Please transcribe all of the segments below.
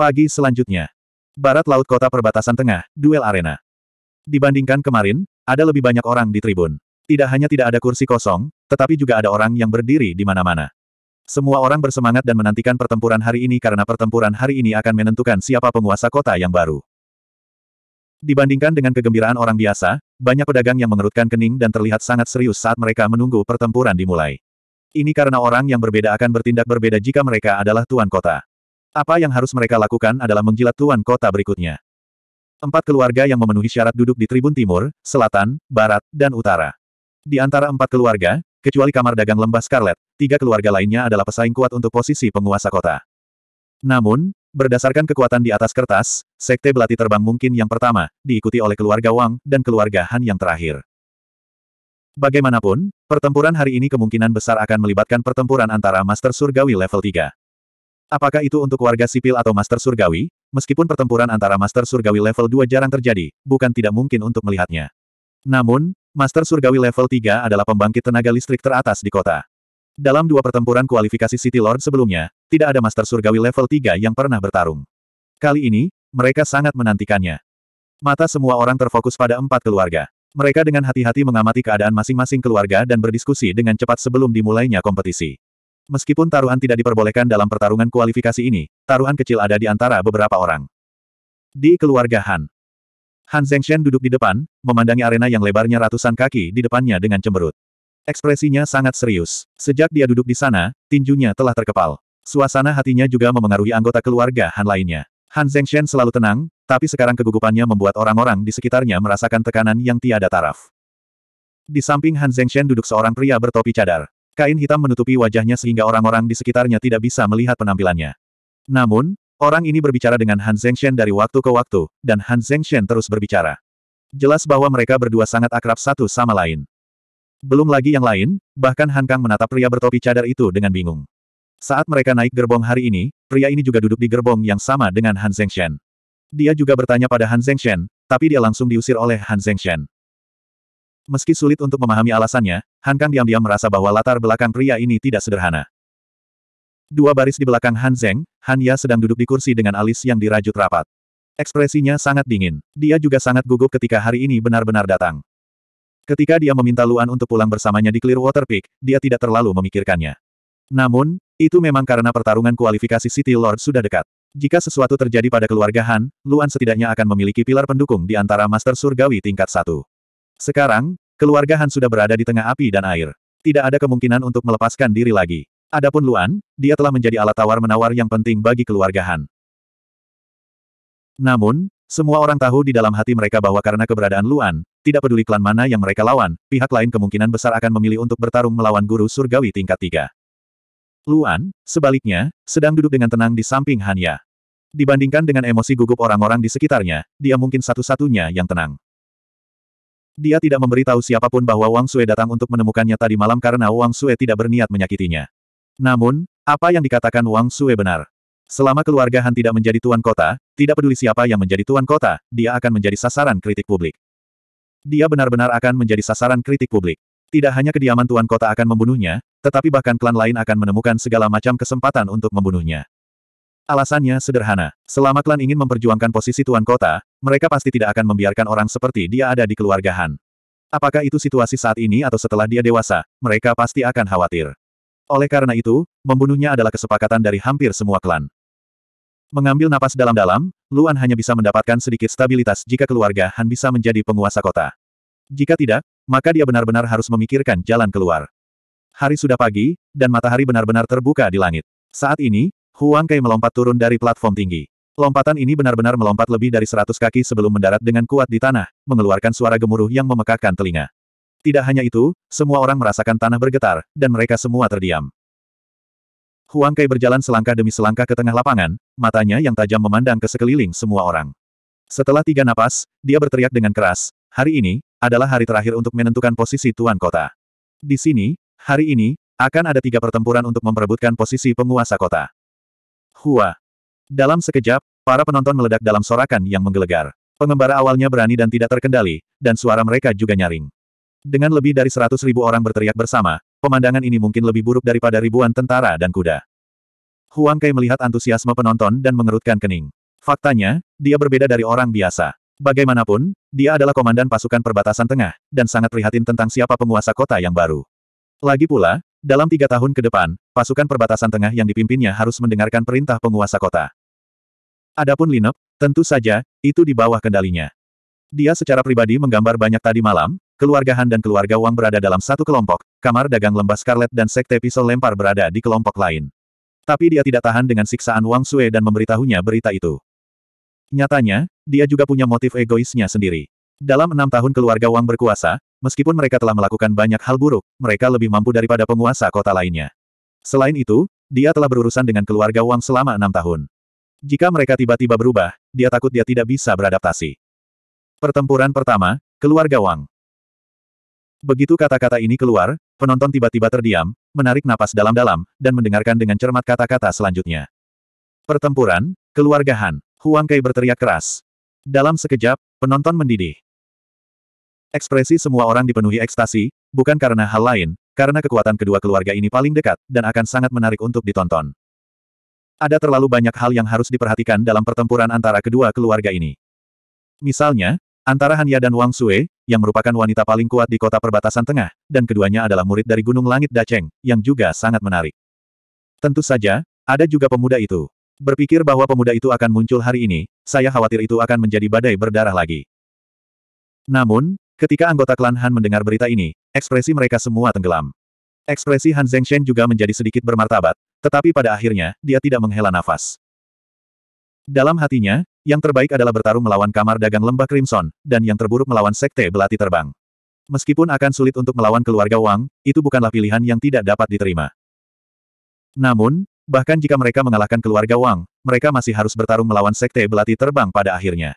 Pagi selanjutnya. Barat Laut Kota Perbatasan Tengah, Duel Arena. Dibandingkan kemarin, ada lebih banyak orang di tribun. Tidak hanya tidak ada kursi kosong, tetapi juga ada orang yang berdiri di mana-mana. Semua orang bersemangat dan menantikan pertempuran hari ini karena pertempuran hari ini akan menentukan siapa penguasa kota yang baru. Dibandingkan dengan kegembiraan orang biasa, banyak pedagang yang mengerutkan kening dan terlihat sangat serius saat mereka menunggu pertempuran dimulai. Ini karena orang yang berbeda akan bertindak berbeda jika mereka adalah tuan kota. Apa yang harus mereka lakukan adalah menjilat tuan kota berikutnya. Empat keluarga yang memenuhi syarat duduk di tribun timur, selatan, barat, dan utara. Di antara empat keluarga, kecuali kamar dagang lembah Scarlet, tiga keluarga lainnya adalah pesaing kuat untuk posisi penguasa kota. Namun, Berdasarkan kekuatan di atas kertas, Sekte Belati Terbang mungkin yang pertama, diikuti oleh keluarga Wang, dan keluarga Han yang terakhir. Bagaimanapun, pertempuran hari ini kemungkinan besar akan melibatkan pertempuran antara Master Surgawi level 3. Apakah itu untuk warga sipil atau Master Surgawi? Meskipun pertempuran antara Master Surgawi level 2 jarang terjadi, bukan tidak mungkin untuk melihatnya. Namun, Master Surgawi level 3 adalah pembangkit tenaga listrik teratas di kota. Dalam dua pertempuran kualifikasi City Lord sebelumnya, tidak ada Master Surgawi level 3 yang pernah bertarung. Kali ini, mereka sangat menantikannya. Mata semua orang terfokus pada empat keluarga. Mereka dengan hati-hati mengamati keadaan masing-masing keluarga dan berdiskusi dengan cepat sebelum dimulainya kompetisi. Meskipun taruhan tidak diperbolehkan dalam pertarungan kualifikasi ini, taruhan kecil ada di antara beberapa orang. Di keluarga Han. Han Zhengshen duduk di depan, memandangi arena yang lebarnya ratusan kaki di depannya dengan cemberut. Ekspresinya sangat serius. Sejak dia duduk di sana, tinjunya telah terkepal. Suasana hatinya juga memengaruhi anggota keluarga Han lainnya. Han Zhengshen selalu tenang, tapi sekarang kegugupannya membuat orang-orang di sekitarnya merasakan tekanan yang tiada taraf. Di samping Han Zhengshen duduk seorang pria bertopi cadar. Kain hitam menutupi wajahnya sehingga orang-orang di sekitarnya tidak bisa melihat penampilannya. Namun, orang ini berbicara dengan Han Zhengshen dari waktu ke waktu, dan Han Zhengshen terus berbicara. Jelas bahwa mereka berdua sangat akrab satu sama lain. Belum lagi yang lain, bahkan Han Kang menatap pria bertopi cadar itu dengan bingung. Saat mereka naik gerbong hari ini, pria ini juga duduk di gerbong yang sama dengan Han Shen. Dia juga bertanya pada Han Shen, tapi dia langsung diusir oleh Han Shen. Meski sulit untuk memahami alasannya, Han Kang diam-diam merasa bahwa latar belakang pria ini tidak sederhana. Dua baris di belakang Han Zeng, Han Ya sedang duduk di kursi dengan alis yang dirajut rapat. Ekspresinya sangat dingin. Dia juga sangat gugup ketika hari ini benar-benar datang. Ketika dia meminta Luan untuk pulang bersamanya di Clearwater Peak, dia tidak terlalu memikirkannya. Namun, itu memang karena pertarungan kualifikasi City Lord sudah dekat. Jika sesuatu terjadi pada keluarga Han, Luan setidaknya akan memiliki pilar pendukung di antara Master Surgawi tingkat 1. Sekarang, keluarga Han sudah berada di tengah api dan air. Tidak ada kemungkinan untuk melepaskan diri lagi. Adapun Luan, dia telah menjadi alat tawar-menawar yang penting bagi keluarga Han. Namun, semua orang tahu di dalam hati mereka bahwa karena keberadaan Luan, tidak peduli klan mana yang mereka lawan, pihak lain kemungkinan besar akan memilih untuk bertarung melawan guru surgawi tingkat tiga. Luan, sebaliknya, sedang duduk dengan tenang di samping Hanya. Dibandingkan dengan emosi gugup orang-orang di sekitarnya, dia mungkin satu-satunya yang tenang. Dia tidak memberitahu siapapun bahwa Wang Sue datang untuk menemukannya tadi malam karena Wang Sue tidak berniat menyakitinya. Namun, apa yang dikatakan Wang Sue benar. Selama keluarga Han tidak menjadi tuan kota, tidak peduli siapa yang menjadi tuan kota, dia akan menjadi sasaran kritik publik. Dia benar-benar akan menjadi sasaran kritik publik. Tidak hanya kediaman tuan kota akan membunuhnya, tetapi bahkan klan lain akan menemukan segala macam kesempatan untuk membunuhnya. Alasannya sederhana. Selama klan ingin memperjuangkan posisi tuan kota, mereka pasti tidak akan membiarkan orang seperti dia ada di keluarga Han. Apakah itu situasi saat ini atau setelah dia dewasa, mereka pasti akan khawatir. Oleh karena itu, membunuhnya adalah kesepakatan dari hampir semua klan. Mengambil napas dalam-dalam, Luan hanya bisa mendapatkan sedikit stabilitas jika keluarga Han bisa menjadi penguasa kota. Jika tidak, maka dia benar-benar harus memikirkan jalan keluar. Hari sudah pagi, dan matahari benar-benar terbuka di langit. Saat ini, Huang Kai melompat turun dari platform tinggi. Lompatan ini benar-benar melompat lebih dari 100 kaki sebelum mendarat dengan kuat di tanah, mengeluarkan suara gemuruh yang memekakkan telinga. Tidak hanya itu, semua orang merasakan tanah bergetar, dan mereka semua terdiam. Huang Kai berjalan selangkah demi selangkah ke tengah lapangan, matanya yang tajam memandang ke sekeliling semua orang. Setelah tiga napas, dia berteriak dengan keras, hari ini, adalah hari terakhir untuk menentukan posisi Tuan Kota. Di sini, hari ini, akan ada tiga pertempuran untuk memperebutkan posisi penguasa kota. Hua. Dalam sekejap, para penonton meledak dalam sorakan yang menggelegar. Pengembara awalnya berani dan tidak terkendali, dan suara mereka juga nyaring. Dengan lebih dari seratus ribu orang berteriak bersama, pemandangan ini mungkin lebih buruk daripada ribuan tentara dan kuda. Huang Kai melihat antusiasme penonton dan mengerutkan kening. Faktanya, dia berbeda dari orang biasa. Bagaimanapun, dia adalah komandan pasukan perbatasan tengah, dan sangat prihatin tentang siapa penguasa kota yang baru. Lagi pula, dalam tiga tahun ke depan, pasukan perbatasan tengah yang dipimpinnya harus mendengarkan perintah penguasa kota. Adapun Linep, tentu saja, itu di bawah kendalinya. Dia secara pribadi menggambar banyak tadi malam, keluarga Han dan keluarga Wang berada dalam satu kelompok, kamar dagang lembah Scarlet dan sekte pisau lempar berada di kelompok lain. Tapi dia tidak tahan dengan siksaan Wang Sue dan memberitahunya berita itu. Nyatanya, dia juga punya motif egoisnya sendiri. Dalam enam tahun keluarga Wang berkuasa, meskipun mereka telah melakukan banyak hal buruk, mereka lebih mampu daripada penguasa kota lainnya. Selain itu, dia telah berurusan dengan keluarga Wang selama enam tahun. Jika mereka tiba-tiba berubah, dia takut dia tidak bisa beradaptasi. Pertempuran pertama, keluarga Wang. Begitu kata-kata ini keluar, penonton tiba-tiba terdiam, menarik napas dalam-dalam, dan mendengarkan dengan cermat kata-kata selanjutnya. Pertempuran, keluarga Han, Huang Kai berteriak keras. Dalam sekejap, penonton mendidih. Ekspresi semua orang dipenuhi ekstasi, bukan karena hal lain, karena kekuatan kedua keluarga ini paling dekat, dan akan sangat menarik untuk ditonton. Ada terlalu banyak hal yang harus diperhatikan dalam pertempuran antara kedua keluarga ini. Misalnya, Antara Hanya dan Wang Sue, yang merupakan wanita paling kuat di kota perbatasan tengah, dan keduanya adalah murid dari Gunung Langit Daceng, yang juga sangat menarik. Tentu saja, ada juga pemuda itu. Berpikir bahwa pemuda itu akan muncul hari ini, saya khawatir itu akan menjadi badai berdarah lagi. Namun, ketika anggota klan Han mendengar berita ini, ekspresi mereka semua tenggelam. Ekspresi Han Zengshen juga menjadi sedikit bermartabat, tetapi pada akhirnya, dia tidak menghela nafas. Dalam hatinya, yang terbaik adalah bertarung melawan kamar dagang lembah Crimson, dan yang terburuk melawan sekte belati terbang. Meskipun akan sulit untuk melawan keluarga Wang, itu bukanlah pilihan yang tidak dapat diterima. Namun, bahkan jika mereka mengalahkan keluarga Wang, mereka masih harus bertarung melawan sekte belati terbang pada akhirnya.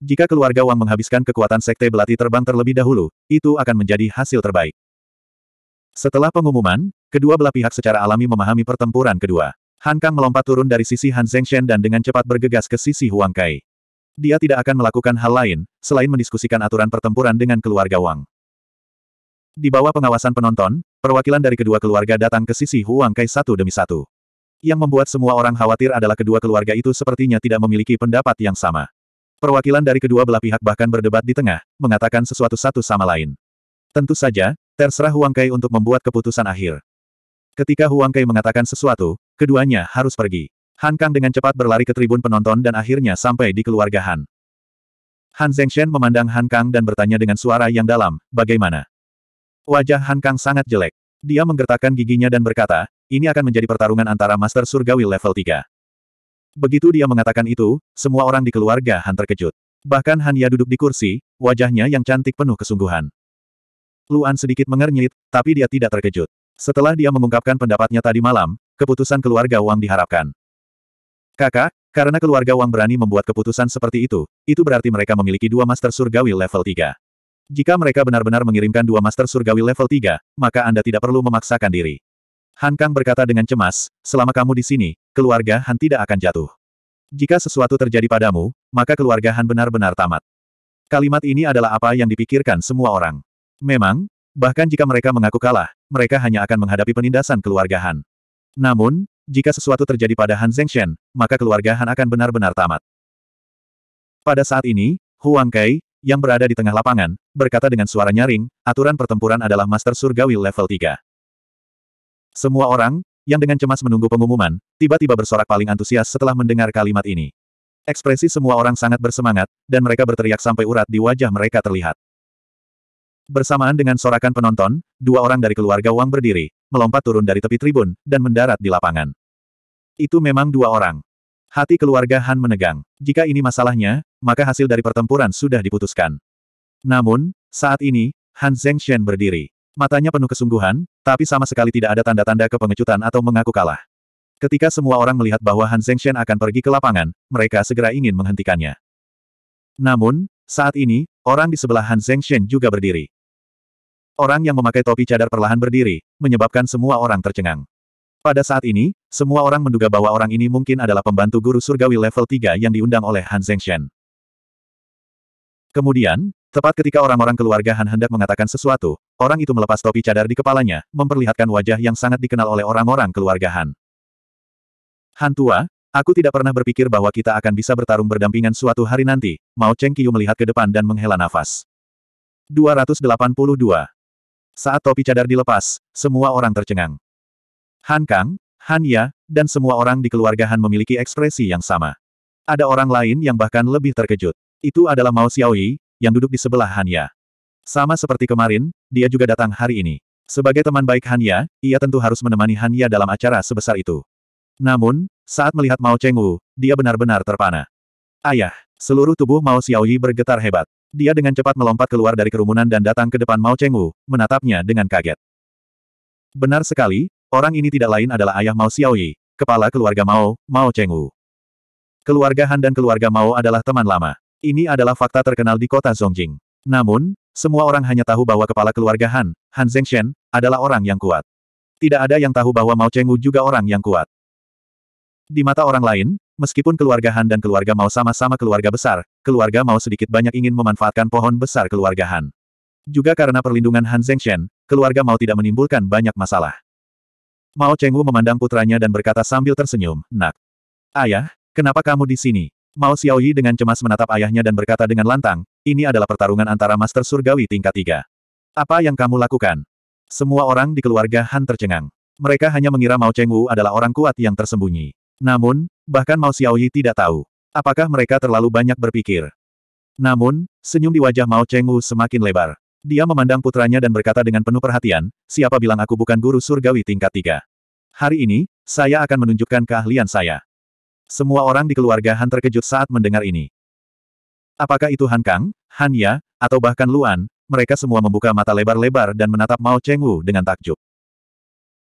Jika keluarga Wang menghabiskan kekuatan sekte belati terbang terlebih dahulu, itu akan menjadi hasil terbaik. Setelah pengumuman, kedua belah pihak secara alami memahami pertempuran kedua. Han Kang melompat turun dari sisi Han Zengshen dan dengan cepat bergegas ke sisi Huang Kai. Dia tidak akan melakukan hal lain, selain mendiskusikan aturan pertempuran dengan keluarga Wang. Di bawah pengawasan penonton, perwakilan dari kedua keluarga datang ke sisi Huang Kai satu demi satu. Yang membuat semua orang khawatir adalah kedua keluarga itu sepertinya tidak memiliki pendapat yang sama. Perwakilan dari kedua belah pihak bahkan berdebat di tengah, mengatakan sesuatu satu sama lain. Tentu saja, terserah Huang Kai untuk membuat keputusan akhir. Ketika Huang Kai mengatakan sesuatu, Keduanya harus pergi. Han Kang dengan cepat berlari ke tribun penonton dan akhirnya sampai di keluarga Han. Han Shen memandang Han Kang dan bertanya dengan suara yang dalam, bagaimana? Wajah Han Kang sangat jelek. Dia menggertakkan giginya dan berkata, ini akan menjadi pertarungan antara Master Surgawi level 3. Begitu dia mengatakan itu, semua orang di keluarga Han terkejut. Bahkan Han Ya duduk di kursi, wajahnya yang cantik penuh kesungguhan. Luan sedikit mengernyit, tapi dia tidak terkejut. Setelah dia mengungkapkan pendapatnya tadi malam, keputusan keluarga Wang diharapkan. Kakak, karena keluarga Wang berani membuat keputusan seperti itu, itu berarti mereka memiliki dua master surgawi level 3. Jika mereka benar-benar mengirimkan dua master surgawi level 3, maka Anda tidak perlu memaksakan diri. Han Kang berkata dengan cemas, selama kamu di sini, keluarga Han tidak akan jatuh. Jika sesuatu terjadi padamu, maka keluarga Han benar-benar tamat. Kalimat ini adalah apa yang dipikirkan semua orang. Memang, bahkan jika mereka mengaku kalah, mereka hanya akan menghadapi penindasan keluarga Han. Namun, jika sesuatu terjadi pada Han Zhengshen, maka keluarga Han akan benar-benar tamat. Pada saat ini, Huang Kai, yang berada di tengah lapangan, berkata dengan suara nyaring, aturan pertempuran adalah Master Surgawi level 3. Semua orang, yang dengan cemas menunggu pengumuman, tiba-tiba bersorak paling antusias setelah mendengar kalimat ini. Ekspresi semua orang sangat bersemangat, dan mereka berteriak sampai urat di wajah mereka terlihat. Bersamaan dengan sorakan penonton, dua orang dari keluarga Wang berdiri, melompat turun dari tepi tribun, dan mendarat di lapangan. Itu memang dua orang. Hati keluarga Han menegang. Jika ini masalahnya, maka hasil dari pertempuran sudah diputuskan. Namun, saat ini, Han Zhengshen berdiri. Matanya penuh kesungguhan, tapi sama sekali tidak ada tanda-tanda kepengecutan atau mengaku kalah. Ketika semua orang melihat bahwa Han Zhengshen akan pergi ke lapangan, mereka segera ingin menghentikannya. Namun, saat ini, orang di sebelah Han Zhengshen juga berdiri. Orang yang memakai topi cadar perlahan berdiri, menyebabkan semua orang tercengang. Pada saat ini, semua orang menduga bahwa orang ini mungkin adalah pembantu guru surgawi level 3 yang diundang oleh Han Zhengshen. Kemudian, tepat ketika orang-orang keluarga Han hendak mengatakan sesuatu, orang itu melepas topi cadar di kepalanya, memperlihatkan wajah yang sangat dikenal oleh orang-orang keluarga Han. Han tua, aku tidak pernah berpikir bahwa kita akan bisa bertarung berdampingan suatu hari nanti, Mao Cheng Qiu melihat ke depan dan menghela nafas. 282. Saat topi cadar dilepas, semua orang tercengang. Han Kang, Han Ya, dan semua orang di keluarga Han memiliki ekspresi yang sama. Ada orang lain yang bahkan lebih terkejut. Itu adalah Mao Xiaoyi, yang duduk di sebelah Han Ya. Sama seperti kemarin, dia juga datang hari ini. Sebagai teman baik Han Ya, ia tentu harus menemani Han Ya dalam acara sebesar itu. Namun, saat melihat Mao Chengwu, dia benar-benar terpana. Ayah, seluruh tubuh Mao Xiaoyi bergetar hebat. Dia dengan cepat melompat keluar dari kerumunan dan datang ke depan Mao Chengwu, menatapnya dengan kaget. Benar sekali, orang ini tidak lain adalah ayah Mao Xiaoyi, kepala keluarga Mao, Mao Chengwu. Keluarga Han dan keluarga Mao adalah teman lama. Ini adalah fakta terkenal di kota Zhongjing. Namun, semua orang hanya tahu bahwa kepala keluarga Han, Han Zhengshen, adalah orang yang kuat. Tidak ada yang tahu bahwa Mao Chengwu juga orang yang kuat. Di mata orang lain, Meskipun keluarga Han dan keluarga Mao sama-sama keluarga besar, keluarga Mao sedikit banyak ingin memanfaatkan pohon besar keluarga Han. Juga karena perlindungan Han Zhengshen, keluarga Mao tidak menimbulkan banyak masalah. Mao Chengwu memandang putranya dan berkata sambil tersenyum, Nak. Ayah, kenapa kamu di sini? Mao Xiaoyi dengan cemas menatap ayahnya dan berkata dengan lantang, ini adalah pertarungan antara Master Surgawi tingkat tiga. Apa yang kamu lakukan? Semua orang di keluarga Han tercengang. Mereka hanya mengira Mao Chengwu adalah orang kuat yang tersembunyi. Namun, Bahkan Mao Xiaoyi tidak tahu. Apakah mereka terlalu banyak berpikir? Namun, senyum di wajah Mao Chengwu semakin lebar. Dia memandang putranya dan berkata dengan penuh perhatian, siapa bilang aku bukan guru surgawi tingkat tiga? Hari ini, saya akan menunjukkan keahlian saya. Semua orang di keluarga Han terkejut saat mendengar ini. Apakah itu Han Kang, Han Ya, atau bahkan Luan, mereka semua membuka mata lebar-lebar dan menatap Mao Chengwu dengan takjub.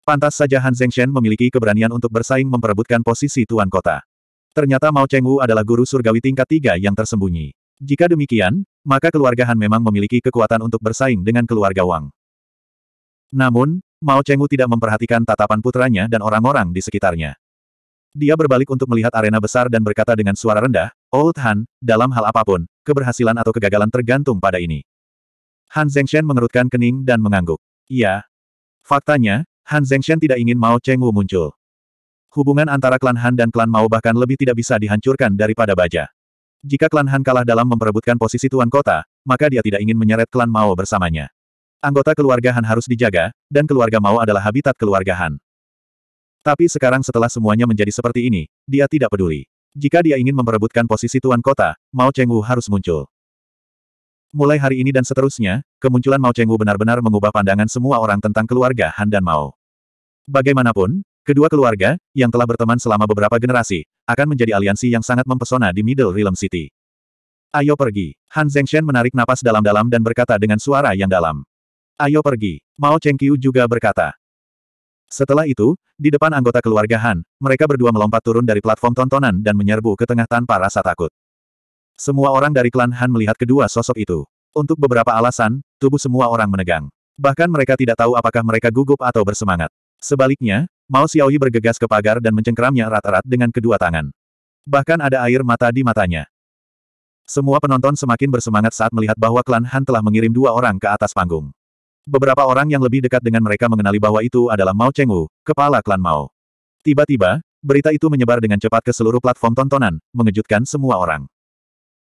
Pantas saja Han Zhengshen memiliki keberanian untuk bersaing memperebutkan posisi tuan kota. Ternyata Mao Chengwu adalah guru surgawi tingkat tiga yang tersembunyi. Jika demikian, maka keluarga Han memang memiliki kekuatan untuk bersaing dengan keluarga Wang. Namun, Mao Chengwu tidak memperhatikan tatapan putranya dan orang-orang di sekitarnya. Dia berbalik untuk melihat arena besar dan berkata dengan suara rendah, Old Han, dalam hal apapun, keberhasilan atau kegagalan tergantung pada ini. Han Zhengshen mengerutkan kening dan mengangguk. Iya. Faktanya, Han Zengshen tidak ingin Mao Chengwu muncul. Hubungan antara klan Han dan klan Mao bahkan lebih tidak bisa dihancurkan daripada baja. Jika klan Han kalah dalam memperebutkan posisi tuan kota, maka dia tidak ingin menyeret klan Mao bersamanya. Anggota keluarga Han harus dijaga, dan keluarga Mao adalah habitat keluarga Han. Tapi sekarang setelah semuanya menjadi seperti ini, dia tidak peduli. Jika dia ingin memperebutkan posisi tuan kota, Mao Chengwu harus muncul. Mulai hari ini dan seterusnya, kemunculan Mao Chengwu benar-benar mengubah pandangan semua orang tentang keluarga Han dan Mao. Bagaimanapun, kedua keluarga, yang telah berteman selama beberapa generasi, akan menjadi aliansi yang sangat mempesona di Middle Realm City. Ayo pergi. Han Zhengshen menarik napas dalam-dalam dan berkata dengan suara yang dalam. Ayo pergi. Mao Chengqiu juga berkata. Setelah itu, di depan anggota keluarga Han, mereka berdua melompat turun dari platform tontonan dan menyerbu ke tengah tanpa rasa takut. Semua orang dari klan Han melihat kedua sosok itu. Untuk beberapa alasan, tubuh semua orang menegang. Bahkan mereka tidak tahu apakah mereka gugup atau bersemangat. Sebaliknya, Mao Xiaoyi bergegas ke pagar dan mencengkeramnya erat-erat dengan kedua tangan. Bahkan ada air mata di matanya. Semua penonton semakin bersemangat saat melihat bahwa klan Han telah mengirim dua orang ke atas panggung. Beberapa orang yang lebih dekat dengan mereka mengenali bahwa itu adalah Mao Chengwu, kepala klan Mao. Tiba-tiba, berita itu menyebar dengan cepat ke seluruh platform tontonan, mengejutkan semua orang.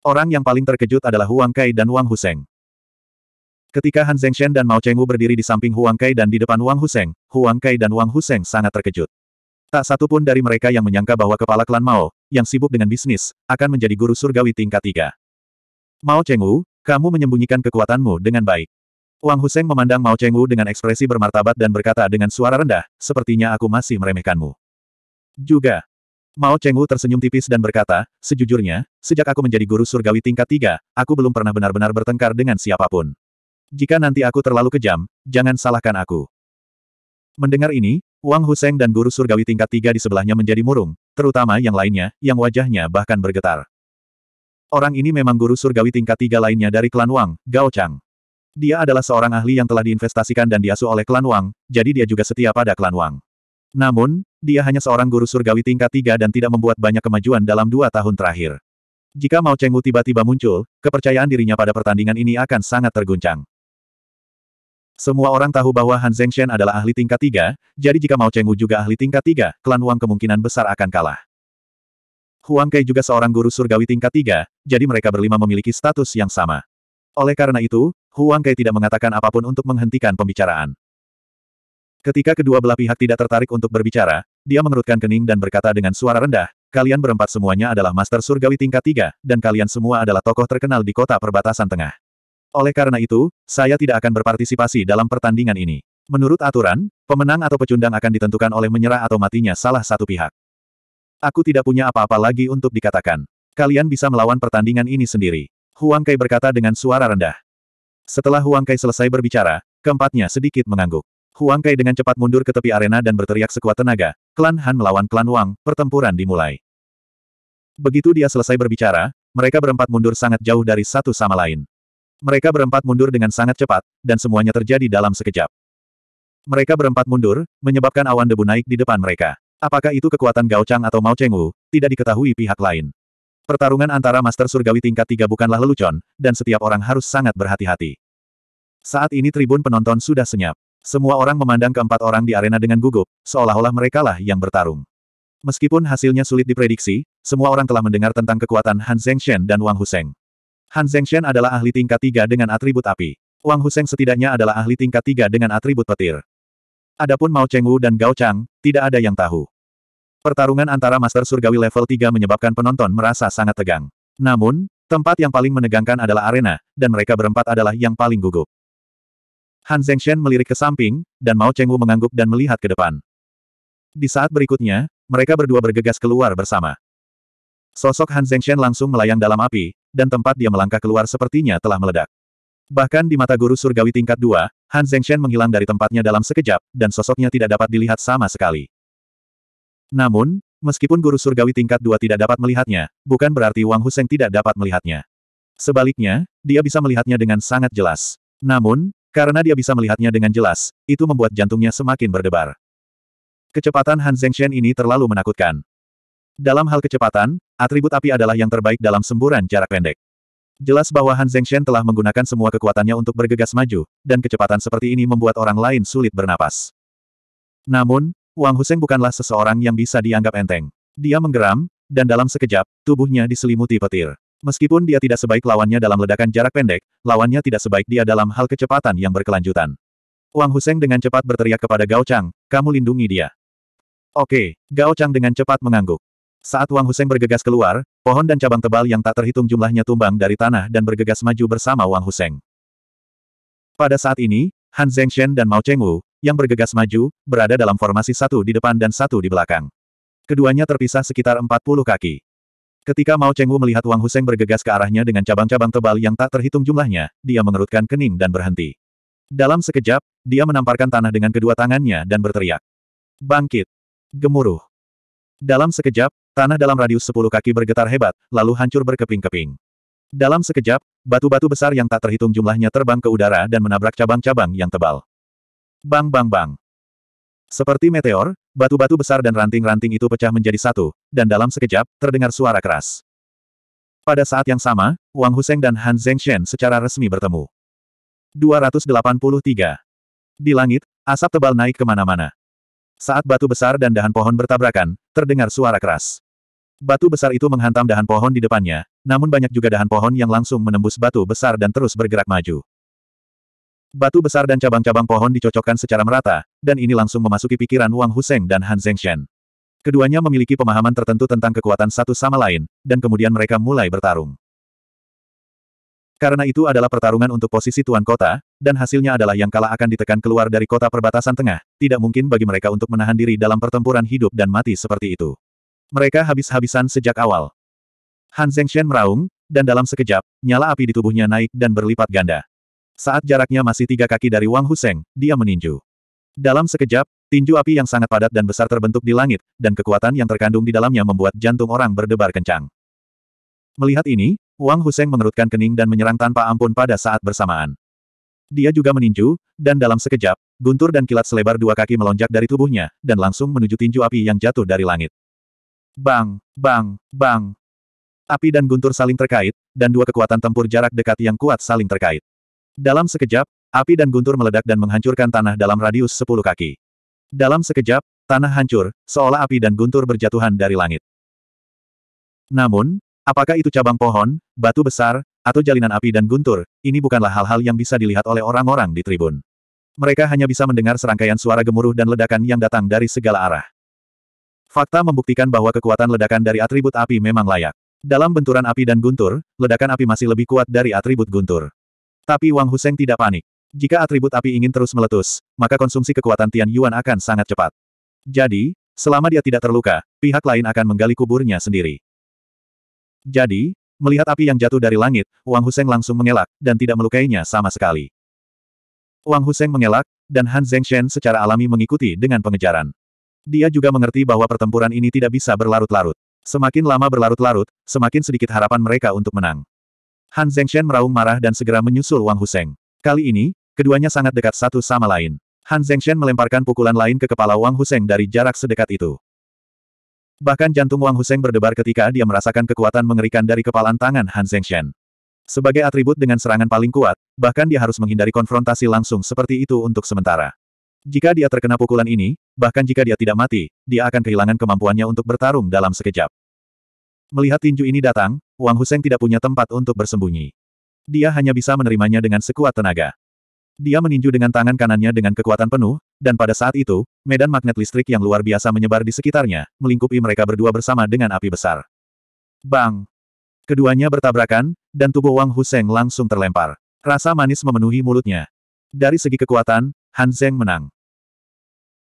Orang yang paling terkejut adalah Huang Kai dan Wang Huseng. Ketika Han Zhengshen dan Mao Chengwu berdiri di samping Huang Kai dan di depan Wang Huseng, Huang Kai dan Wang Huseng sangat terkejut. Tak satu pun dari mereka yang menyangka bahwa kepala klan Mao, yang sibuk dengan bisnis, akan menjadi guru surgawi tingkat tiga. Mao Chengwu, kamu menyembunyikan kekuatanmu dengan baik. Wang Huseng memandang Mao Chengwu dengan ekspresi bermartabat dan berkata dengan suara rendah, sepertinya aku masih meremehkanmu. Juga, Mao Chengwu tersenyum tipis dan berkata, sejujurnya, sejak aku menjadi guru surgawi tingkat tiga, aku belum pernah benar-benar bertengkar dengan siapapun. Jika nanti aku terlalu kejam, jangan salahkan aku. Mendengar ini, Wang Huseng dan guru surgawi tingkat tiga di sebelahnya menjadi murung, terutama yang lainnya, yang wajahnya bahkan bergetar. Orang ini memang guru surgawi tingkat tiga lainnya dari klan Wang, Gao Chang. Dia adalah seorang ahli yang telah diinvestasikan dan diasuh oleh klan Wang, jadi dia juga setia pada klan Wang. Namun, dia hanya seorang guru surgawi tingkat tiga dan tidak membuat banyak kemajuan dalam dua tahun terakhir. Jika Mao Chengwu tiba-tiba muncul, kepercayaan dirinya pada pertandingan ini akan sangat terguncang. Semua orang tahu bahwa Han Zhengshen adalah ahli tingkat tiga, jadi jika Mao Chengwu juga ahli tingkat tiga, klan Wang kemungkinan besar akan kalah. Huang Kai juga seorang guru surgawi tingkat tiga, jadi mereka berlima memiliki status yang sama. Oleh karena itu, Huang Kai tidak mengatakan apapun untuk menghentikan pembicaraan. Ketika kedua belah pihak tidak tertarik untuk berbicara, dia mengerutkan kening dan berkata dengan suara rendah, kalian berempat semuanya adalah master surgawi tingkat tiga, dan kalian semua adalah tokoh terkenal di kota perbatasan tengah. Oleh karena itu, saya tidak akan berpartisipasi dalam pertandingan ini. Menurut aturan, pemenang atau pecundang akan ditentukan oleh menyerah atau matinya salah satu pihak. Aku tidak punya apa-apa lagi untuk dikatakan. Kalian bisa melawan pertandingan ini sendiri. Huang Kai berkata dengan suara rendah. Setelah Huang Kai selesai berbicara, keempatnya sedikit mengangguk. Huang Kai dengan cepat mundur ke tepi arena dan berteriak sekuat tenaga, klan Han melawan klan Wang, pertempuran dimulai. Begitu dia selesai berbicara, mereka berempat mundur sangat jauh dari satu sama lain. Mereka berempat mundur dengan sangat cepat, dan semuanya terjadi dalam sekejap. Mereka berempat mundur, menyebabkan awan debu naik di depan mereka. Apakah itu kekuatan Gao Chang atau Mao Chengwu, tidak diketahui pihak lain. Pertarungan antara Master Surgawi tingkat tiga bukanlah lelucon, dan setiap orang harus sangat berhati-hati. Saat ini tribun penonton sudah senyap. Semua orang memandang keempat orang di arena dengan gugup, seolah-olah merekalah yang bertarung. Meskipun hasilnya sulit diprediksi, semua orang telah mendengar tentang kekuatan Han Zhengshen dan Wang Huseng. Han Zhengshen adalah ahli tingkat tiga dengan atribut api. Wang Huseng setidaknya adalah ahli tingkat tiga dengan atribut petir. Adapun Mao Chengwu dan Gao Chang, tidak ada yang tahu. Pertarungan antara Master Surgawi level 3 menyebabkan penonton merasa sangat tegang. Namun, tempat yang paling menegangkan adalah arena, dan mereka berempat adalah yang paling gugup. Han Zhengshen melirik ke samping, dan Mao Chengwu mengangguk dan melihat ke depan. Di saat berikutnya, mereka berdua bergegas keluar bersama. Sosok Han Zhengshen langsung melayang dalam api, dan tempat dia melangkah keluar sepertinya telah meledak. Bahkan di mata guru surgawi tingkat dua, Han Zhengshen menghilang dari tempatnya dalam sekejap, dan sosoknya tidak dapat dilihat sama sekali. Namun, meskipun guru surgawi tingkat dua tidak dapat melihatnya, bukan berarti Wang Huseng tidak dapat melihatnya. Sebaliknya, dia bisa melihatnya dengan sangat jelas. Namun, karena dia bisa melihatnya dengan jelas, itu membuat jantungnya semakin berdebar. Kecepatan Han Zhengshen ini terlalu menakutkan. Dalam hal kecepatan, atribut api adalah yang terbaik dalam semburan jarak pendek. Jelas bahwa Han Zhengshen telah menggunakan semua kekuatannya untuk bergegas maju, dan kecepatan seperti ini membuat orang lain sulit bernapas. Namun, Wang Huseng bukanlah seseorang yang bisa dianggap enteng. Dia menggeram, dan dalam sekejap, tubuhnya diselimuti petir. Meskipun dia tidak sebaik lawannya dalam ledakan jarak pendek, lawannya tidak sebaik dia dalam hal kecepatan yang berkelanjutan. Wang Huseng dengan cepat berteriak kepada Gao Chang, kamu lindungi dia. Oke, Gao Chang dengan cepat mengangguk. Saat Wang Huseng bergegas keluar, pohon dan cabang tebal yang tak terhitung jumlahnya tumbang dari tanah dan bergegas maju bersama Wang Huseng. Pada saat ini, Han Shen dan Mao Chengwu, yang bergegas maju, berada dalam formasi satu di depan dan satu di belakang. Keduanya terpisah sekitar 40 kaki. Ketika Mao Chengwu melihat Wang Huseng bergegas ke arahnya dengan cabang-cabang tebal yang tak terhitung jumlahnya, dia mengerutkan kening dan berhenti. Dalam sekejap, dia menamparkan tanah dengan kedua tangannya dan berteriak. Bangkit! Gemuruh! Dalam sekejap, tanah dalam radius 10 kaki bergetar hebat, lalu hancur berkeping-keping. Dalam sekejap, batu-batu besar yang tak terhitung jumlahnya terbang ke udara dan menabrak cabang-cabang yang tebal. Bang bang bang! Seperti meteor, Batu-batu besar dan ranting-ranting itu pecah menjadi satu, dan dalam sekejap, terdengar suara keras. Pada saat yang sama, Wang Huseng dan Han Zhengshen secara resmi bertemu. 283. Di langit, asap tebal naik kemana-mana. Saat batu besar dan dahan pohon bertabrakan, terdengar suara keras. Batu besar itu menghantam dahan pohon di depannya, namun banyak juga dahan pohon yang langsung menembus batu besar dan terus bergerak maju. Batu besar dan cabang-cabang pohon dicocokkan secara merata, dan ini langsung memasuki pikiran Wang Huseng dan Han Zhengshen. Keduanya memiliki pemahaman tertentu tentang kekuatan satu sama lain, dan kemudian mereka mulai bertarung. Karena itu adalah pertarungan untuk posisi tuan kota, dan hasilnya adalah yang kalah akan ditekan keluar dari kota perbatasan tengah, tidak mungkin bagi mereka untuk menahan diri dalam pertempuran hidup dan mati seperti itu. Mereka habis-habisan sejak awal. Han Zhengshen meraung, dan dalam sekejap, nyala api di tubuhnya naik dan berlipat ganda. Saat jaraknya masih tiga kaki dari Wang Huseng, dia meninju. Dalam sekejap, tinju api yang sangat padat dan besar terbentuk di langit, dan kekuatan yang terkandung di dalamnya membuat jantung orang berdebar kencang. Melihat ini, Wang Huseng mengerutkan kening dan menyerang tanpa ampun pada saat bersamaan. Dia juga meninju, dan dalam sekejap, guntur dan kilat selebar dua kaki melonjak dari tubuhnya, dan langsung menuju tinju api yang jatuh dari langit. Bang, bang, bang. Api dan guntur saling terkait, dan dua kekuatan tempur jarak dekat yang kuat saling terkait. Dalam sekejap, api dan guntur meledak dan menghancurkan tanah dalam radius 10 kaki. Dalam sekejap, tanah hancur, seolah api dan guntur berjatuhan dari langit. Namun, apakah itu cabang pohon, batu besar, atau jalinan api dan guntur, ini bukanlah hal-hal yang bisa dilihat oleh orang-orang di tribun. Mereka hanya bisa mendengar serangkaian suara gemuruh dan ledakan yang datang dari segala arah. Fakta membuktikan bahwa kekuatan ledakan dari atribut api memang layak. Dalam benturan api dan guntur, ledakan api masih lebih kuat dari atribut guntur. Tapi Wang Huseng tidak panik. Jika atribut api ingin terus meletus, maka konsumsi kekuatan Tian Yuan akan sangat cepat. Jadi, selama dia tidak terluka, pihak lain akan menggali kuburnya sendiri. Jadi, melihat api yang jatuh dari langit, Wang Huseng langsung mengelak, dan tidak melukainya sama sekali. Wang Huseng mengelak, dan Han Zengshen secara alami mengikuti dengan pengejaran. Dia juga mengerti bahwa pertempuran ini tidak bisa berlarut-larut. Semakin lama berlarut-larut, semakin sedikit harapan mereka untuk menang. Han Zhengshen meraung marah dan segera menyusul Wang Huseng. Kali ini, keduanya sangat dekat satu sama lain. Han Zhengshen melemparkan pukulan lain ke kepala Wang Huseng dari jarak sedekat itu. Bahkan jantung Wang Huseng berdebar ketika dia merasakan kekuatan mengerikan dari kepalan tangan Han Zhengshen. Sebagai atribut dengan serangan paling kuat, bahkan dia harus menghindari konfrontasi langsung seperti itu untuk sementara. Jika dia terkena pukulan ini, bahkan jika dia tidak mati, dia akan kehilangan kemampuannya untuk bertarung dalam sekejap. Melihat tinju ini datang, Wang Huseng tidak punya tempat untuk bersembunyi. Dia hanya bisa menerimanya dengan sekuat tenaga. Dia meninju dengan tangan kanannya dengan kekuatan penuh, dan pada saat itu, medan magnet listrik yang luar biasa menyebar di sekitarnya, melingkupi mereka berdua bersama dengan api besar. Bang! Keduanya bertabrakan, dan tubuh Wang Huseng langsung terlempar. Rasa manis memenuhi mulutnya. Dari segi kekuatan, Han Zeng menang.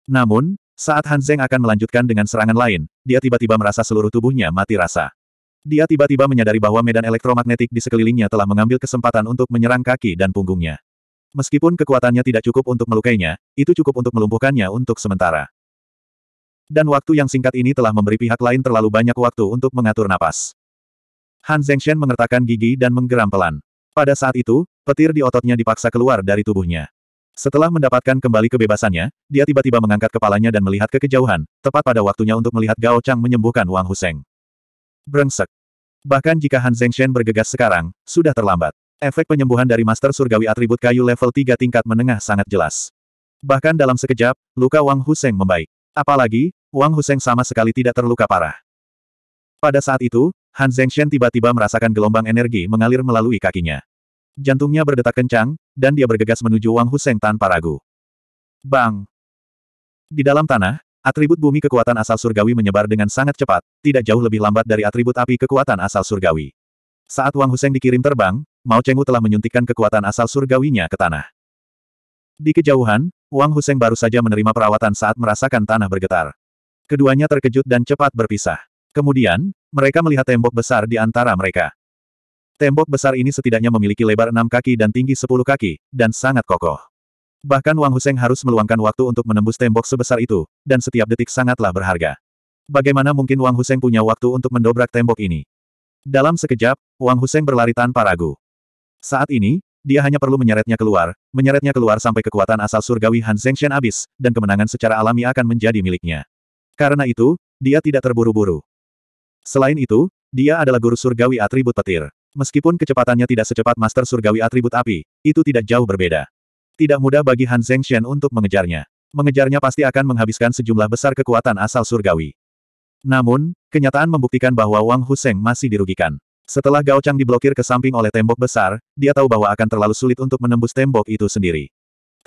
Namun, saat Han Zeng akan melanjutkan dengan serangan lain, dia tiba-tiba merasa seluruh tubuhnya mati rasa. Dia tiba-tiba menyadari bahwa medan elektromagnetik di sekelilingnya telah mengambil kesempatan untuk menyerang kaki dan punggungnya. Meskipun kekuatannya tidak cukup untuk melukainya, itu cukup untuk melumpuhkannya untuk sementara. Dan waktu yang singkat ini telah memberi pihak lain terlalu banyak waktu untuk mengatur napas. Han Zhengshen mengertakkan gigi dan menggeram pelan. Pada saat itu, petir di ototnya dipaksa keluar dari tubuhnya. Setelah mendapatkan kembali kebebasannya, dia tiba-tiba mengangkat kepalanya dan melihat ke kejauhan, tepat pada waktunya untuk melihat Gao Chang menyembuhkan Wang Huseng. Brengsek. Bahkan jika Han Zhengshen bergegas sekarang, sudah terlambat. Efek penyembuhan dari Master Surgawi atribut kayu level 3 tingkat menengah sangat jelas. Bahkan dalam sekejap, luka Wang Huseng membaik. Apalagi, Wang Huseng sama sekali tidak terluka parah. Pada saat itu, Han Zhengshen tiba-tiba merasakan gelombang energi mengalir melalui kakinya. Jantungnya berdetak kencang, dan dia bergegas menuju Wang Huseng tanpa ragu. Bang! Di dalam tanah, Atribut bumi kekuatan asal surgawi menyebar dengan sangat cepat, tidak jauh lebih lambat dari atribut api kekuatan asal surgawi. Saat Wang Huseng dikirim terbang, Mao Chengwu telah menyuntikkan kekuatan asal surgawinya ke tanah. Di kejauhan, Wang Huseng baru saja menerima perawatan saat merasakan tanah bergetar. Keduanya terkejut dan cepat berpisah. Kemudian, mereka melihat tembok besar di antara mereka. Tembok besar ini setidaknya memiliki lebar enam kaki dan tinggi sepuluh kaki, dan sangat kokoh. Bahkan Wang Huseng harus meluangkan waktu untuk menembus tembok sebesar itu, dan setiap detik sangatlah berharga. Bagaimana mungkin Wang Huseng punya waktu untuk mendobrak tembok ini? Dalam sekejap, Wang Huseng berlari tanpa ragu. Saat ini, dia hanya perlu menyeretnya keluar, menyeretnya keluar sampai kekuatan asal surgawi Han Zengshen habis, dan kemenangan secara alami akan menjadi miliknya. Karena itu, dia tidak terburu-buru. Selain itu, dia adalah guru surgawi atribut petir. Meskipun kecepatannya tidak secepat master surgawi atribut api, itu tidak jauh berbeda. Tidak mudah bagi Han Shen untuk mengejarnya. Mengejarnya pasti akan menghabiskan sejumlah besar kekuatan asal surgawi. Namun, kenyataan membuktikan bahwa Wang Huseng masih dirugikan. Setelah Gao Chang diblokir ke samping oleh tembok besar, dia tahu bahwa akan terlalu sulit untuk menembus tembok itu sendiri.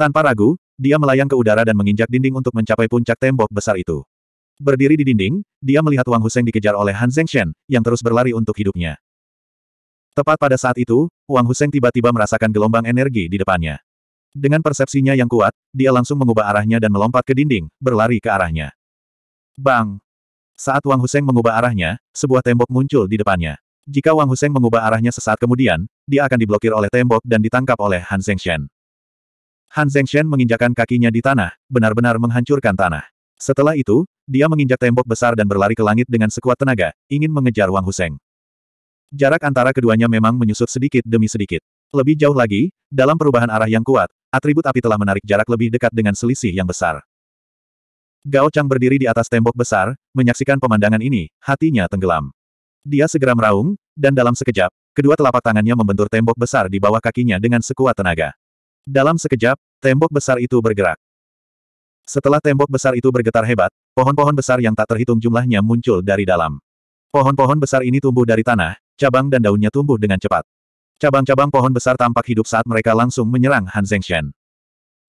Tanpa ragu, dia melayang ke udara dan menginjak dinding untuk mencapai puncak tembok besar itu. Berdiri di dinding, dia melihat Wang Huseng dikejar oleh Han Shen, yang terus berlari untuk hidupnya. Tepat pada saat itu, Wang Huseng tiba-tiba merasakan gelombang energi di depannya. Dengan persepsinya yang kuat, dia langsung mengubah arahnya dan melompat ke dinding, berlari ke arahnya. Bang! Saat Wang Huseng mengubah arahnya, sebuah tembok muncul di depannya. Jika Wang Huseng mengubah arahnya sesaat kemudian, dia akan diblokir oleh tembok dan ditangkap oleh Han Shen. Han Zengshen menginjakan kakinya di tanah, benar-benar menghancurkan tanah. Setelah itu, dia menginjak tembok besar dan berlari ke langit dengan sekuat tenaga, ingin mengejar Wang Huseng. Jarak antara keduanya memang menyusut sedikit demi sedikit. Lebih jauh lagi, dalam perubahan arah yang kuat, Atribut api telah menarik jarak lebih dekat dengan selisih yang besar. Gao Chang berdiri di atas tembok besar, menyaksikan pemandangan ini, hatinya tenggelam. Dia segera meraung, dan dalam sekejap, kedua telapak tangannya membentur tembok besar di bawah kakinya dengan sekuat tenaga. Dalam sekejap, tembok besar itu bergerak. Setelah tembok besar itu bergetar hebat, pohon-pohon besar yang tak terhitung jumlahnya muncul dari dalam. Pohon-pohon besar ini tumbuh dari tanah, cabang dan daunnya tumbuh dengan cepat. Cabang-cabang pohon besar tampak hidup saat mereka langsung menyerang Han Zhengshen.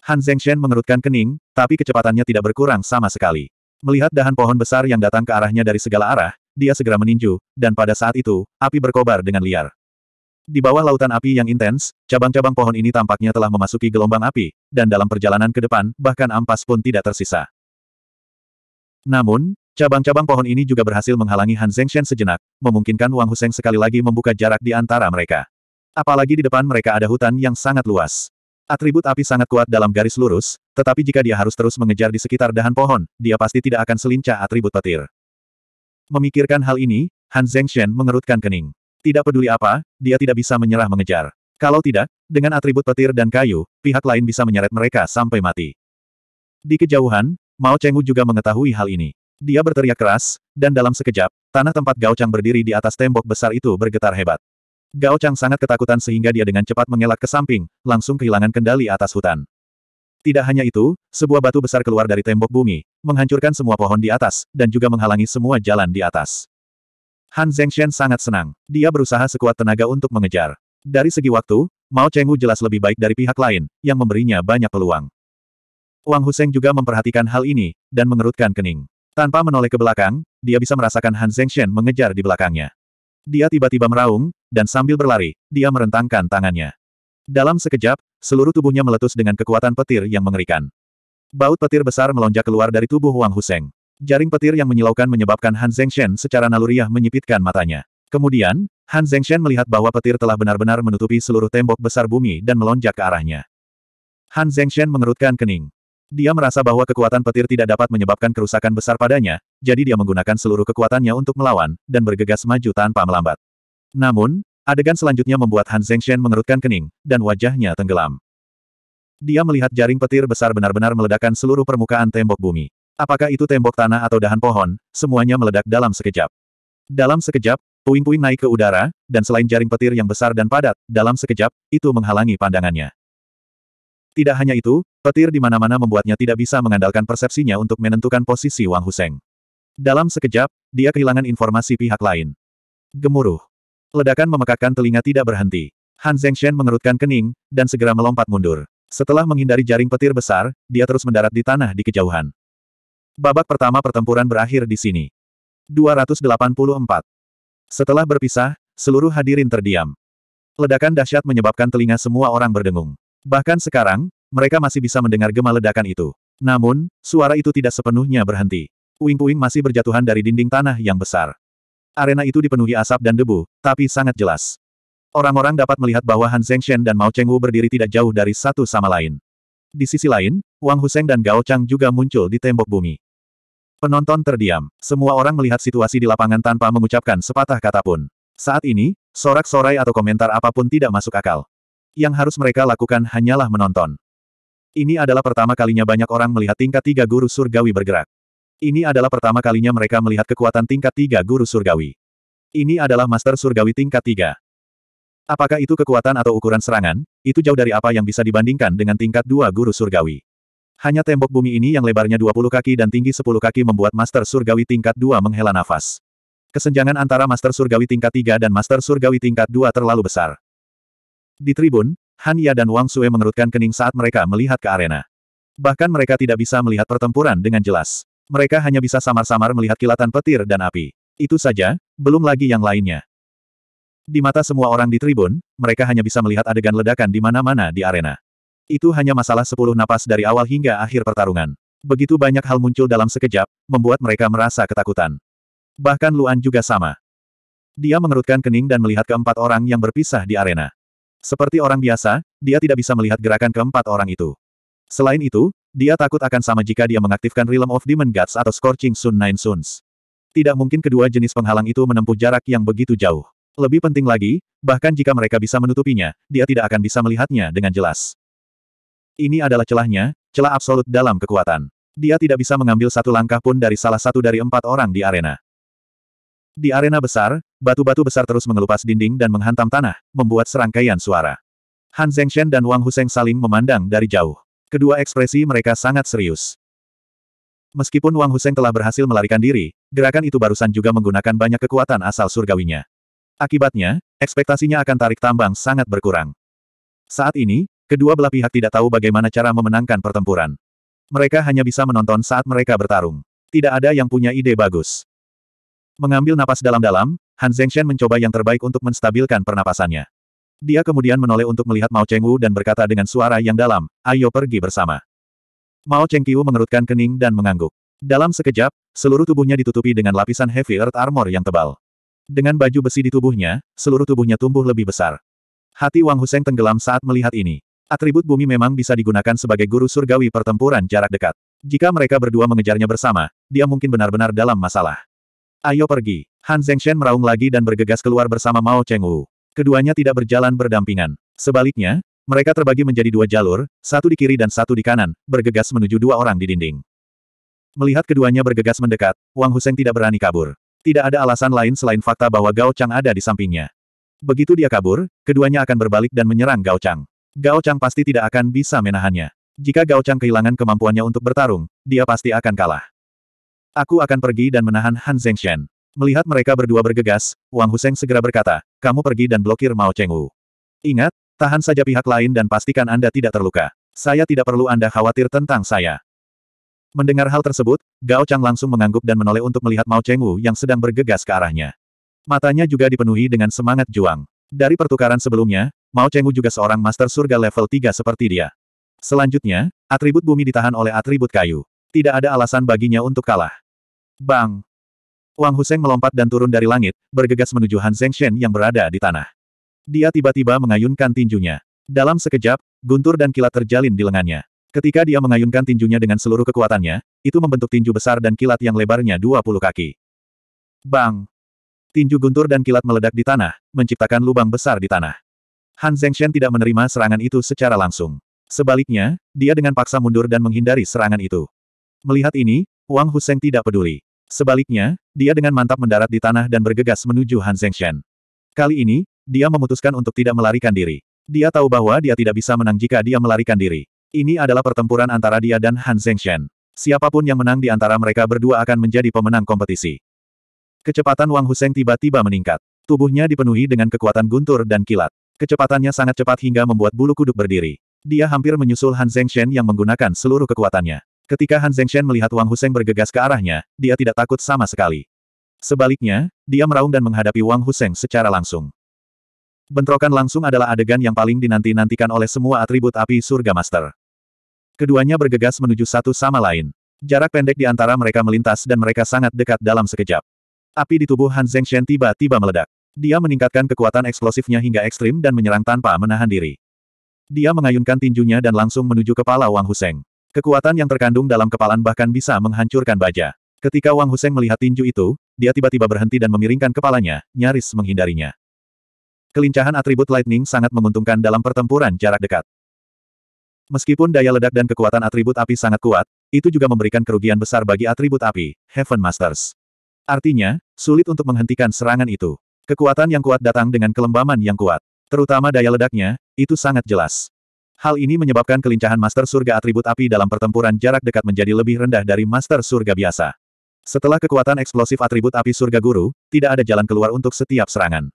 Han Zhengshen mengerutkan kening, tapi kecepatannya tidak berkurang sama sekali. Melihat dahan pohon besar yang datang ke arahnya dari segala arah, dia segera meninju, dan pada saat itu, api berkobar dengan liar. Di bawah lautan api yang intens, cabang-cabang pohon ini tampaknya telah memasuki gelombang api, dan dalam perjalanan ke depan, bahkan ampas pun tidak tersisa. Namun, cabang-cabang pohon ini juga berhasil menghalangi Han Zhengshen sejenak, memungkinkan Wang Huseng sekali lagi membuka jarak di antara mereka. Apalagi di depan mereka ada hutan yang sangat luas. Atribut api sangat kuat dalam garis lurus, tetapi jika dia harus terus mengejar di sekitar dahan pohon, dia pasti tidak akan selincah atribut petir. Memikirkan hal ini, Han Zhengshen mengerutkan kening. Tidak peduli apa, dia tidak bisa menyerah mengejar. Kalau tidak, dengan atribut petir dan kayu, pihak lain bisa menyeret mereka sampai mati. Di kejauhan, Mao Chengwu juga mengetahui hal ini. Dia berteriak keras, dan dalam sekejap, tanah tempat Gao Chang berdiri di atas tembok besar itu bergetar hebat. Gao Chang sangat ketakutan sehingga dia dengan cepat mengelak ke samping, langsung kehilangan kendali atas hutan. Tidak hanya itu, sebuah batu besar keluar dari tembok bumi, menghancurkan semua pohon di atas, dan juga menghalangi semua jalan di atas. Han Zhengshen sangat senang. Dia berusaha sekuat tenaga untuk mengejar. Dari segi waktu, Mao Chengwu jelas lebih baik dari pihak lain, yang memberinya banyak peluang. Wang Huseng juga memperhatikan hal ini, dan mengerutkan kening. Tanpa menoleh ke belakang, dia bisa merasakan Han Zhengshen mengejar di belakangnya. Dia tiba-tiba meraung, dan sambil berlari, dia merentangkan tangannya. Dalam sekejap, seluruh tubuhnya meletus dengan kekuatan petir yang mengerikan. Baut petir besar melonjak keluar dari tubuh Wang Huseng. Jaring petir yang menyilaukan menyebabkan Han Zhengshen secara naluriah menyipitkan matanya. Kemudian, Han Zhengshen melihat bahwa petir telah benar-benar menutupi seluruh tembok besar bumi dan melonjak ke arahnya. Han Zhengshen mengerutkan kening. Dia merasa bahwa kekuatan petir tidak dapat menyebabkan kerusakan besar padanya, jadi dia menggunakan seluruh kekuatannya untuk melawan, dan bergegas maju tanpa melambat. Namun, adegan selanjutnya membuat Han Zhengshen mengerutkan kening, dan wajahnya tenggelam. Dia melihat jaring petir besar benar-benar meledakkan seluruh permukaan tembok bumi. Apakah itu tembok tanah atau dahan pohon, semuanya meledak dalam sekejap. Dalam sekejap, puing-puing naik ke udara, dan selain jaring petir yang besar dan padat, dalam sekejap, itu menghalangi pandangannya. Tidak hanya itu, petir di mana-mana membuatnya tidak bisa mengandalkan persepsinya untuk menentukan posisi Wang Huseng. Dalam sekejap, dia kehilangan informasi pihak lain. Gemuruh. Ledakan memekakkan telinga tidak berhenti. Han Zhengshen mengerutkan kening, dan segera melompat mundur. Setelah menghindari jaring petir besar, dia terus mendarat di tanah di kejauhan. Babak pertama pertempuran berakhir di sini. 284. Setelah berpisah, seluruh hadirin terdiam. Ledakan dahsyat menyebabkan telinga semua orang berdengung. Bahkan sekarang, mereka masih bisa mendengar gema ledakan itu. Namun, suara itu tidak sepenuhnya berhenti. Puing-puing masih berjatuhan dari dinding tanah yang besar. Arena itu dipenuhi asap dan debu, tapi sangat jelas. Orang-orang dapat melihat bahwa Han Zhengshen dan Mao Chengwu berdiri tidak jauh dari satu sama lain. Di sisi lain, Wang Huseng dan Gao Chang juga muncul di tembok bumi. Penonton terdiam. Semua orang melihat situasi di lapangan tanpa mengucapkan sepatah kata pun. Saat ini, sorak-sorai atau komentar apapun tidak masuk akal. Yang harus mereka lakukan hanyalah menonton. Ini adalah pertama kalinya banyak orang melihat tingkat tiga guru surgawi bergerak. Ini adalah pertama kalinya mereka melihat kekuatan tingkat tiga guru surgawi. Ini adalah master surgawi tingkat tiga. Apakah itu kekuatan atau ukuran serangan, itu jauh dari apa yang bisa dibandingkan dengan tingkat dua guru surgawi. Hanya tembok bumi ini yang lebarnya 20 kaki dan tinggi 10 kaki membuat master surgawi tingkat dua menghela nafas. Kesenjangan antara Master Surgawi tingkat tiga dan Master Surgawi tingkat dua terlalu besar. Di tribun, Han Ya dan Wang Sue mengerutkan kening saat mereka melihat ke arena. Bahkan mereka tidak bisa melihat pertempuran dengan jelas. Mereka hanya bisa samar-samar melihat kilatan petir dan api. Itu saja, belum lagi yang lainnya. Di mata semua orang di tribun, mereka hanya bisa melihat adegan ledakan di mana-mana di arena. Itu hanya masalah sepuluh napas dari awal hingga akhir pertarungan. Begitu banyak hal muncul dalam sekejap, membuat mereka merasa ketakutan. Bahkan Luan juga sama. Dia mengerutkan kening dan melihat keempat orang yang berpisah di arena. Seperti orang biasa, dia tidak bisa melihat gerakan keempat orang itu. Selain itu, dia takut akan sama jika dia mengaktifkan Realm of Demon Gods atau Scorching Sun Nine Suns. Tidak mungkin kedua jenis penghalang itu menempuh jarak yang begitu jauh. Lebih penting lagi, bahkan jika mereka bisa menutupinya, dia tidak akan bisa melihatnya dengan jelas. Ini adalah celahnya, celah absolut dalam kekuatan. Dia tidak bisa mengambil satu langkah pun dari salah satu dari empat orang di arena. Di arena besar, batu-batu besar terus mengelupas dinding dan menghantam tanah, membuat serangkaian suara. Han Zhengshen dan Wang Huseng saling memandang dari jauh. Kedua ekspresi mereka sangat serius. Meskipun Wang Huseng telah berhasil melarikan diri, gerakan itu barusan juga menggunakan banyak kekuatan asal surgawinya. Akibatnya, ekspektasinya akan tarik tambang sangat berkurang. Saat ini, kedua belah pihak tidak tahu bagaimana cara memenangkan pertempuran. Mereka hanya bisa menonton saat mereka bertarung. Tidak ada yang punya ide bagus. Mengambil napas dalam-dalam, Han Zhengshen mencoba yang terbaik untuk menstabilkan pernapasannya. Dia kemudian menoleh untuk melihat Mao Chengwu dan berkata dengan suara yang dalam, ayo pergi bersama. Mao Chengqiu mengerutkan kening dan mengangguk. Dalam sekejap, seluruh tubuhnya ditutupi dengan lapisan heavy earth armor yang tebal. Dengan baju besi di tubuhnya, seluruh tubuhnya tumbuh lebih besar. Hati Wang Huseng tenggelam saat melihat ini. Atribut bumi memang bisa digunakan sebagai guru surgawi pertempuran jarak dekat. Jika mereka berdua mengejarnya bersama, dia mungkin benar-benar dalam masalah. Ayo pergi. Han Zengshen meraung lagi dan bergegas keluar bersama Mao Chengwu. Keduanya tidak berjalan berdampingan. Sebaliknya, mereka terbagi menjadi dua jalur, satu di kiri dan satu di kanan, bergegas menuju dua orang di dinding. Melihat keduanya bergegas mendekat, Wang Huseng tidak berani kabur. Tidak ada alasan lain selain fakta bahwa Gao Chang ada di sampingnya. Begitu dia kabur, keduanya akan berbalik dan menyerang Gao Chang. Gao Chang pasti tidak akan bisa menahannya. Jika Gao Chang kehilangan kemampuannya untuk bertarung, dia pasti akan kalah. Aku akan pergi dan menahan Han Zhengshen. Melihat mereka berdua bergegas, Wang Huseng segera berkata, kamu pergi dan blokir Mao Chengwu. Ingat, tahan saja pihak lain dan pastikan Anda tidak terluka. Saya tidak perlu Anda khawatir tentang saya. Mendengar hal tersebut, Gao Chang langsung mengangguk dan menoleh untuk melihat Mao Chengwu yang sedang bergegas ke arahnya. Matanya juga dipenuhi dengan semangat juang. Dari pertukaran sebelumnya, Mao Chengwu juga seorang master surga level 3 seperti dia. Selanjutnya, atribut bumi ditahan oleh atribut kayu. Tidak ada alasan baginya untuk kalah. Bang! Wang Huseng melompat dan turun dari langit, bergegas menuju Han Zheng Shen yang berada di tanah. Dia tiba-tiba mengayunkan tinjunya. Dalam sekejap, guntur dan kilat terjalin di lengannya. Ketika dia mengayunkan tinjunya dengan seluruh kekuatannya, itu membentuk tinju besar dan kilat yang lebarnya 20 kaki. Bang! Tinju guntur dan kilat meledak di tanah, menciptakan lubang besar di tanah. Han Shen tidak menerima serangan itu secara langsung. Sebaliknya, dia dengan paksa mundur dan menghindari serangan itu. Melihat ini, Wang Huseng tidak peduli. Sebaliknya, dia dengan mantap mendarat di tanah dan bergegas menuju Han Zhengshan. Kali ini, dia memutuskan untuk tidak melarikan diri. Dia tahu bahwa dia tidak bisa menang jika dia melarikan diri. Ini adalah pertempuran antara dia dan Han Zhengshan. Siapapun yang menang di antara mereka berdua akan menjadi pemenang kompetisi. Kecepatan Wang Huseng tiba-tiba meningkat. Tubuhnya dipenuhi dengan kekuatan guntur dan kilat. Kecepatannya sangat cepat hingga membuat bulu kuduk berdiri. Dia hampir menyusul Han Zhengshan yang menggunakan seluruh kekuatannya. Ketika Han Zhengshen melihat Wang Huseng bergegas ke arahnya, dia tidak takut sama sekali. Sebaliknya, dia meraung dan menghadapi Wang Huseng secara langsung. Bentrokan langsung adalah adegan yang paling dinanti-nantikan oleh semua atribut api surga master. Keduanya bergegas menuju satu sama lain. Jarak pendek di antara mereka melintas dan mereka sangat dekat dalam sekejap. Api di tubuh Han Zhengshen tiba-tiba meledak. Dia meningkatkan kekuatan eksplosifnya hingga ekstrim dan menyerang tanpa menahan diri. Dia mengayunkan tinjunya dan langsung menuju kepala Wang Huseng. Kekuatan yang terkandung dalam kepalan bahkan bisa menghancurkan baja. Ketika Wang Huseng melihat tinju itu, dia tiba-tiba berhenti dan memiringkan kepalanya, nyaris menghindarinya. Kelincahan atribut lightning sangat menguntungkan dalam pertempuran jarak dekat. Meskipun daya ledak dan kekuatan atribut api sangat kuat, itu juga memberikan kerugian besar bagi atribut api, Heaven Masters. Artinya, sulit untuk menghentikan serangan itu. Kekuatan yang kuat datang dengan kelembaman yang kuat. Terutama daya ledaknya, itu sangat jelas. Hal ini menyebabkan kelincahan Master Surga atribut api dalam pertempuran jarak dekat menjadi lebih rendah dari Master Surga biasa. Setelah kekuatan eksplosif atribut api Surga Guru, tidak ada jalan keluar untuk setiap serangan.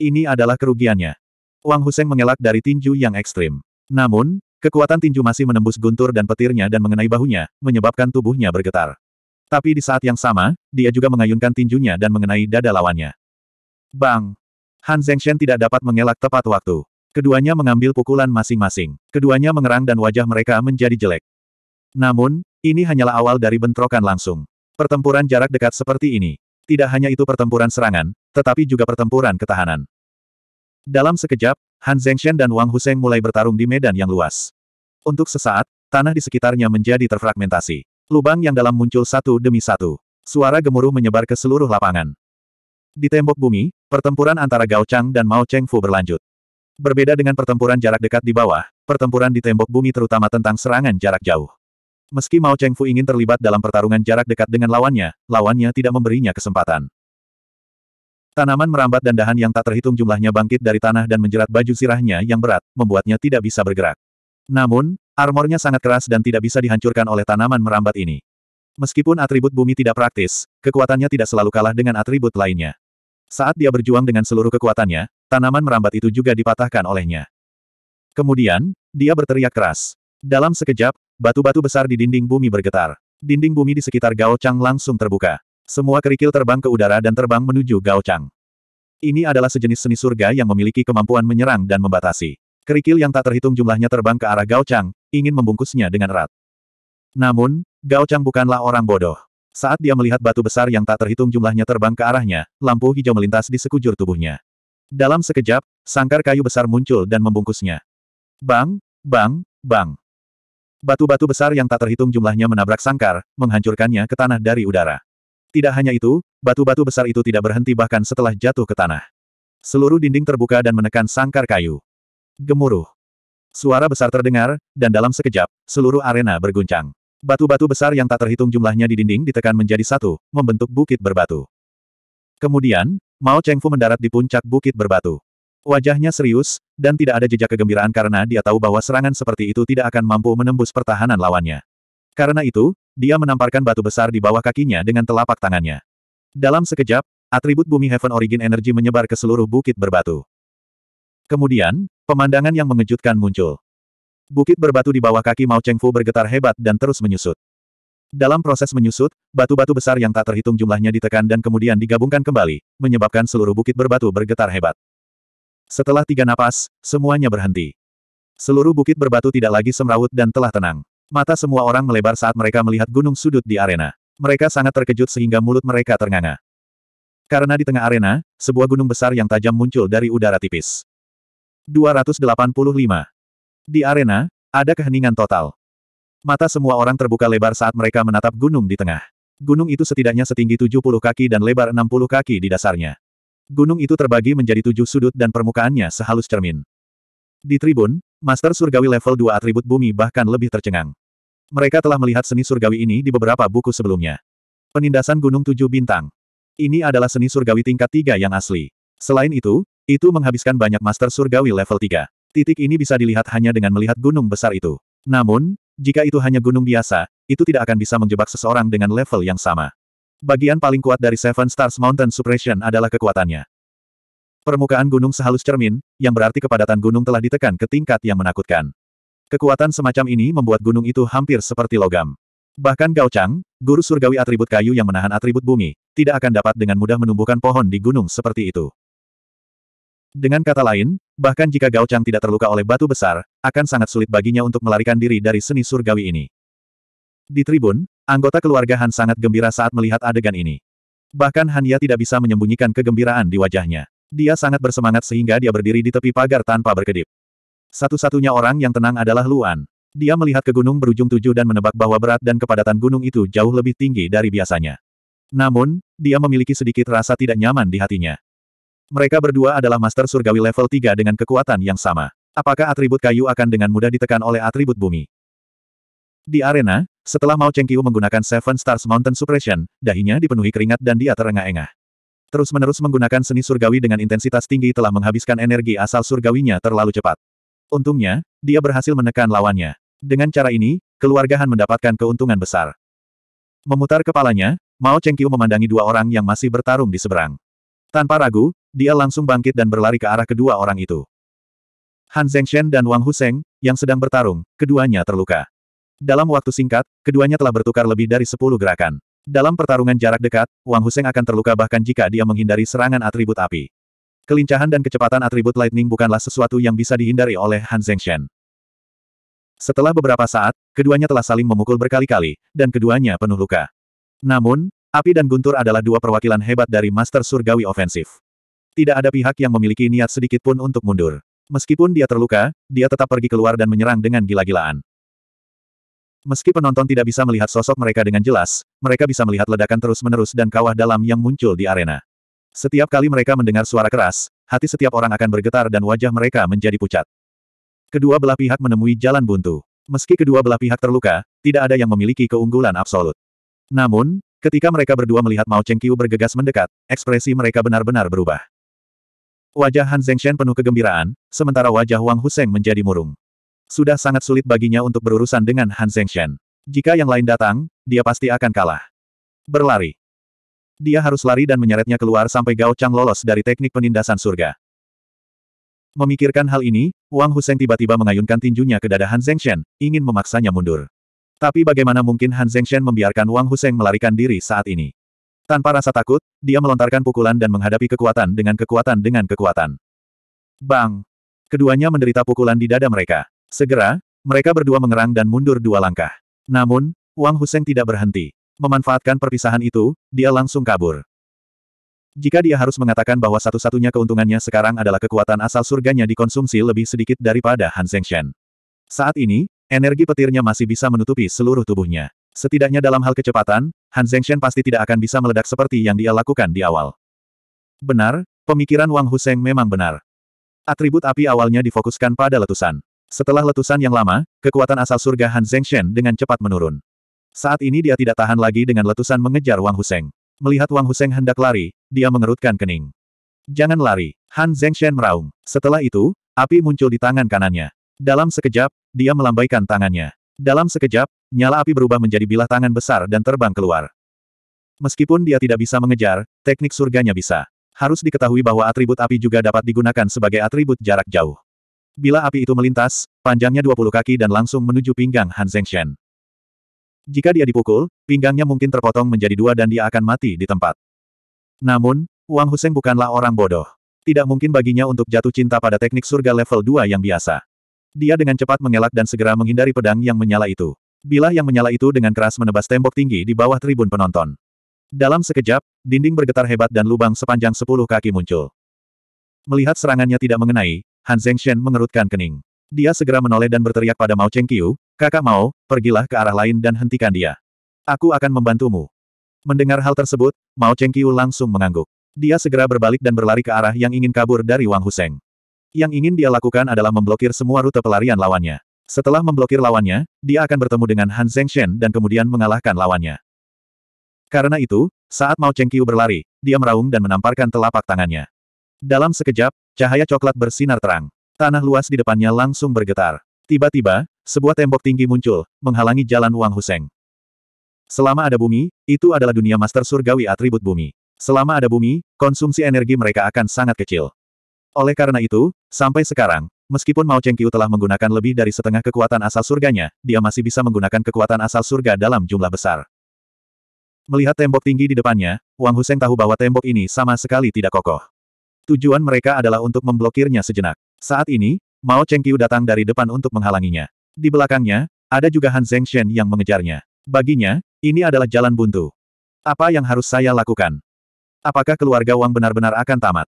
Ini adalah kerugiannya. Wang Huseng mengelak dari tinju yang ekstrim. Namun, kekuatan tinju masih menembus guntur dan petirnya dan mengenai bahunya, menyebabkan tubuhnya bergetar. Tapi di saat yang sama, dia juga mengayunkan tinjunya dan mengenai dada lawannya. Bang! Han Zhengshen tidak dapat mengelak tepat waktu. Keduanya mengambil pukulan masing-masing. Keduanya mengerang dan wajah mereka menjadi jelek. Namun, ini hanyalah awal dari bentrokan langsung. Pertempuran jarak dekat seperti ini. Tidak hanya itu pertempuran serangan, tetapi juga pertempuran ketahanan. Dalam sekejap, Han Zhengshen dan Wang Huseng mulai bertarung di medan yang luas. Untuk sesaat, tanah di sekitarnya menjadi terfragmentasi. Lubang yang dalam muncul satu demi satu. Suara gemuruh menyebar ke seluruh lapangan. Di tembok bumi, pertempuran antara Gao Chang dan Mao Cheng Fu berlanjut. Berbeda dengan pertempuran jarak dekat di bawah, pertempuran di tembok bumi terutama tentang serangan jarak jauh. Meski Mao Chengfu ingin terlibat dalam pertarungan jarak dekat dengan lawannya, lawannya tidak memberinya kesempatan. Tanaman merambat dan dahan yang tak terhitung jumlahnya bangkit dari tanah dan menjerat baju sirahnya yang berat, membuatnya tidak bisa bergerak. Namun, armornya sangat keras dan tidak bisa dihancurkan oleh tanaman merambat ini. Meskipun atribut bumi tidak praktis, kekuatannya tidak selalu kalah dengan atribut lainnya. Saat dia berjuang dengan seluruh kekuatannya, tanaman merambat itu juga dipatahkan olehnya. Kemudian, dia berteriak keras. Dalam sekejap, batu-batu besar di dinding bumi bergetar. Dinding bumi di sekitar Gao Chang langsung terbuka. Semua kerikil terbang ke udara dan terbang menuju Gao Chang. Ini adalah sejenis seni surga yang memiliki kemampuan menyerang dan membatasi. Kerikil yang tak terhitung jumlahnya terbang ke arah Gao Chang, ingin membungkusnya dengan erat. Namun, Gao Chang bukanlah orang bodoh. Saat dia melihat batu besar yang tak terhitung jumlahnya terbang ke arahnya, lampu hijau melintas di sekujur tubuhnya. Dalam sekejap, sangkar kayu besar muncul dan membungkusnya. Bang, bang, bang. Batu-batu besar yang tak terhitung jumlahnya menabrak sangkar, menghancurkannya ke tanah dari udara. Tidak hanya itu, batu-batu besar itu tidak berhenti bahkan setelah jatuh ke tanah. Seluruh dinding terbuka dan menekan sangkar kayu. Gemuruh. Suara besar terdengar, dan dalam sekejap, seluruh arena berguncang. Batu-batu besar yang tak terhitung jumlahnya di dinding ditekan menjadi satu, membentuk bukit berbatu. Kemudian, Mao Chengfu mendarat di puncak bukit berbatu. Wajahnya serius, dan tidak ada jejak kegembiraan karena dia tahu bahwa serangan seperti itu tidak akan mampu menembus pertahanan lawannya. Karena itu, dia menamparkan batu besar di bawah kakinya dengan telapak tangannya. Dalam sekejap, atribut bumi Heaven Origin Energy menyebar ke seluruh bukit berbatu. Kemudian, pemandangan yang mengejutkan muncul. Bukit berbatu di bawah kaki Mao Chengfu bergetar hebat dan terus menyusut. Dalam proses menyusut, batu-batu besar yang tak terhitung jumlahnya ditekan dan kemudian digabungkan kembali, menyebabkan seluruh bukit berbatu bergetar hebat. Setelah tiga napas, semuanya berhenti. Seluruh bukit berbatu tidak lagi semrawut dan telah tenang. Mata semua orang melebar saat mereka melihat gunung sudut di arena. Mereka sangat terkejut sehingga mulut mereka ternganga. Karena di tengah arena, sebuah gunung besar yang tajam muncul dari udara tipis. 285. Di arena, ada keheningan total. Mata semua orang terbuka lebar saat mereka menatap gunung di tengah. Gunung itu setidaknya setinggi 70 kaki dan lebar 60 kaki di dasarnya. Gunung itu terbagi menjadi tujuh sudut dan permukaannya sehalus cermin. Di tribun, Master Surgawi level 2 atribut bumi bahkan lebih tercengang. Mereka telah melihat seni surgawi ini di beberapa buku sebelumnya. Penindasan Gunung Tujuh Bintang. Ini adalah seni surgawi tingkat 3 yang asli. Selain itu, itu menghabiskan banyak Master Surgawi level 3. Titik ini bisa dilihat hanya dengan melihat gunung besar itu. Namun, jika itu hanya gunung biasa, itu tidak akan bisa menjebak seseorang dengan level yang sama. Bagian paling kuat dari Seven Stars Mountain Suppression adalah kekuatannya. Permukaan gunung sehalus cermin, yang berarti kepadatan gunung telah ditekan ke tingkat yang menakutkan. Kekuatan semacam ini membuat gunung itu hampir seperti logam. Bahkan Gao Chang, guru surgawi atribut kayu yang menahan atribut bumi, tidak akan dapat dengan mudah menumbuhkan pohon di gunung seperti itu. Dengan kata lain, bahkan jika Gao Chang tidak terluka oleh batu besar, akan sangat sulit baginya untuk melarikan diri dari seni surgawi ini. Di tribun, anggota keluarga Han sangat gembira saat melihat adegan ini. Bahkan Han Ya tidak bisa menyembunyikan kegembiraan di wajahnya. Dia sangat bersemangat sehingga dia berdiri di tepi pagar tanpa berkedip. Satu-satunya orang yang tenang adalah Luan. Dia melihat ke gunung berujung tujuh dan menebak bahwa berat dan kepadatan gunung itu jauh lebih tinggi dari biasanya. Namun, dia memiliki sedikit rasa tidak nyaman di hatinya. Mereka berdua adalah master surgawi level 3 dengan kekuatan yang sama. Apakah atribut kayu akan dengan mudah ditekan oleh atribut bumi? Di arena, setelah Mao Chengqiu menggunakan Seven Stars Mountain Suppression, dahinya dipenuhi keringat dan dia terengah-engah. Terus-menerus menggunakan seni surgawi dengan intensitas tinggi telah menghabiskan energi asal surgawinya terlalu cepat. Untungnya, dia berhasil menekan lawannya. Dengan cara ini, keluarga Han mendapatkan keuntungan besar. Memutar kepalanya, Mao Chengqiu memandangi dua orang yang masih bertarung di seberang. Tanpa ragu, dia langsung bangkit dan berlari ke arah kedua orang itu. Han Zhengshen dan Wang Huseng, yang sedang bertarung, keduanya terluka. Dalam waktu singkat, keduanya telah bertukar lebih dari 10 gerakan. Dalam pertarungan jarak dekat, Wang Huseng akan terluka bahkan jika dia menghindari serangan atribut api. Kelincahan dan kecepatan atribut lightning bukanlah sesuatu yang bisa dihindari oleh Han Zhengshen. Setelah beberapa saat, keduanya telah saling memukul berkali-kali, dan keduanya penuh luka. Namun, api dan guntur adalah dua perwakilan hebat dari Master Surgawi Ofensif. Tidak ada pihak yang memiliki niat sedikit pun untuk mundur. Meskipun dia terluka, dia tetap pergi keluar dan menyerang dengan gila-gilaan. Meski penonton tidak bisa melihat sosok mereka dengan jelas, mereka bisa melihat ledakan terus-menerus dan kawah dalam yang muncul di arena. Setiap kali mereka mendengar suara keras, hati setiap orang akan bergetar dan wajah mereka menjadi pucat. Kedua belah pihak menemui jalan buntu. Meski kedua belah pihak terluka, tidak ada yang memiliki keunggulan absolut. Namun, ketika mereka berdua melihat Mao Chengqiu bergegas mendekat, ekspresi mereka benar-benar berubah. Wajah Han Zhengshen penuh kegembiraan, sementara wajah Wang Huseng menjadi murung. Sudah sangat sulit baginya untuk berurusan dengan Han Zhengshen. Jika yang lain datang, dia pasti akan kalah. Berlari. Dia harus lari dan menyeretnya keluar sampai Gao Chang lolos dari teknik penindasan surga. Memikirkan hal ini, Wang Huseng tiba-tiba mengayunkan tinjunya ke dada Han Zhengshen, ingin memaksanya mundur. Tapi bagaimana mungkin Han Zhengshen membiarkan Wang Huseng melarikan diri saat ini? Tanpa rasa takut, dia melontarkan pukulan dan menghadapi kekuatan dengan kekuatan dengan kekuatan. Bang! Keduanya menderita pukulan di dada mereka. Segera, mereka berdua mengerang dan mundur dua langkah. Namun, Wang Huseng tidak berhenti. Memanfaatkan perpisahan itu, dia langsung kabur. Jika dia harus mengatakan bahwa satu-satunya keuntungannya sekarang adalah kekuatan asal surganya dikonsumsi lebih sedikit daripada Han Zhengshen. Saat ini, energi petirnya masih bisa menutupi seluruh tubuhnya. Setidaknya dalam hal kecepatan, Han Zhengshen pasti tidak akan bisa meledak seperti yang dia lakukan di awal. Benar, pemikiran Wang Huseng memang benar. Atribut api awalnya difokuskan pada letusan. Setelah letusan yang lama, kekuatan asal surga Han Zhengshen dengan cepat menurun. Saat ini dia tidak tahan lagi dengan letusan mengejar Wang Huseng. Melihat Wang Huseng hendak lari, dia mengerutkan kening. Jangan lari, Han Zhengshen meraung. Setelah itu, api muncul di tangan kanannya. Dalam sekejap, dia melambaikan tangannya. Dalam sekejap, nyala api berubah menjadi bilah tangan besar dan terbang keluar. Meskipun dia tidak bisa mengejar, teknik surganya bisa. Harus diketahui bahwa atribut api juga dapat digunakan sebagai atribut jarak jauh. Bila api itu melintas, panjangnya 20 kaki dan langsung menuju pinggang Han Zhengshen. Jika dia dipukul, pinggangnya mungkin terpotong menjadi dua dan dia akan mati di tempat. Namun, Wang Huseng bukanlah orang bodoh. Tidak mungkin baginya untuk jatuh cinta pada teknik surga level 2 yang biasa. Dia dengan cepat mengelak dan segera menghindari pedang yang menyala itu. Bilah yang menyala itu dengan keras menebas tembok tinggi di bawah tribun penonton. Dalam sekejap, dinding bergetar hebat dan lubang sepanjang sepuluh kaki muncul. Melihat serangannya tidak mengenai, Han Shen mengerutkan kening. Dia segera menoleh dan berteriak pada Mao Chengqiu, kakak Mao, pergilah ke arah lain dan hentikan dia. Aku akan membantumu. Mendengar hal tersebut, Mao Chengqiu langsung mengangguk. Dia segera berbalik dan berlari ke arah yang ingin kabur dari Wang Huseng. Yang ingin dia lakukan adalah memblokir semua rute pelarian lawannya. Setelah memblokir lawannya, dia akan bertemu dengan Han Zhengshen dan kemudian mengalahkan lawannya. Karena itu, saat Mao Chengqiu berlari, dia meraung dan menamparkan telapak tangannya. Dalam sekejap, cahaya coklat bersinar terang. Tanah luas di depannya langsung bergetar. Tiba-tiba, sebuah tembok tinggi muncul, menghalangi jalan Wang Huseng. Selama ada bumi, itu adalah dunia master surgawi atribut bumi. Selama ada bumi, konsumsi energi mereka akan sangat kecil. Oleh karena itu, sampai sekarang, meskipun Mao Chengqiu telah menggunakan lebih dari setengah kekuatan asal surganya, dia masih bisa menggunakan kekuatan asal surga dalam jumlah besar. Melihat tembok tinggi di depannya, Wang Huseng tahu bahwa tembok ini sama sekali tidak kokoh. Tujuan mereka adalah untuk memblokirnya sejenak. Saat ini, Mao Chengqiu datang dari depan untuk menghalanginya. Di belakangnya, ada juga Han Zhengshen yang mengejarnya. Baginya, ini adalah jalan buntu. Apa yang harus saya lakukan? Apakah keluarga Wang benar-benar akan tamat?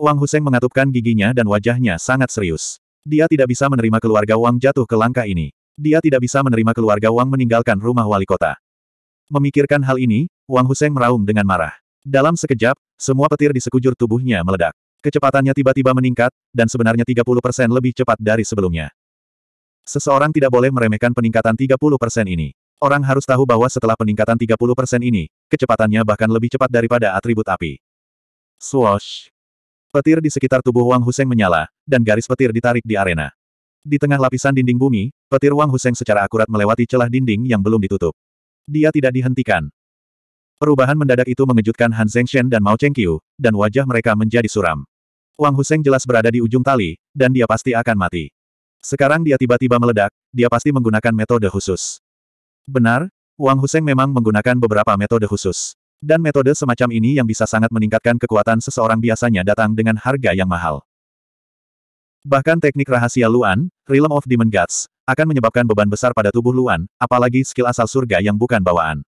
Wang Huseng mengatupkan giginya dan wajahnya sangat serius. Dia tidak bisa menerima keluarga Wang jatuh ke langkah ini. Dia tidak bisa menerima keluarga Wang meninggalkan rumah wali kota. Memikirkan hal ini, Wang Huseng meraung dengan marah. Dalam sekejap, semua petir di sekujur tubuhnya meledak. Kecepatannya tiba-tiba meningkat, dan sebenarnya 30% lebih cepat dari sebelumnya. Seseorang tidak boleh meremehkan peningkatan 30% ini. Orang harus tahu bahwa setelah peningkatan 30% ini, kecepatannya bahkan lebih cepat daripada atribut api. Swoosh! Petir di sekitar tubuh Wang Huseng menyala, dan garis petir ditarik di arena. Di tengah lapisan dinding bumi, petir Wang Huseng secara akurat melewati celah dinding yang belum ditutup. Dia tidak dihentikan. Perubahan mendadak itu mengejutkan Han Zhengshen dan Mao Chengqiu, dan wajah mereka menjadi suram. Wang Huseng jelas berada di ujung tali, dan dia pasti akan mati. Sekarang dia tiba-tiba meledak, dia pasti menggunakan metode khusus. Benar, Wang Huseng memang menggunakan beberapa metode khusus. Dan metode semacam ini yang bisa sangat meningkatkan kekuatan seseorang biasanya datang dengan harga yang mahal. Bahkan teknik rahasia Luan, Realm of Demon Gods, akan menyebabkan beban besar pada tubuh Luan, apalagi skill asal surga yang bukan bawaan.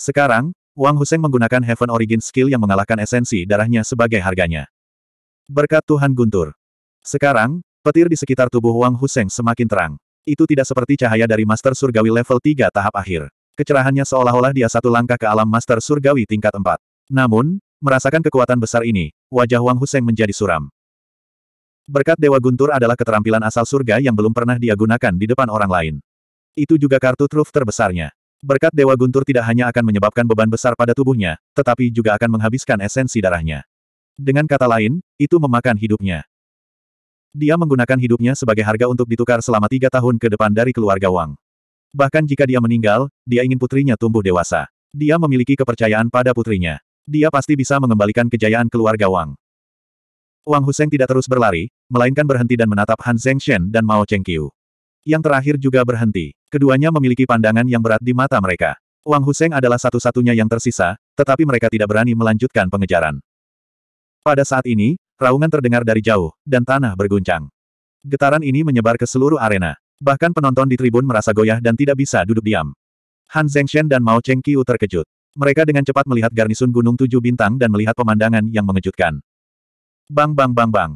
Sekarang, Wang Huseng menggunakan Heaven Origin skill yang mengalahkan esensi darahnya sebagai harganya. Berkat Tuhan Guntur. Sekarang, petir di sekitar tubuh Wang Huseng semakin terang. Itu tidak seperti cahaya dari Master Surgawi level 3 tahap akhir. Kecerahannya seolah-olah dia satu langkah ke alam master surgawi tingkat 4. Namun, merasakan kekuatan besar ini, wajah Wang Huseng menjadi suram. Berkat Dewa Guntur adalah keterampilan asal surga yang belum pernah dia gunakan di depan orang lain. Itu juga kartu truf terbesarnya. Berkat Dewa Guntur tidak hanya akan menyebabkan beban besar pada tubuhnya, tetapi juga akan menghabiskan esensi darahnya. Dengan kata lain, itu memakan hidupnya. Dia menggunakan hidupnya sebagai harga untuk ditukar selama tiga tahun ke depan dari keluarga Wang. Bahkan jika dia meninggal, dia ingin putrinya tumbuh dewasa. Dia memiliki kepercayaan pada putrinya. Dia pasti bisa mengembalikan kejayaan keluarga Wang. Wang Huseng tidak terus berlari, melainkan berhenti dan menatap Han Shen dan Mao Chengqiu. Yang terakhir juga berhenti. Keduanya memiliki pandangan yang berat di mata mereka. Wang Huseng adalah satu-satunya yang tersisa, tetapi mereka tidak berani melanjutkan pengejaran. Pada saat ini, raungan terdengar dari jauh, dan tanah berguncang. Getaran ini menyebar ke seluruh arena. Bahkan penonton di tribun merasa goyah dan tidak bisa duduk diam. Han Zhengshen dan Mao Chengqiu terkejut. Mereka dengan cepat melihat garnisun Gunung Tujuh Bintang dan melihat pemandangan yang mengejutkan. Bang bang bang bang.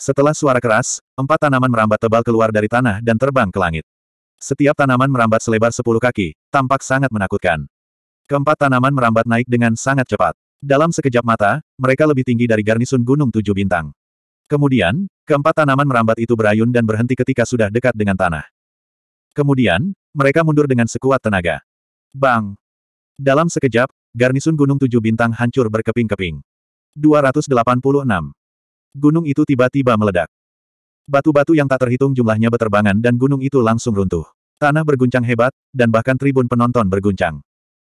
Setelah suara keras, empat tanaman merambat tebal keluar dari tanah dan terbang ke langit. Setiap tanaman merambat selebar sepuluh kaki, tampak sangat menakutkan. Keempat tanaman merambat naik dengan sangat cepat. Dalam sekejap mata, mereka lebih tinggi dari garnisun Gunung Tujuh Bintang. Kemudian, keempat tanaman merambat itu berayun dan berhenti ketika sudah dekat dengan tanah. Kemudian, mereka mundur dengan sekuat tenaga. Bang! Dalam sekejap, garnisun Gunung Tujuh Bintang hancur berkeping-keping. 286. Gunung itu tiba-tiba meledak. Batu-batu yang tak terhitung jumlahnya beterbangan dan gunung itu langsung runtuh. Tanah berguncang hebat, dan bahkan tribun penonton berguncang.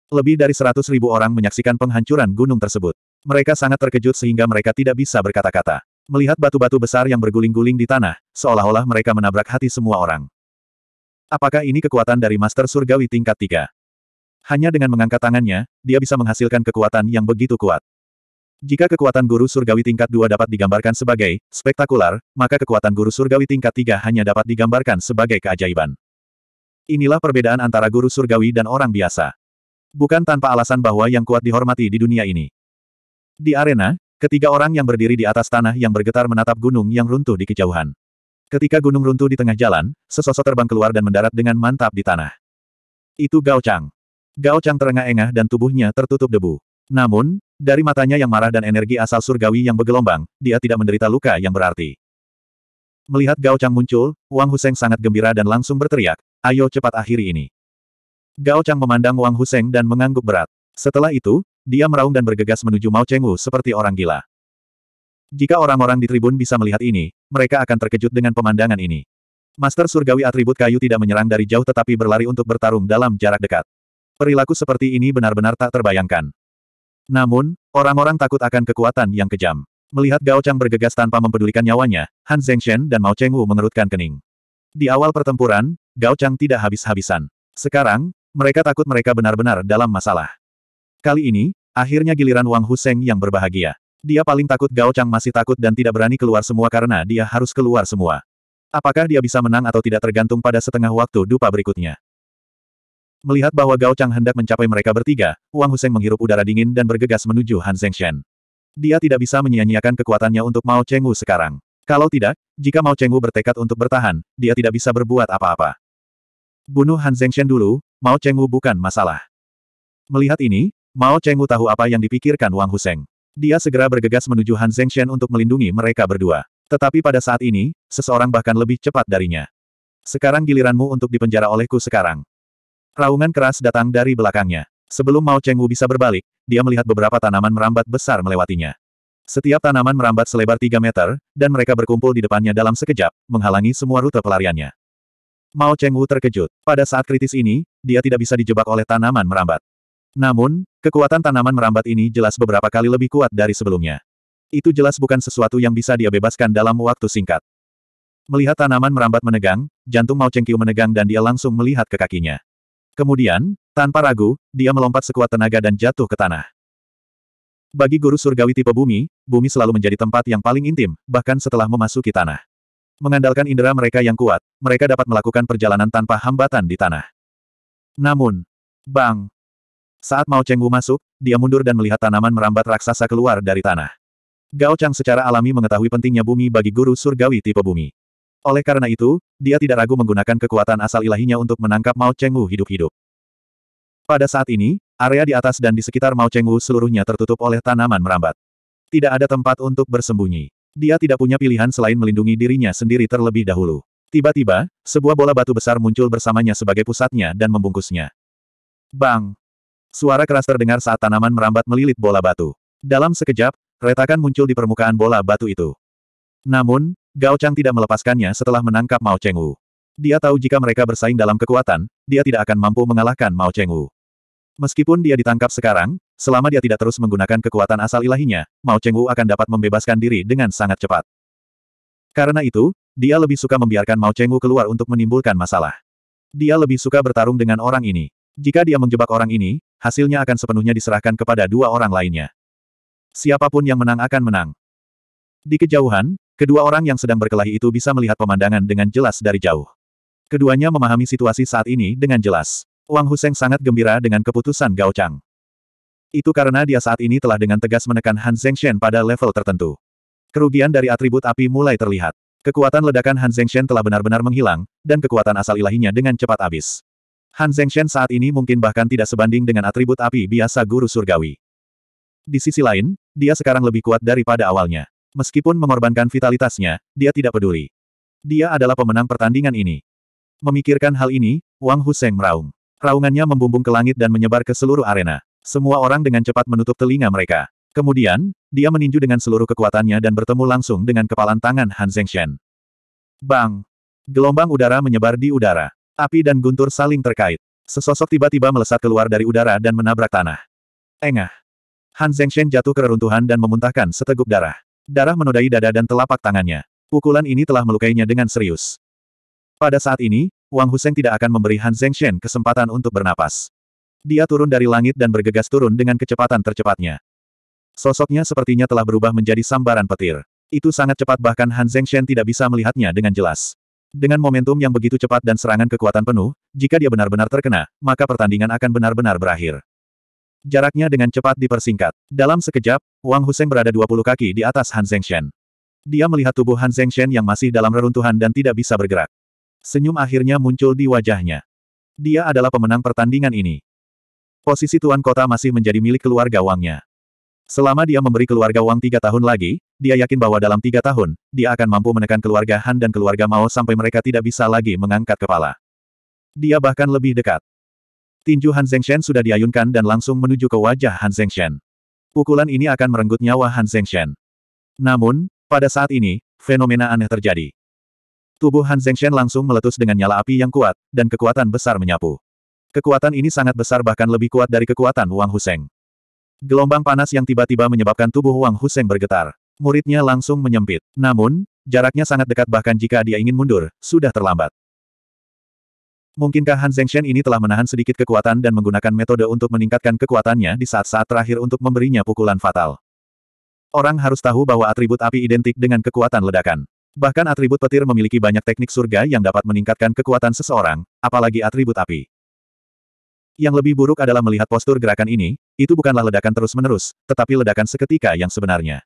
Lebih dari seratus ribu orang menyaksikan penghancuran gunung tersebut. Mereka sangat terkejut sehingga mereka tidak bisa berkata-kata. Melihat batu-batu besar yang berguling-guling di tanah, seolah-olah mereka menabrak hati semua orang. Apakah ini kekuatan dari Master Surgawi tingkat 3? Hanya dengan mengangkat tangannya, dia bisa menghasilkan kekuatan yang begitu kuat. Jika kekuatan guru surgawi tingkat 2 dapat digambarkan sebagai spektakular, maka kekuatan guru surgawi tingkat 3 hanya dapat digambarkan sebagai keajaiban. Inilah perbedaan antara guru surgawi dan orang biasa. Bukan tanpa alasan bahwa yang kuat dihormati di dunia ini. Di arena, Ketiga orang yang berdiri di atas tanah yang bergetar menatap gunung yang runtuh di kejauhan. Ketika gunung runtuh di tengah jalan, sesosok terbang keluar dan mendarat dengan mantap di tanah. Itu Gao Chang. Gao Chang terengah-engah dan tubuhnya tertutup debu. Namun, dari matanya yang marah dan energi asal surgawi yang bergelombang, dia tidak menderita luka yang berarti. Melihat Gao Chang muncul, Wang Huseng sangat gembira dan langsung berteriak, ayo cepat akhiri ini. Gao Chang memandang Wang Huseng dan mengangguk berat. Setelah itu, dia meraung dan bergegas menuju Mao Chengwu seperti orang gila. Jika orang-orang di tribun bisa melihat ini, mereka akan terkejut dengan pemandangan ini. Master surgawi atribut kayu tidak menyerang dari jauh tetapi berlari untuk bertarung dalam jarak dekat. Perilaku seperti ini benar-benar tak terbayangkan. Namun, orang-orang takut akan kekuatan yang kejam. Melihat Gao Chang bergegas tanpa mempedulikan nyawanya, Han Shen dan Mao Chengwu mengerutkan kening. Di awal pertempuran, Gao Chang tidak habis-habisan. Sekarang, mereka takut mereka benar-benar dalam masalah. Kali ini, akhirnya giliran Wang Huseng yang berbahagia. Dia paling takut Gao Chang masih takut dan tidak berani keluar semua karena dia harus keluar semua. Apakah dia bisa menang atau tidak tergantung pada setengah waktu dupa berikutnya. Melihat bahwa Gao Chang hendak mencapai mereka bertiga, Wang Huseng menghirup udara dingin dan bergegas menuju Han Zengshen. Dia tidak bisa menyia-nyiakan kekuatannya untuk Mao Chengwu sekarang. Kalau tidak, jika Mao Chengwu bertekad untuk bertahan, dia tidak bisa berbuat apa-apa. Bunuh Han Zengshen dulu, Mao Chengwu bukan masalah. Melihat ini, Mao Chengwu tahu apa yang dipikirkan Wang Huseng. Dia segera bergegas menuju Han Zhengshen untuk melindungi mereka berdua. Tetapi pada saat ini, seseorang bahkan lebih cepat darinya. Sekarang giliranmu untuk dipenjara olehku sekarang. Raungan keras datang dari belakangnya. Sebelum Mao Chengwu bisa berbalik, dia melihat beberapa tanaman merambat besar melewatinya. Setiap tanaman merambat selebar 3 meter, dan mereka berkumpul di depannya dalam sekejap, menghalangi semua rute pelariannya. Mao Chengwu terkejut. Pada saat kritis ini, dia tidak bisa dijebak oleh tanaman merambat. Namun, kekuatan tanaman merambat ini jelas beberapa kali lebih kuat dari sebelumnya. Itu jelas bukan sesuatu yang bisa dia bebaskan dalam waktu singkat. Melihat tanaman merambat menegang, jantung Mao Chengqiu menegang dan dia langsung melihat ke kakinya. Kemudian, tanpa ragu, dia melompat sekuat tenaga dan jatuh ke tanah. Bagi guru surgawi tipe bumi, bumi selalu menjadi tempat yang paling intim, bahkan setelah memasuki tanah. Mengandalkan indera mereka yang kuat, mereka dapat melakukan perjalanan tanpa hambatan di tanah. Namun, bang, saat Mao Chenggu masuk, dia mundur dan melihat tanaman merambat raksasa keluar dari tanah. Gao Chang secara alami mengetahui pentingnya bumi bagi guru surgawi tipe bumi. Oleh karena itu, dia tidak ragu menggunakan kekuatan asal ilahinya untuk menangkap Mao Chenggu hidup-hidup. Pada saat ini, area di atas dan di sekitar Mao Chenggu seluruhnya tertutup oleh tanaman merambat. Tidak ada tempat untuk bersembunyi. Dia tidak punya pilihan selain melindungi dirinya sendiri terlebih dahulu. Tiba-tiba, sebuah bola batu besar muncul bersamanya sebagai pusatnya dan membungkusnya. Bang! Suara keras terdengar saat tanaman merambat melilit bola batu. Dalam sekejap, retakan muncul di permukaan bola batu itu. Namun, Gao Chang tidak melepaskannya setelah menangkap Mao Cheng Wu. Dia tahu jika mereka bersaing dalam kekuatan, dia tidak akan mampu mengalahkan Mao Cheng Wu. Meskipun dia ditangkap sekarang, selama dia tidak terus menggunakan kekuatan asal ilahinya, Mao Cheng Wu akan dapat membebaskan diri dengan sangat cepat. Karena itu, dia lebih suka membiarkan Mao Cheng Wu keluar untuk menimbulkan masalah. Dia lebih suka bertarung dengan orang ini. Jika dia menjebak orang ini, hasilnya akan sepenuhnya diserahkan kepada dua orang lainnya. Siapapun yang menang akan menang. Di kejauhan, kedua orang yang sedang berkelahi itu bisa melihat pemandangan dengan jelas dari jauh. Keduanya memahami situasi saat ini dengan jelas. Wang Huseng sangat gembira dengan keputusan Gao Chang. Itu karena dia saat ini telah dengan tegas menekan Han Shen pada level tertentu. Kerugian dari atribut api mulai terlihat. Kekuatan ledakan Han Shen telah benar-benar menghilang, dan kekuatan asal ilahinya dengan cepat habis. Han Zhengshen saat ini mungkin bahkan tidak sebanding dengan atribut api biasa guru surgawi. Di sisi lain, dia sekarang lebih kuat daripada awalnya. Meskipun mengorbankan vitalitasnya, dia tidak peduli. Dia adalah pemenang pertandingan ini. Memikirkan hal ini, Wang Huseng meraung. Raungannya membumbung ke langit dan menyebar ke seluruh arena. Semua orang dengan cepat menutup telinga mereka. Kemudian, dia meninju dengan seluruh kekuatannya dan bertemu langsung dengan kepalan tangan Han Zhengshen. Bang! Gelombang udara menyebar di udara. Api dan guntur saling terkait. Sesosok tiba-tiba melesat keluar dari udara dan menabrak tanah. Engah. Han Zhengshen jatuh ke reruntuhan dan memuntahkan seteguk darah. Darah menodai dada dan telapak tangannya. Pukulan ini telah melukainya dengan serius. Pada saat ini, Wang Huseng tidak akan memberi Han Zhengshen kesempatan untuk bernapas. Dia turun dari langit dan bergegas turun dengan kecepatan tercepatnya. Sosoknya sepertinya telah berubah menjadi sambaran petir. Itu sangat cepat bahkan Han Zhengshen tidak bisa melihatnya dengan jelas. Dengan momentum yang begitu cepat dan serangan kekuatan penuh, jika dia benar-benar terkena, maka pertandingan akan benar-benar berakhir. Jaraknya dengan cepat dipersingkat. Dalam sekejap, Wang Huseng berada 20 kaki di atas Han Zhengshen. Dia melihat tubuh Han Zhengshen yang masih dalam reruntuhan dan tidak bisa bergerak. Senyum akhirnya muncul di wajahnya. Dia adalah pemenang pertandingan ini. Posisi tuan kota masih menjadi milik keluarga Wangnya. Selama dia memberi keluarga Wang tiga tahun lagi, dia yakin bahwa dalam tiga tahun, dia akan mampu menekan keluarga Han dan keluarga Mao sampai mereka tidak bisa lagi mengangkat kepala. Dia bahkan lebih dekat. Tinju Han Zhengshen sudah diayunkan dan langsung menuju ke wajah Han Zhengshen. Pukulan ini akan merenggut nyawa Han Zhengshen. Namun, pada saat ini, fenomena aneh terjadi. Tubuh Han Zhengshen langsung meletus dengan nyala api yang kuat, dan kekuatan besar menyapu. Kekuatan ini sangat besar bahkan lebih kuat dari kekuatan Wang Huseng. Gelombang panas yang tiba-tiba menyebabkan tubuh Wang Huseng bergetar. Muridnya langsung menyempit. Namun, jaraknya sangat dekat bahkan jika dia ingin mundur, sudah terlambat. Mungkinkah Han Zhengshen ini telah menahan sedikit kekuatan dan menggunakan metode untuk meningkatkan kekuatannya di saat-saat terakhir untuk memberinya pukulan fatal? Orang harus tahu bahwa atribut api identik dengan kekuatan ledakan. Bahkan atribut petir memiliki banyak teknik surga yang dapat meningkatkan kekuatan seseorang, apalagi atribut api. Yang lebih buruk adalah melihat postur gerakan ini, itu bukanlah ledakan terus-menerus, tetapi ledakan seketika yang sebenarnya.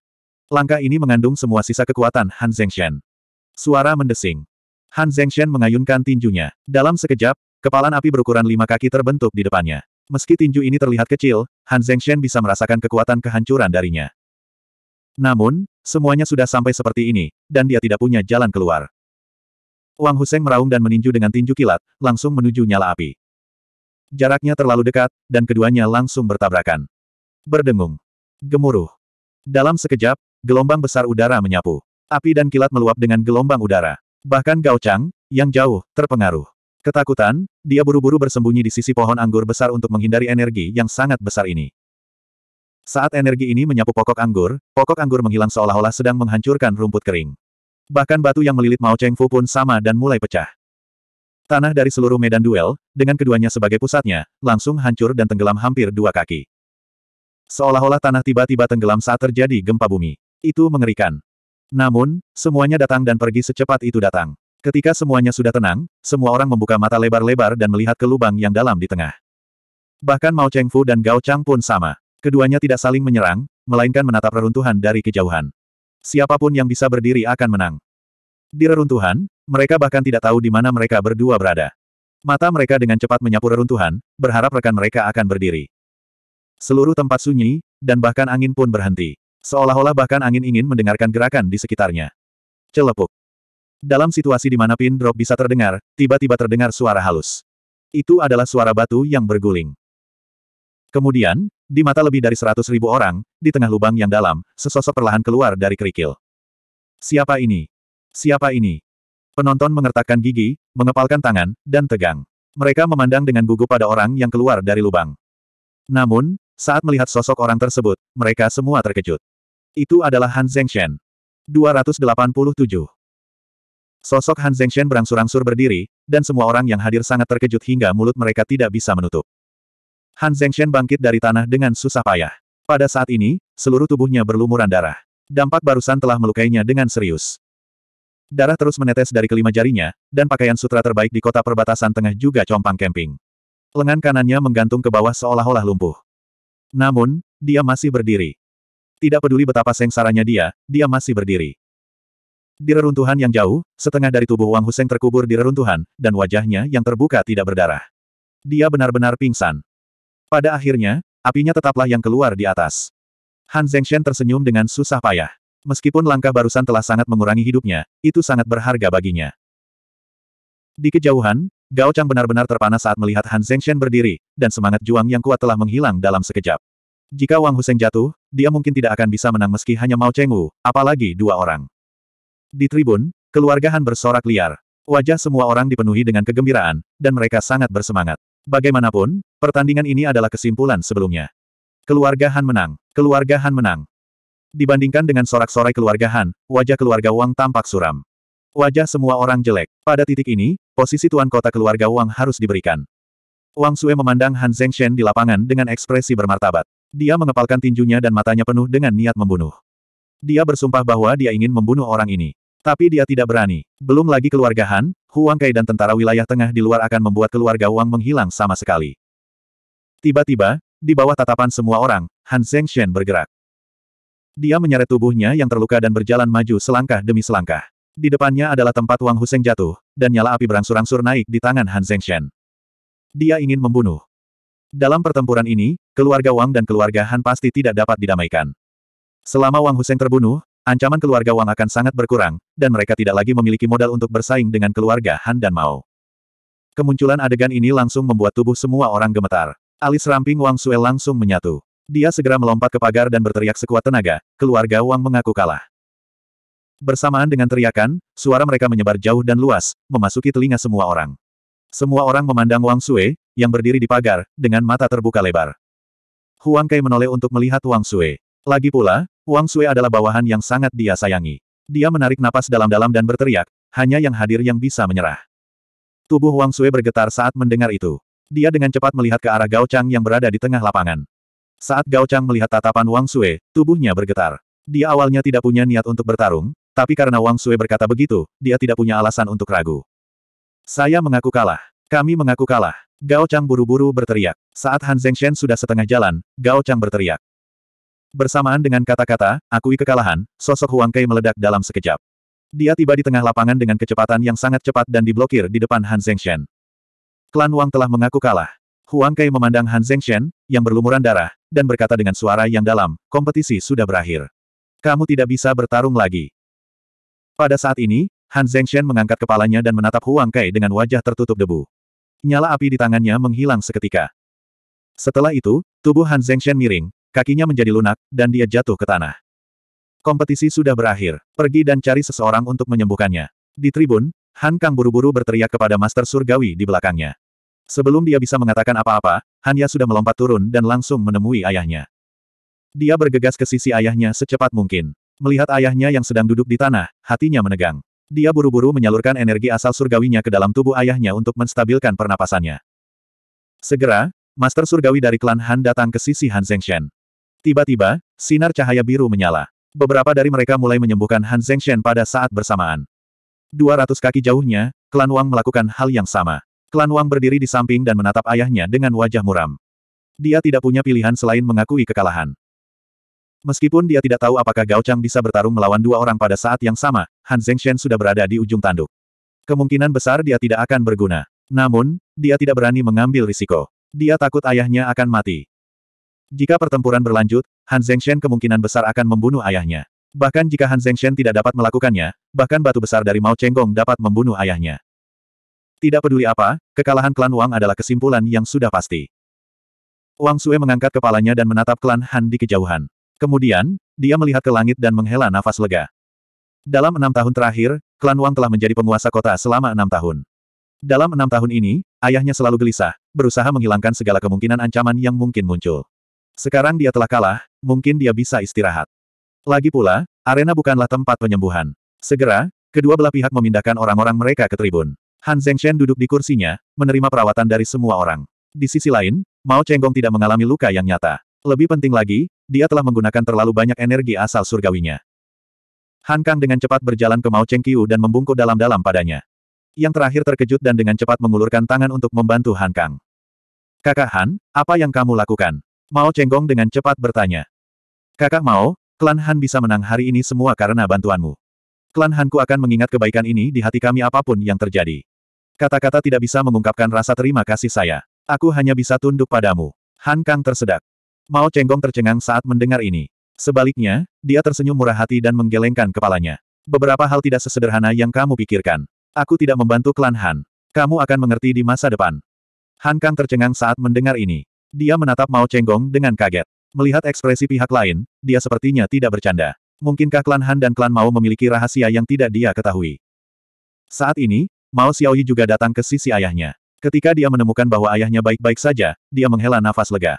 Langkah ini mengandung semua sisa kekuatan Han Zhengxian. Suara mendesing. Han Zhengxian mengayunkan tinjunya. Dalam sekejap, kepalan api berukuran lima kaki terbentuk di depannya. Meski tinju ini terlihat kecil, Han Zhengxian bisa merasakan kekuatan kehancuran darinya. Namun, semuanya sudah sampai seperti ini, dan dia tidak punya jalan keluar. Wang Huseng meraung dan meninju dengan tinju kilat, langsung menuju nyala api. Jaraknya terlalu dekat, dan keduanya langsung bertabrakan. Berdengung. Gemuruh. Dalam sekejap, gelombang besar udara menyapu. Api dan kilat meluap dengan gelombang udara. Bahkan Gao Chang, yang jauh, terpengaruh. Ketakutan, dia buru-buru bersembunyi di sisi pohon anggur besar untuk menghindari energi yang sangat besar ini. Saat energi ini menyapu pokok anggur, pokok anggur menghilang seolah-olah sedang menghancurkan rumput kering. Bahkan batu yang melilit Mao Cheng Fu pun sama dan mulai pecah. Tanah dari seluruh medan duel, dengan keduanya sebagai pusatnya, langsung hancur dan tenggelam hampir dua kaki. Seolah-olah tanah tiba-tiba tenggelam saat terjadi gempa bumi. Itu mengerikan. Namun, semuanya datang dan pergi secepat itu datang. Ketika semuanya sudah tenang, semua orang membuka mata lebar-lebar dan melihat ke lubang yang dalam di tengah. Bahkan Mao Chengfu dan Gao Chang pun sama. Keduanya tidak saling menyerang, melainkan menatap reruntuhan dari kejauhan. Siapapun yang bisa berdiri akan menang. Di reruntuhan, mereka bahkan tidak tahu di mana mereka berdua berada. Mata mereka dengan cepat menyapu reruntuhan, berharap rekan mereka akan berdiri. Seluruh tempat sunyi, dan bahkan angin pun berhenti. Seolah-olah bahkan angin ingin mendengarkan gerakan di sekitarnya. Celepuk. Dalam situasi di mana pin drop bisa terdengar, tiba-tiba terdengar suara halus. Itu adalah suara batu yang berguling. Kemudian, di mata lebih dari seratus ribu orang, di tengah lubang yang dalam, sesosok perlahan keluar dari kerikil. Siapa ini? Siapa ini? Penonton mengertakkan gigi, mengepalkan tangan, dan tegang. Mereka memandang dengan gugup pada orang yang keluar dari lubang. Namun, saat melihat sosok orang tersebut, mereka semua terkejut. Itu adalah Han Zhengshen. 287. Sosok Han Zhengshen berangsur-angsur berdiri, dan semua orang yang hadir sangat terkejut hingga mulut mereka tidak bisa menutup. Han Zhengshen bangkit dari tanah dengan susah payah. Pada saat ini, seluruh tubuhnya berlumuran darah. Dampak barusan telah melukainya dengan serius. Darah terus menetes dari kelima jarinya, dan pakaian sutra terbaik di kota perbatasan tengah juga compang kemping. Lengan kanannya menggantung ke bawah seolah-olah lumpuh. Namun, dia masih berdiri. Tidak peduli betapa sengsaranya dia, dia masih berdiri. Di reruntuhan yang jauh, setengah dari tubuh Wang Huseng terkubur di reruntuhan, dan wajahnya yang terbuka tidak berdarah. Dia benar-benar pingsan. Pada akhirnya, apinya tetaplah yang keluar di atas. Han Zhengshen tersenyum dengan susah payah. Meskipun langkah barusan telah sangat mengurangi hidupnya, itu sangat berharga baginya. Di kejauhan, Gao Chang benar-benar terpana saat melihat Han Zhengshen berdiri, dan semangat juang yang kuat telah menghilang dalam sekejap. Jika Wang Huseng jatuh, dia mungkin tidak akan bisa menang meski hanya Mao Chengwu, apalagi dua orang. Di tribun, keluarga Han bersorak liar. Wajah semua orang dipenuhi dengan kegembiraan, dan mereka sangat bersemangat. Bagaimanapun, pertandingan ini adalah kesimpulan sebelumnya. Keluarga Han menang. Keluarga Han menang. Dibandingkan dengan sorak-sorai keluarga Han, wajah keluarga Wang tampak suram. Wajah semua orang jelek. Pada titik ini, posisi tuan kota keluarga Wang harus diberikan. Wang Sue memandang Han Zengshen di lapangan dengan ekspresi bermartabat. Dia mengepalkan tinjunya dan matanya penuh dengan niat membunuh. Dia bersumpah bahwa dia ingin membunuh orang ini. Tapi dia tidak berani. Belum lagi keluarga Han, Huang Kai dan tentara wilayah tengah di luar akan membuat keluarga Wang menghilang sama sekali. Tiba-tiba, di bawah tatapan semua orang, Han Zengshen bergerak. Dia menyeret tubuhnya yang terluka dan berjalan maju selangkah demi selangkah. Di depannya adalah tempat Wang Huseng jatuh, dan nyala api berangsur-angsur naik di tangan Han Zhengshen. Dia ingin membunuh. Dalam pertempuran ini, keluarga Wang dan keluarga Han pasti tidak dapat didamaikan. Selama Wang Huseng terbunuh, ancaman keluarga Wang akan sangat berkurang, dan mereka tidak lagi memiliki modal untuk bersaing dengan keluarga Han dan Mao. Kemunculan adegan ini langsung membuat tubuh semua orang gemetar. Alis ramping Wang Sue langsung menyatu. Dia segera melompat ke pagar dan berteriak sekuat tenaga, keluarga Wang mengaku kalah. Bersamaan dengan teriakan, suara mereka menyebar jauh dan luas, memasuki telinga semua orang. Semua orang memandang Wang Sue, yang berdiri di pagar, dengan mata terbuka lebar. Huang Kai menoleh untuk melihat Wang Sue. Lagi pula, Wang Sue adalah bawahan yang sangat dia sayangi. Dia menarik napas dalam-dalam dan berteriak, hanya yang hadir yang bisa menyerah. Tubuh Wang Sue bergetar saat mendengar itu. Dia dengan cepat melihat ke arah Gao Chang yang berada di tengah lapangan. Saat Gao Chang melihat tatapan Wang Sue, tubuhnya bergetar. Dia awalnya tidak punya niat untuk bertarung, tapi karena Wang Sue berkata begitu, dia tidak punya alasan untuk ragu. Saya mengaku kalah. Kami mengaku kalah. Gao Chang buru-buru berteriak. Saat Han Shen sudah setengah jalan, Gao Chang berteriak. Bersamaan dengan kata-kata, akui kekalahan, sosok Huang Kai meledak dalam sekejap. Dia tiba di tengah lapangan dengan kecepatan yang sangat cepat dan diblokir di depan Han Shen. Klan Wang telah mengaku kalah. Huang Kai memandang Han Shen, yang berlumuran darah, dan berkata dengan suara yang dalam, kompetisi sudah berakhir. Kamu tidak bisa bertarung lagi. Pada saat ini, Han Shen mengangkat kepalanya dan menatap Huang Kai dengan wajah tertutup debu. Nyala api di tangannya menghilang seketika. Setelah itu, tubuh Han Shen miring, kakinya menjadi lunak, dan dia jatuh ke tanah. Kompetisi sudah berakhir, pergi dan cari seseorang untuk menyembuhkannya. Di tribun, Han Kang buru-buru berteriak kepada Master Surgawi di belakangnya. Sebelum dia bisa mengatakan apa-apa, Hanya sudah melompat turun dan langsung menemui ayahnya. Dia bergegas ke sisi ayahnya secepat mungkin. Melihat ayahnya yang sedang duduk di tanah, hatinya menegang. Dia buru-buru menyalurkan energi asal surgawinya ke dalam tubuh ayahnya untuk menstabilkan pernapasannya. Segera, Master Surgawi dari klan Han datang ke sisi Han Zhengshen. Tiba-tiba, sinar cahaya biru menyala. Beberapa dari mereka mulai menyembuhkan Han Zhengshen pada saat bersamaan. 200 kaki jauhnya, klan Wang melakukan hal yang sama. Klan Wang berdiri di samping dan menatap ayahnya dengan wajah muram. Dia tidak punya pilihan selain mengakui kekalahan. Meskipun dia tidak tahu apakah Gao Chang bisa bertarung melawan dua orang pada saat yang sama, Han Zhengshen sudah berada di ujung tanduk. Kemungkinan besar dia tidak akan berguna. Namun, dia tidak berani mengambil risiko. Dia takut ayahnya akan mati. Jika pertempuran berlanjut, Han Zhengshen kemungkinan besar akan membunuh ayahnya. Bahkan jika Han Zhengshen tidak dapat melakukannya, bahkan batu besar dari Mao Chenggong dapat membunuh ayahnya. Tidak peduli apa, kekalahan klan Wang adalah kesimpulan yang sudah pasti. Wang Sue mengangkat kepalanya dan menatap klan Han di kejauhan. Kemudian, dia melihat ke langit dan menghela nafas lega. Dalam enam tahun terakhir, klan Wang telah menjadi penguasa kota selama enam tahun. Dalam enam tahun ini, ayahnya selalu gelisah, berusaha menghilangkan segala kemungkinan ancaman yang mungkin muncul. Sekarang dia telah kalah, mungkin dia bisa istirahat. Lagi pula, arena bukanlah tempat penyembuhan. Segera, kedua belah pihak memindahkan orang-orang mereka ke tribun. Han Zengshen duduk di kursinya, menerima perawatan dari semua orang. Di sisi lain, Mao Chenggong tidak mengalami luka yang nyata. Lebih penting lagi, dia telah menggunakan terlalu banyak energi asal surgawinya. Han Kang dengan cepat berjalan ke Mao Chengqiu dan membungkuk dalam-dalam padanya. Yang terakhir terkejut dan dengan cepat mengulurkan tangan untuk membantu Han Kang. Kakak Han, apa yang kamu lakukan? Mao Chenggong dengan cepat bertanya. Kakak Mao, klan Han bisa menang hari ini semua karena bantuanmu. Klan Hanku akan mengingat kebaikan ini di hati kami apapun yang terjadi. Kata-kata tidak bisa mengungkapkan rasa terima kasih saya. Aku hanya bisa tunduk padamu. Han Kang tersedak. Mao Chenggong tercengang saat mendengar ini. Sebaliknya, dia tersenyum murah hati dan menggelengkan kepalanya. Beberapa hal tidak sesederhana yang kamu pikirkan. Aku tidak membantu klan Han. Kamu akan mengerti di masa depan. Han Kang tercengang saat mendengar ini. Dia menatap Mao Chenggong dengan kaget. Melihat ekspresi pihak lain, dia sepertinya tidak bercanda. Mungkinkah klan Han dan klan Mao memiliki rahasia yang tidak dia ketahui? Saat ini, Mao Xiaoyi juga datang ke sisi ayahnya. Ketika dia menemukan bahwa ayahnya baik-baik saja, dia menghela nafas lega.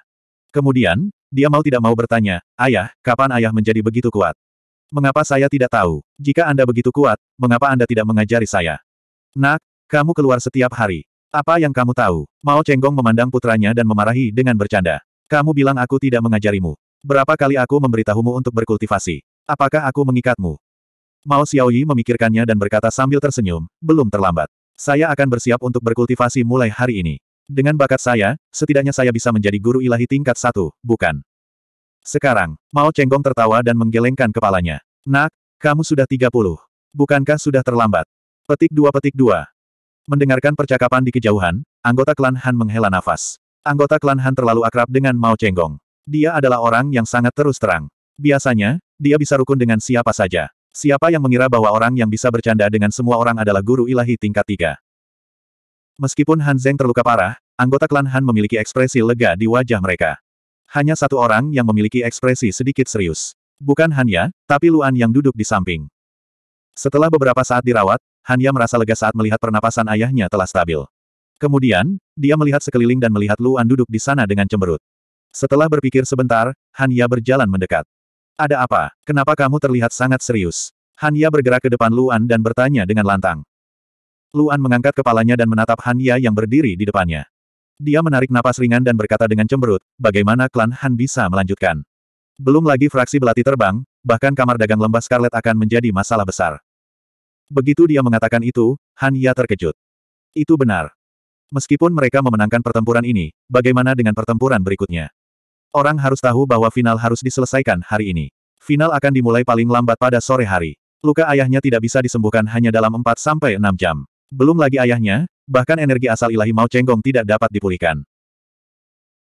Kemudian, dia mau tidak mau bertanya, Ayah, kapan ayah menjadi begitu kuat? Mengapa saya tidak tahu? Jika Anda begitu kuat, mengapa Anda tidak mengajari saya? Nak, kamu keluar setiap hari. Apa yang kamu tahu? Mao Cenggong memandang putranya dan memarahi dengan bercanda. Kamu bilang aku tidak mengajarimu. Berapa kali aku memberitahumu untuk berkultivasi? Apakah aku mengikatmu? Mao Xiaoyi memikirkannya dan berkata sambil tersenyum, belum terlambat. Saya akan bersiap untuk berkultivasi mulai hari ini. Dengan bakat saya, setidaknya saya bisa menjadi guru ilahi tingkat satu, bukan? Sekarang, Mao Chenggong tertawa dan menggelengkan kepalanya. Nak, kamu sudah 30. Bukankah sudah terlambat? Petik dua petik dua. Mendengarkan percakapan di kejauhan, anggota klan Han menghela nafas. Anggota klan Han terlalu akrab dengan Mao Chenggong. Dia adalah orang yang sangat terus terang. Biasanya, dia bisa rukun dengan siapa saja. Siapa yang mengira bahwa orang yang bisa bercanda dengan semua orang adalah guru ilahi tingkat tiga? Meskipun Han Zeng terluka parah, anggota klan Han memiliki ekspresi lega di wajah mereka. Hanya satu orang yang memiliki ekspresi sedikit serius. Bukan Hanya, tapi Luan yang duduk di samping. Setelah beberapa saat dirawat, Hanya merasa lega saat melihat pernapasan ayahnya telah stabil. Kemudian, dia melihat sekeliling dan melihat Luan duduk di sana dengan cemberut. Setelah berpikir sebentar, Hanya berjalan mendekat. Ada apa? Kenapa kamu terlihat sangat serius? Han Ya bergerak ke depan Luan dan bertanya dengan lantang. Luan mengangkat kepalanya dan menatap Han Ya yang berdiri di depannya. Dia menarik napas ringan dan berkata dengan cemberut, bagaimana klan Han bisa melanjutkan? Belum lagi fraksi belati terbang, bahkan kamar dagang lembah Scarlet akan menjadi masalah besar. Begitu dia mengatakan itu, Han Ya terkejut. Itu benar. Meskipun mereka memenangkan pertempuran ini, bagaimana dengan pertempuran berikutnya? Orang harus tahu bahwa final harus diselesaikan hari ini. Final akan dimulai paling lambat pada sore hari. Luka ayahnya tidak bisa disembuhkan hanya dalam 4 sampai 6 jam. Belum lagi ayahnya, bahkan energi asal ilahi Mao Chenggong tidak dapat dipulihkan.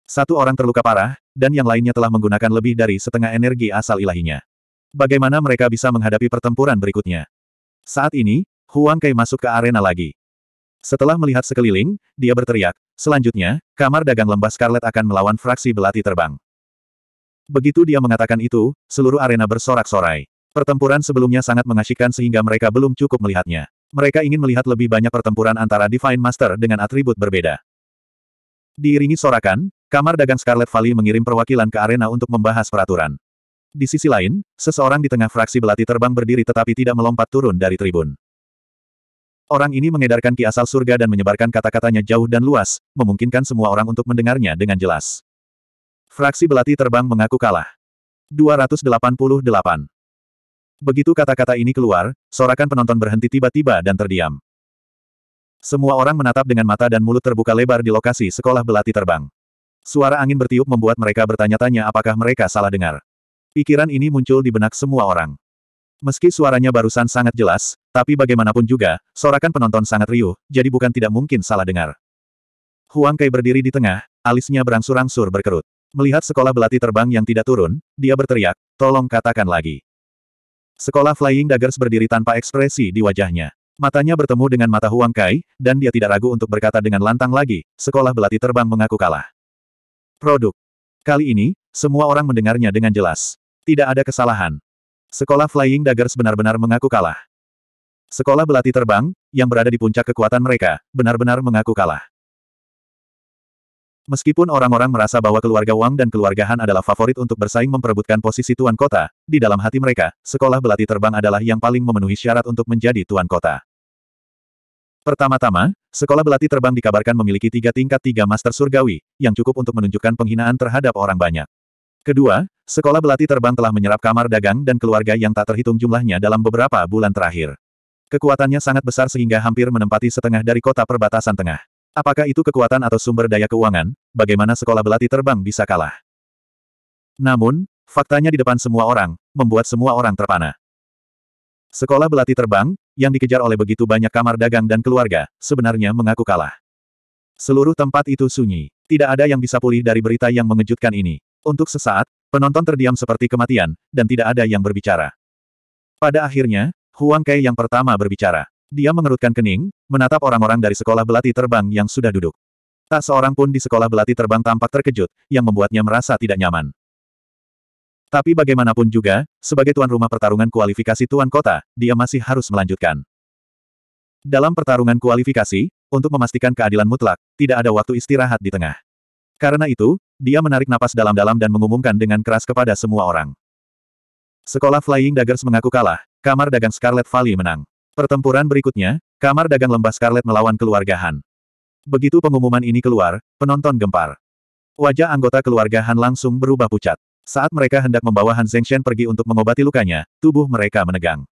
Satu orang terluka parah, dan yang lainnya telah menggunakan lebih dari setengah energi asal ilahinya. Bagaimana mereka bisa menghadapi pertempuran berikutnya? Saat ini, Huang Kai masuk ke arena lagi. Setelah melihat sekeliling, dia berteriak, Selanjutnya, kamar dagang lembah Scarlet akan melawan fraksi belati terbang. Begitu dia mengatakan itu, seluruh arena bersorak-sorai. Pertempuran sebelumnya sangat mengasyikkan sehingga mereka belum cukup melihatnya. Mereka ingin melihat lebih banyak pertempuran antara Divine Master dengan atribut berbeda. Diiringi sorakan, kamar dagang Scarlet Valley mengirim perwakilan ke arena untuk membahas peraturan. Di sisi lain, seseorang di tengah fraksi belati terbang berdiri tetapi tidak melompat turun dari tribun. Orang ini mengedarkan ki asal surga dan menyebarkan kata-katanya jauh dan luas, memungkinkan semua orang untuk mendengarnya dengan jelas. Fraksi belati terbang mengaku kalah. 288. Begitu kata-kata ini keluar, sorakan penonton berhenti tiba-tiba dan terdiam. Semua orang menatap dengan mata dan mulut terbuka lebar di lokasi sekolah belati terbang. Suara angin bertiup membuat mereka bertanya-tanya apakah mereka salah dengar. Pikiran ini muncul di benak semua orang. Meski suaranya barusan sangat jelas, tapi bagaimanapun juga, sorakan penonton sangat riuh, jadi bukan tidak mungkin salah dengar. Huang Kai berdiri di tengah, alisnya berangsur-angsur berkerut. Melihat sekolah belati terbang yang tidak turun, dia berteriak, tolong katakan lagi. Sekolah Flying Daggers berdiri tanpa ekspresi di wajahnya. Matanya bertemu dengan mata Huang Kai, dan dia tidak ragu untuk berkata dengan lantang lagi, sekolah belati terbang mengaku kalah. Produk. Kali ini, semua orang mendengarnya dengan jelas. Tidak ada kesalahan. Sekolah Flying Daggers benar-benar mengaku kalah. Sekolah belati terbang, yang berada di puncak kekuatan mereka, benar-benar mengaku kalah. Meskipun orang-orang merasa bahwa keluarga Wang dan keluarga Han adalah favorit untuk bersaing memperebutkan posisi tuan kota, di dalam hati mereka, sekolah belati terbang adalah yang paling memenuhi syarat untuk menjadi tuan kota. Pertama-tama, sekolah belati terbang dikabarkan memiliki tiga tingkat tiga master surgawi, yang cukup untuk menunjukkan penghinaan terhadap orang banyak. Kedua, sekolah belati terbang telah menyerap kamar dagang dan keluarga yang tak terhitung jumlahnya dalam beberapa bulan terakhir. Kekuatannya sangat besar sehingga hampir menempati setengah dari kota perbatasan tengah. Apakah itu kekuatan atau sumber daya keuangan? Bagaimana sekolah belati terbang bisa kalah? Namun, faktanya di depan semua orang, membuat semua orang terpana. Sekolah belati terbang, yang dikejar oleh begitu banyak kamar dagang dan keluarga, sebenarnya mengaku kalah. Seluruh tempat itu sunyi. Tidak ada yang bisa pulih dari berita yang mengejutkan ini. Untuk sesaat, penonton terdiam seperti kematian, dan tidak ada yang berbicara. Pada akhirnya, Huang Kai yang pertama berbicara. Dia mengerutkan kening, menatap orang-orang dari sekolah belati terbang yang sudah duduk. Tak seorang pun di sekolah belati terbang tampak terkejut, yang membuatnya merasa tidak nyaman. Tapi bagaimanapun juga, sebagai tuan rumah pertarungan kualifikasi tuan kota, dia masih harus melanjutkan. Dalam pertarungan kualifikasi, untuk memastikan keadilan mutlak, tidak ada waktu istirahat di tengah. Karena itu, dia menarik napas dalam-dalam dan mengumumkan dengan keras kepada semua orang. Sekolah Flying Daggers mengaku kalah, Kamar Dagang Scarlet Valley menang. Pertempuran berikutnya, Kamar Dagang Lembah Scarlet melawan keluarga Han. Begitu pengumuman ini keluar, penonton gempar. Wajah anggota keluarga Han langsung berubah pucat. Saat mereka hendak membawa Han Zhengshen pergi untuk mengobati lukanya, tubuh mereka menegang.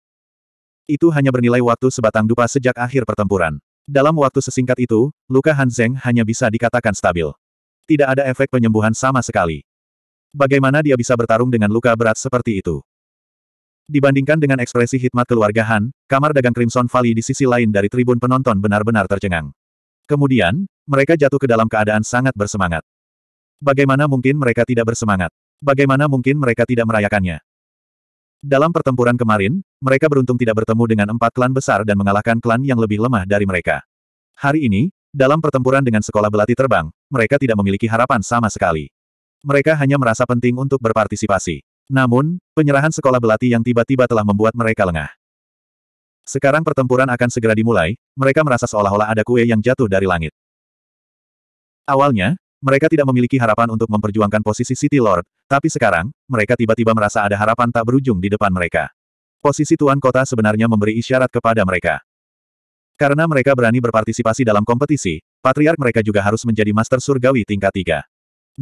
Itu hanya bernilai waktu sebatang dupa sejak akhir pertempuran. Dalam waktu sesingkat itu, luka Han Zeng hanya bisa dikatakan stabil. Tidak ada efek penyembuhan sama sekali. Bagaimana dia bisa bertarung dengan luka berat seperti itu? Dibandingkan dengan ekspresi hikmat keluarga Han, kamar dagang Crimson Valley di sisi lain dari tribun penonton benar-benar tercengang. Kemudian, mereka jatuh ke dalam keadaan sangat bersemangat. Bagaimana mungkin mereka tidak bersemangat? Bagaimana mungkin mereka tidak merayakannya? Dalam pertempuran kemarin, mereka beruntung tidak bertemu dengan empat klan besar dan mengalahkan klan yang lebih lemah dari mereka. Hari ini, dalam pertempuran dengan sekolah belati terbang, mereka tidak memiliki harapan sama sekali. Mereka hanya merasa penting untuk berpartisipasi. Namun, penyerahan sekolah belati yang tiba-tiba telah membuat mereka lengah. Sekarang pertempuran akan segera dimulai, mereka merasa seolah-olah ada kue yang jatuh dari langit. Awalnya, mereka tidak memiliki harapan untuk memperjuangkan posisi City Lord, tapi sekarang, mereka tiba-tiba merasa ada harapan tak berujung di depan mereka. Posisi Tuan Kota sebenarnya memberi isyarat kepada mereka. Karena mereka berani berpartisipasi dalam kompetisi, Patriark mereka juga harus menjadi Master Surgawi tingkat 3.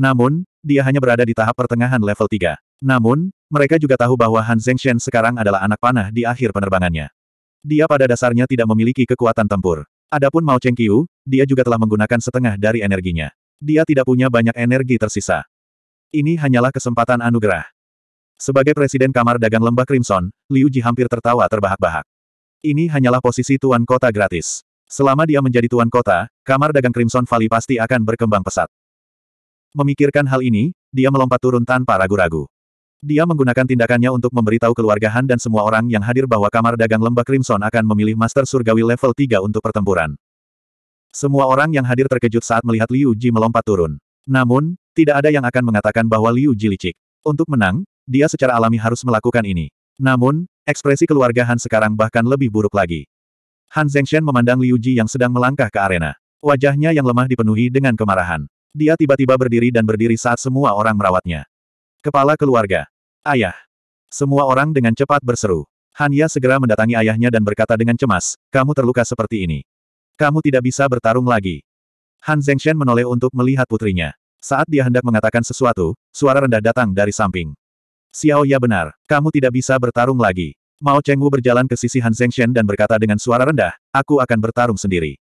Namun, dia hanya berada di tahap pertengahan level 3. Namun, mereka juga tahu bahwa Han Zhengshen sekarang adalah anak panah di akhir penerbangannya. Dia pada dasarnya tidak memiliki kekuatan tempur. Adapun Mao Chengqiu, dia juga telah menggunakan setengah dari energinya. Dia tidak punya banyak energi tersisa. Ini hanyalah kesempatan anugerah. Sebagai Presiden Kamar Dagang Lembah Crimson, Liu Ji hampir tertawa terbahak-bahak. Ini hanyalah posisi Tuan Kota gratis. Selama dia menjadi Tuan Kota, Kamar Dagang Crimson Valley pasti akan berkembang pesat. Memikirkan hal ini, dia melompat turun tanpa ragu-ragu. Dia menggunakan tindakannya untuk memberitahu keluarga Han dan semua orang yang hadir bahwa kamar dagang lembah Crimson akan memilih Master Surgawi level 3 untuk pertempuran. Semua orang yang hadir terkejut saat melihat Liu Ji melompat turun. Namun, tidak ada yang akan mengatakan bahwa Liu Ji licik. Untuk menang, dia secara alami harus melakukan ini. Namun, ekspresi keluarga Han sekarang bahkan lebih buruk lagi. Han Zhengshen memandang Liu Ji yang sedang melangkah ke arena. Wajahnya yang lemah dipenuhi dengan kemarahan. Dia tiba-tiba berdiri dan berdiri saat semua orang merawatnya. Kepala keluarga. Ayah. Semua orang dengan cepat berseru. Hanya segera mendatangi ayahnya dan berkata dengan cemas, kamu terluka seperti ini. Kamu tidak bisa bertarung lagi. Han Zengshen menoleh untuk melihat putrinya. Saat dia hendak mengatakan sesuatu, suara rendah datang dari samping. Xiao ya benar, kamu tidak bisa bertarung lagi. Mao Chengwu berjalan ke sisi Han Zengshen dan berkata dengan suara rendah, aku akan bertarung sendiri.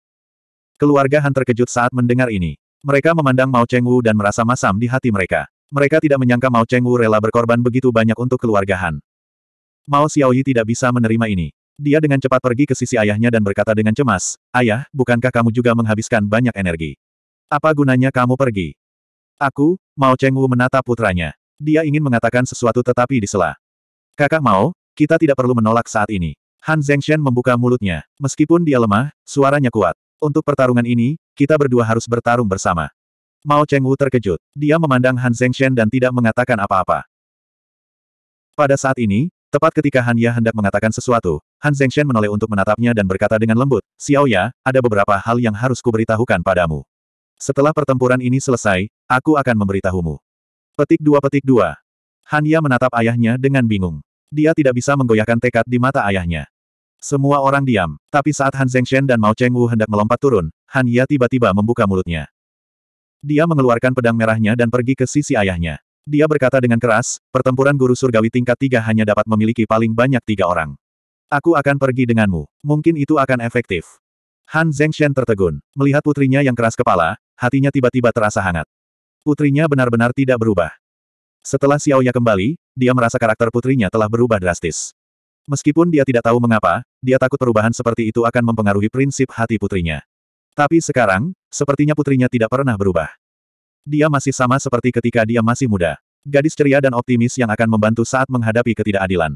Keluarga Han terkejut saat mendengar ini. Mereka memandang Mao Chengwu dan merasa masam di hati mereka. Mereka tidak menyangka Mao Chengwu rela berkorban begitu banyak untuk keluarga Han. Mao Xiaoyi tidak bisa menerima ini. Dia dengan cepat pergi ke sisi ayahnya dan berkata dengan cemas, Ayah, bukankah kamu juga menghabiskan banyak energi? Apa gunanya kamu pergi? Aku, Mao Chengwu menatap putranya. Dia ingin mengatakan sesuatu tetapi disela. Kakak Mao, kita tidak perlu menolak saat ini. Han Zhengshen membuka mulutnya. Meskipun dia lemah, suaranya kuat. Untuk pertarungan ini, kita berdua harus bertarung bersama. Mao Chengwu terkejut. Dia memandang Han Shen dan tidak mengatakan apa-apa. Pada saat ini, tepat ketika Han Ya hendak mengatakan sesuatu, Han Shen menoleh untuk menatapnya dan berkata dengan lembut, Xiao Ya, ada beberapa hal yang harus kuberitahukan padamu. Setelah pertempuran ini selesai, aku akan memberitahumu. Petik dua petik dua. Han Ya menatap ayahnya dengan bingung. Dia tidak bisa menggoyahkan tekad di mata ayahnya. Semua orang diam, tapi saat Han Shen dan Mao Chengwu hendak melompat turun, Han Ya tiba-tiba membuka mulutnya. Dia mengeluarkan pedang merahnya dan pergi ke sisi ayahnya. Dia berkata dengan keras, pertempuran guru surgawi tingkat tiga hanya dapat memiliki paling banyak tiga orang. Aku akan pergi denganmu. Mungkin itu akan efektif. Han Zhengshen tertegun. Melihat putrinya yang keras kepala, hatinya tiba-tiba terasa hangat. Putrinya benar-benar tidak berubah. Setelah Xiao Xiaoya kembali, dia merasa karakter putrinya telah berubah drastis. Meskipun dia tidak tahu mengapa, dia takut perubahan seperti itu akan mempengaruhi prinsip hati putrinya. Tapi sekarang, sepertinya putrinya tidak pernah berubah. Dia masih sama seperti ketika dia masih muda. Gadis ceria dan optimis yang akan membantu saat menghadapi ketidakadilan.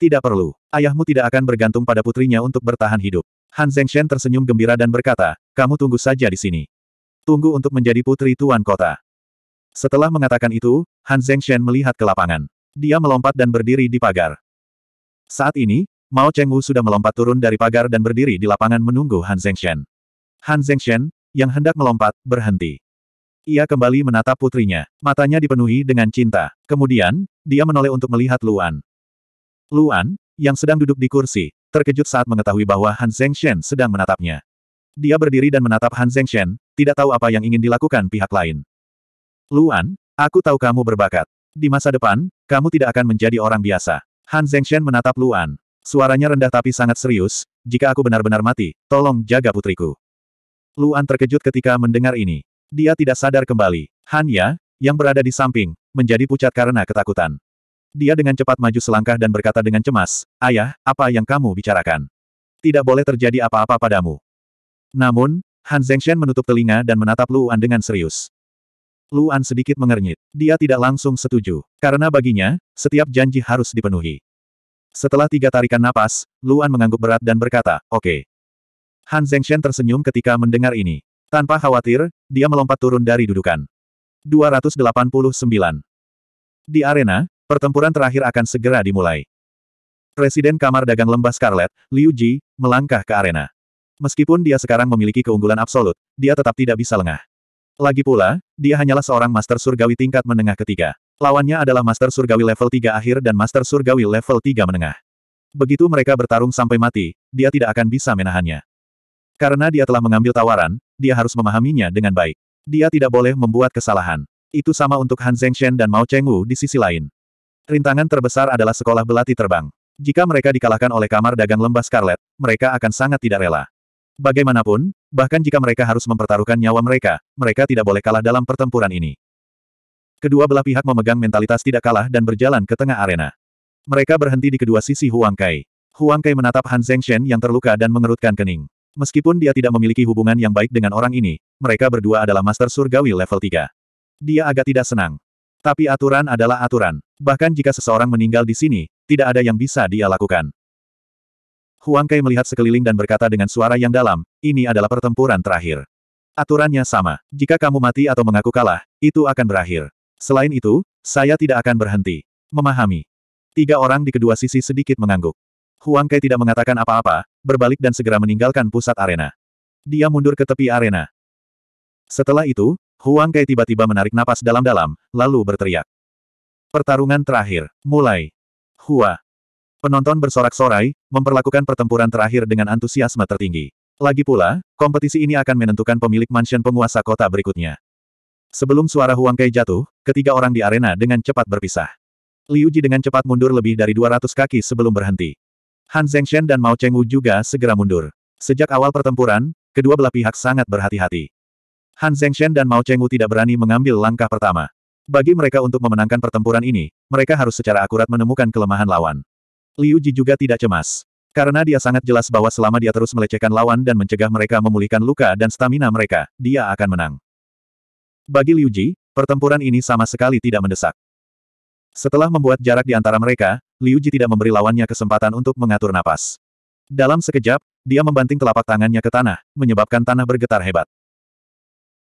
Tidak perlu. Ayahmu tidak akan bergantung pada putrinya untuk bertahan hidup. Han Zhengshen tersenyum gembira dan berkata, kamu tunggu saja di sini. Tunggu untuk menjadi putri tuan kota. Setelah mengatakan itu, Han Zhengshen melihat ke lapangan. Dia melompat dan berdiri di pagar. Saat ini, Mao Chengwu sudah melompat turun dari pagar dan berdiri di lapangan menunggu Han Zhengshen. Han Zhengshen, yang hendak melompat, berhenti. Ia kembali menatap putrinya. Matanya dipenuhi dengan cinta. Kemudian, dia menoleh untuk melihat Luan. Luan, yang sedang duduk di kursi, terkejut saat mengetahui bahwa Han Zhengshen sedang menatapnya. Dia berdiri dan menatap Han Zhengshen, tidak tahu apa yang ingin dilakukan pihak lain. Luan, aku tahu kamu berbakat. Di masa depan, kamu tidak akan menjadi orang biasa. Han Zhengshen menatap Luan. Suaranya rendah tapi sangat serius, jika aku benar-benar mati, tolong jaga putriku. Luan terkejut ketika mendengar ini. Dia tidak sadar kembali. Hanya, yang berada di samping, menjadi pucat karena ketakutan. Dia dengan cepat maju selangkah dan berkata dengan cemas, Ayah, apa yang kamu bicarakan? Tidak boleh terjadi apa-apa padamu. Namun, Han Zhengshen menutup telinga dan menatap Luan dengan serius. Luan sedikit mengernyit. Dia tidak langsung setuju, karena baginya, setiap janji harus dipenuhi. Setelah tiga tarikan napas, Luan mengangguk berat dan berkata, Oke. Okay. Han Zhengshen tersenyum ketika mendengar ini. Tanpa khawatir, dia melompat turun dari dudukan. 289. Di arena, pertempuran terakhir akan segera dimulai. Presiden Kamar Dagang Lembah Scarlet, Liu Ji, melangkah ke arena. Meskipun dia sekarang memiliki keunggulan absolut, dia tetap tidak bisa lengah. Lagi pula, dia hanyalah seorang Master Surgawi tingkat menengah ketiga. Lawannya adalah Master Surgawi level 3 akhir dan Master Surgawi level 3 menengah. Begitu mereka bertarung sampai mati, dia tidak akan bisa menahannya. Karena dia telah mengambil tawaran, dia harus memahaminya dengan baik. Dia tidak boleh membuat kesalahan. Itu sama untuk Han Zhengshen dan Mao Chengwu di sisi lain. Rintangan terbesar adalah sekolah belati terbang. Jika mereka dikalahkan oleh kamar dagang lembah Scarlet, mereka akan sangat tidak rela. Bagaimanapun, bahkan jika mereka harus mempertaruhkan nyawa mereka, mereka tidak boleh kalah dalam pertempuran ini. Kedua belah pihak memegang mentalitas tidak kalah dan berjalan ke tengah arena. Mereka berhenti di kedua sisi Huang Kai. Huang Kai menatap Han Zhengshen yang terluka dan mengerutkan kening. Meskipun dia tidak memiliki hubungan yang baik dengan orang ini, mereka berdua adalah master surgawi level 3. Dia agak tidak senang. Tapi aturan adalah aturan. Bahkan jika seseorang meninggal di sini, tidak ada yang bisa dia lakukan. Huang Kai melihat sekeliling dan berkata dengan suara yang dalam, ini adalah pertempuran terakhir. Aturannya sama, jika kamu mati atau mengaku kalah, itu akan berakhir. Selain itu, saya tidak akan berhenti. Memahami. Tiga orang di kedua sisi sedikit mengangguk. Huang Kai tidak mengatakan apa-apa, berbalik dan segera meninggalkan pusat arena. Dia mundur ke tepi arena. Setelah itu, Huang Kai tiba-tiba menarik napas dalam-dalam, lalu berteriak. Pertarungan terakhir, mulai. Hua. Penonton bersorak-sorai, memperlakukan pertempuran terakhir dengan antusiasme tertinggi. Lagi pula, kompetisi ini akan menentukan pemilik mansion penguasa kota berikutnya. Sebelum suara Huang Kai jatuh, ketiga orang di arena dengan cepat berpisah. Liu Ji dengan cepat mundur lebih dari 200 kaki sebelum berhenti. Han Zhengshen dan Mao Chengwu juga segera mundur. Sejak awal pertempuran, kedua belah pihak sangat berhati-hati. Han Zhengshen dan Mao Chengwu tidak berani mengambil langkah pertama. Bagi mereka untuk memenangkan pertempuran ini, mereka harus secara akurat menemukan kelemahan lawan. Liu Ji juga tidak cemas. Karena dia sangat jelas bahwa selama dia terus melecehkan lawan dan mencegah mereka memulihkan luka dan stamina mereka, dia akan menang. Bagi Liu Ji, pertempuran ini sama sekali tidak mendesak. Setelah membuat jarak di antara mereka, Liu Ji tidak memberi lawannya kesempatan untuk mengatur napas. Dalam sekejap, dia membanting telapak tangannya ke tanah, menyebabkan tanah bergetar hebat.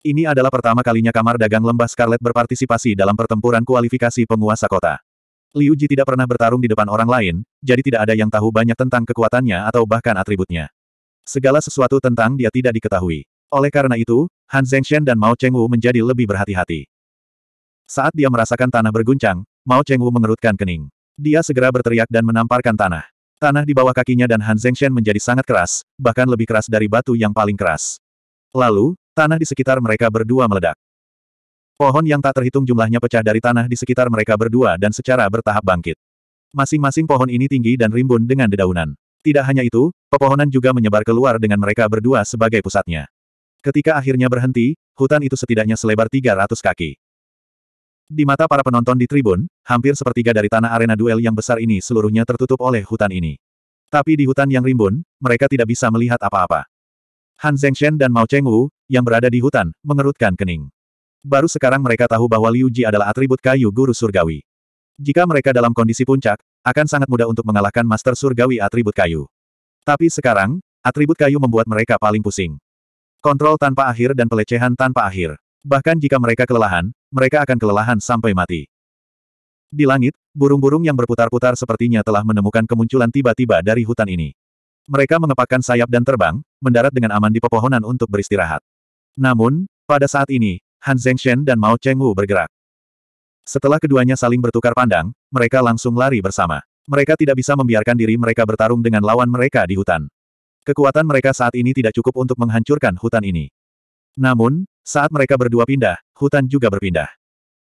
Ini adalah pertama kalinya kamar dagang lembah Scarlet berpartisipasi dalam pertempuran kualifikasi penguasa kota. Liu Ji tidak pernah bertarung di depan orang lain, jadi tidak ada yang tahu banyak tentang kekuatannya atau bahkan atributnya. Segala sesuatu tentang dia tidak diketahui. Oleh karena itu, Han Zengshen dan Mao Chengwu menjadi lebih berhati-hati. Saat dia merasakan tanah berguncang, Mao Chengwu mengerutkan kening. Dia segera berteriak dan menamparkan tanah. Tanah di bawah kakinya dan Han Zhengshen menjadi sangat keras, bahkan lebih keras dari batu yang paling keras. Lalu, tanah di sekitar mereka berdua meledak. Pohon yang tak terhitung jumlahnya pecah dari tanah di sekitar mereka berdua dan secara bertahap bangkit. Masing-masing pohon ini tinggi dan rimbun dengan dedaunan. Tidak hanya itu, pepohonan juga menyebar keluar dengan mereka berdua sebagai pusatnya. Ketika akhirnya berhenti, hutan itu setidaknya selebar 300 kaki. Di mata para penonton di tribun, hampir sepertiga dari tanah arena duel yang besar ini seluruhnya tertutup oleh hutan ini. Tapi di hutan yang rimbun, mereka tidak bisa melihat apa-apa. Han Zhengshen dan Mao Chengwu, yang berada di hutan, mengerutkan kening. Baru sekarang mereka tahu bahwa Liu Ji adalah atribut kayu guru surgawi. Jika mereka dalam kondisi puncak, akan sangat mudah untuk mengalahkan master surgawi atribut kayu. Tapi sekarang, atribut kayu membuat mereka paling pusing. Kontrol tanpa akhir dan pelecehan tanpa akhir. Bahkan jika mereka kelelahan, mereka akan kelelahan sampai mati. Di langit, burung-burung yang berputar-putar sepertinya telah menemukan kemunculan tiba-tiba dari hutan ini. Mereka mengepakkan sayap dan terbang, mendarat dengan aman di pepohonan untuk beristirahat. Namun, pada saat ini, Han Zhengshen dan Mao Chengwu bergerak. Setelah keduanya saling bertukar pandang, mereka langsung lari bersama. Mereka tidak bisa membiarkan diri mereka bertarung dengan lawan mereka di hutan. Kekuatan mereka saat ini tidak cukup untuk menghancurkan hutan ini. Namun, saat mereka berdua pindah, hutan juga berpindah.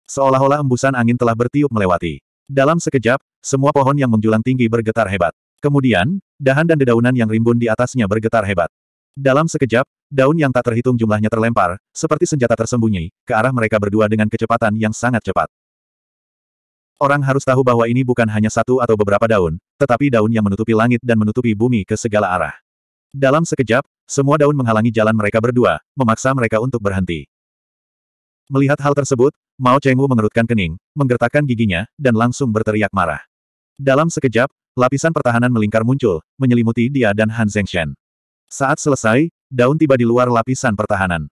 Seolah-olah embusan angin telah bertiup melewati. Dalam sekejap, semua pohon yang menjulang tinggi bergetar hebat. Kemudian, dahan dan dedaunan yang rimbun di atasnya bergetar hebat. Dalam sekejap, daun yang tak terhitung jumlahnya terlempar, seperti senjata tersembunyi, ke arah mereka berdua dengan kecepatan yang sangat cepat. Orang harus tahu bahwa ini bukan hanya satu atau beberapa daun, tetapi daun yang menutupi langit dan menutupi bumi ke segala arah. Dalam sekejap, semua daun menghalangi jalan mereka berdua, memaksa mereka untuk berhenti. Melihat hal tersebut, Mao Chengwu mengerutkan kening, menggertakkan giginya, dan langsung berteriak marah. Dalam sekejap, lapisan pertahanan melingkar muncul, menyelimuti dia dan Han Zhengshan. Saat selesai, daun tiba di luar lapisan pertahanan.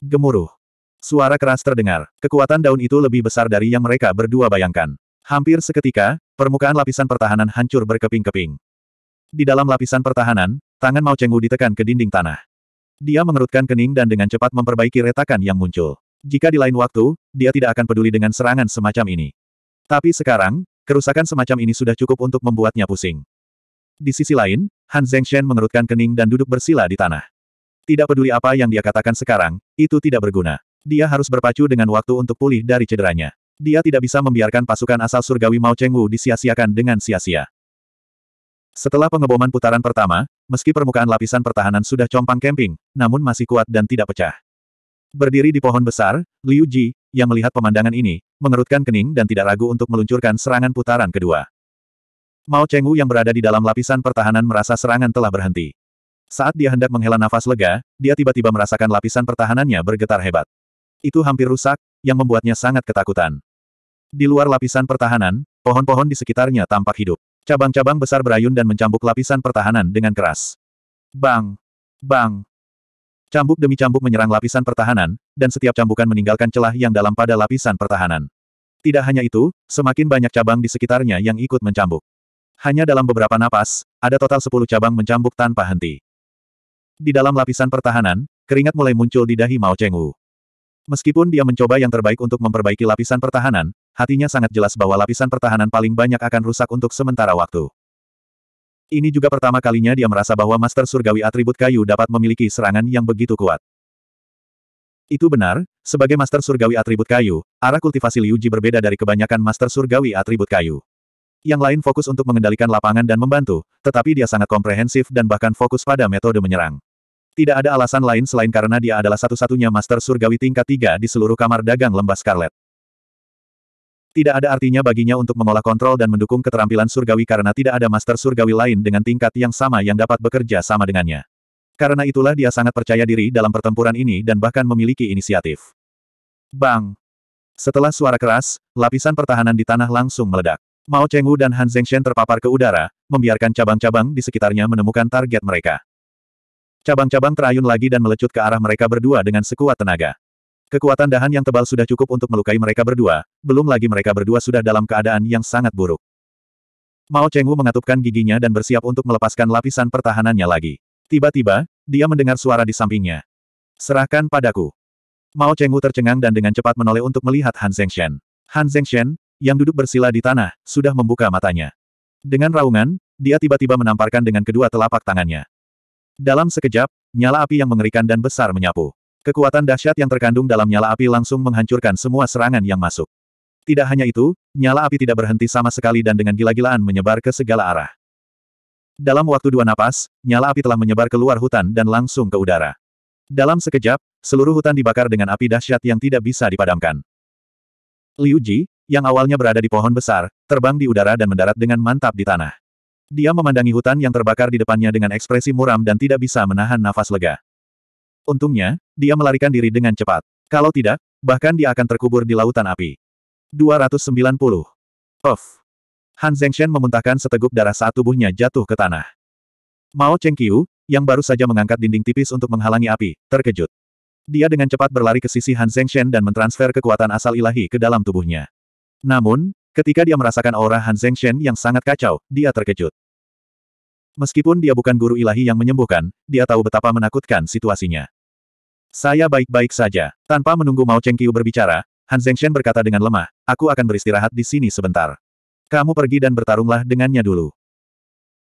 Gemuruh. Suara keras terdengar. Kekuatan daun itu lebih besar dari yang mereka berdua bayangkan. Hampir seketika, permukaan lapisan pertahanan hancur berkeping-keping. Di dalam lapisan pertahanan, Tangan Mao Chengwu ditekan ke dinding tanah. Dia mengerutkan kening dan dengan cepat memperbaiki retakan yang muncul. Jika di lain waktu, dia tidak akan peduli dengan serangan semacam ini. Tapi sekarang, kerusakan semacam ini sudah cukup untuk membuatnya pusing. Di sisi lain, Han Zhengshen mengerutkan kening dan duduk bersila di tanah. Tidak peduli apa yang dia katakan sekarang, itu tidak berguna. Dia harus berpacu dengan waktu untuk pulih dari cederanya. Dia tidak bisa membiarkan pasukan asal surgawi Mao Chengwu disia-siakan dengan sia-sia. Setelah pengeboman putaran pertama, meski permukaan lapisan pertahanan sudah compang kemping, namun masih kuat dan tidak pecah. Berdiri di pohon besar, Liu Ji, yang melihat pemandangan ini, mengerutkan kening dan tidak ragu untuk meluncurkan serangan putaran kedua. Mao Chengwu yang berada di dalam lapisan pertahanan merasa serangan telah berhenti. Saat dia hendak menghela nafas lega, dia tiba-tiba merasakan lapisan pertahanannya bergetar hebat. Itu hampir rusak, yang membuatnya sangat ketakutan. Di luar lapisan pertahanan, pohon-pohon di sekitarnya tampak hidup. Cabang-cabang besar berayun dan mencambuk lapisan pertahanan dengan keras. Bang! Bang! Cambuk demi cambuk menyerang lapisan pertahanan, dan setiap cambukan meninggalkan celah yang dalam pada lapisan pertahanan. Tidak hanya itu, semakin banyak cabang di sekitarnya yang ikut mencambuk. Hanya dalam beberapa napas, ada total 10 cabang mencambuk tanpa henti. Di dalam lapisan pertahanan, keringat mulai muncul di dahi Mao Chengwu. Meskipun dia mencoba yang terbaik untuk memperbaiki lapisan pertahanan, hatinya sangat jelas bahwa lapisan pertahanan paling banyak akan rusak untuk sementara waktu. Ini juga pertama kalinya dia merasa bahwa Master Surgawi atribut kayu dapat memiliki serangan yang begitu kuat. Itu benar, sebagai Master Surgawi atribut kayu, arah kultivasi Liu Ji berbeda dari kebanyakan Master Surgawi atribut kayu. Yang lain fokus untuk mengendalikan lapangan dan membantu, tetapi dia sangat komprehensif dan bahkan fokus pada metode menyerang. Tidak ada alasan lain selain karena dia adalah satu-satunya Master Surgawi tingkat 3 di seluruh kamar dagang lembah Scarlet tidak ada artinya baginya untuk mengolah kontrol dan mendukung keterampilan surgawi karena tidak ada master surgawi lain dengan tingkat yang sama yang dapat bekerja sama dengannya. Karena itulah dia sangat percaya diri dalam pertempuran ini dan bahkan memiliki inisiatif. Bang! Setelah suara keras, lapisan pertahanan di tanah langsung meledak. Mao Chengwu dan Han Zhengshen terpapar ke udara, membiarkan cabang-cabang di sekitarnya menemukan target mereka. Cabang-cabang terayun lagi dan melecut ke arah mereka berdua dengan sekuat tenaga. Kekuatan dahan yang tebal sudah cukup untuk melukai mereka berdua, belum lagi mereka berdua sudah dalam keadaan yang sangat buruk. Mao Chengwu mengatupkan giginya dan bersiap untuk melepaskan lapisan pertahanannya lagi. Tiba-tiba, dia mendengar suara di sampingnya. Serahkan padaku. Mao Chengwu tercengang dan dengan cepat menoleh untuk melihat Han Shen. Han Shen, yang duduk bersila di tanah, sudah membuka matanya. Dengan raungan, dia tiba-tiba menamparkan dengan kedua telapak tangannya. Dalam sekejap, nyala api yang mengerikan dan besar menyapu. Kekuatan dahsyat yang terkandung dalam nyala api langsung menghancurkan semua serangan yang masuk. Tidak hanya itu, nyala api tidak berhenti sama sekali dan dengan gila-gilaan menyebar ke segala arah. Dalam waktu dua napas, nyala api telah menyebar ke luar hutan dan langsung ke udara. Dalam sekejap, seluruh hutan dibakar dengan api dahsyat yang tidak bisa dipadamkan. Liu Ji, yang awalnya berada di pohon besar, terbang di udara dan mendarat dengan mantap di tanah. Dia memandangi hutan yang terbakar di depannya dengan ekspresi muram dan tidak bisa menahan nafas lega. Untungnya, dia melarikan diri dengan cepat. Kalau tidak, bahkan dia akan terkubur di lautan api. 290. Of. Han Zhengshen memuntahkan seteguk darah saat tubuhnya jatuh ke tanah. Mao Chengqiu, yang baru saja mengangkat dinding tipis untuk menghalangi api, terkejut. Dia dengan cepat berlari ke sisi Han Zhengshen dan mentransfer kekuatan asal ilahi ke dalam tubuhnya. Namun, ketika dia merasakan aura Han Zhengshen yang sangat kacau, dia terkejut. Meskipun dia bukan guru ilahi yang menyembuhkan, dia tahu betapa menakutkan situasinya. Saya baik-baik saja. Tanpa menunggu Mao Chengqiu berbicara, Han Shen berkata dengan lemah, aku akan beristirahat di sini sebentar. Kamu pergi dan bertarunglah dengannya dulu.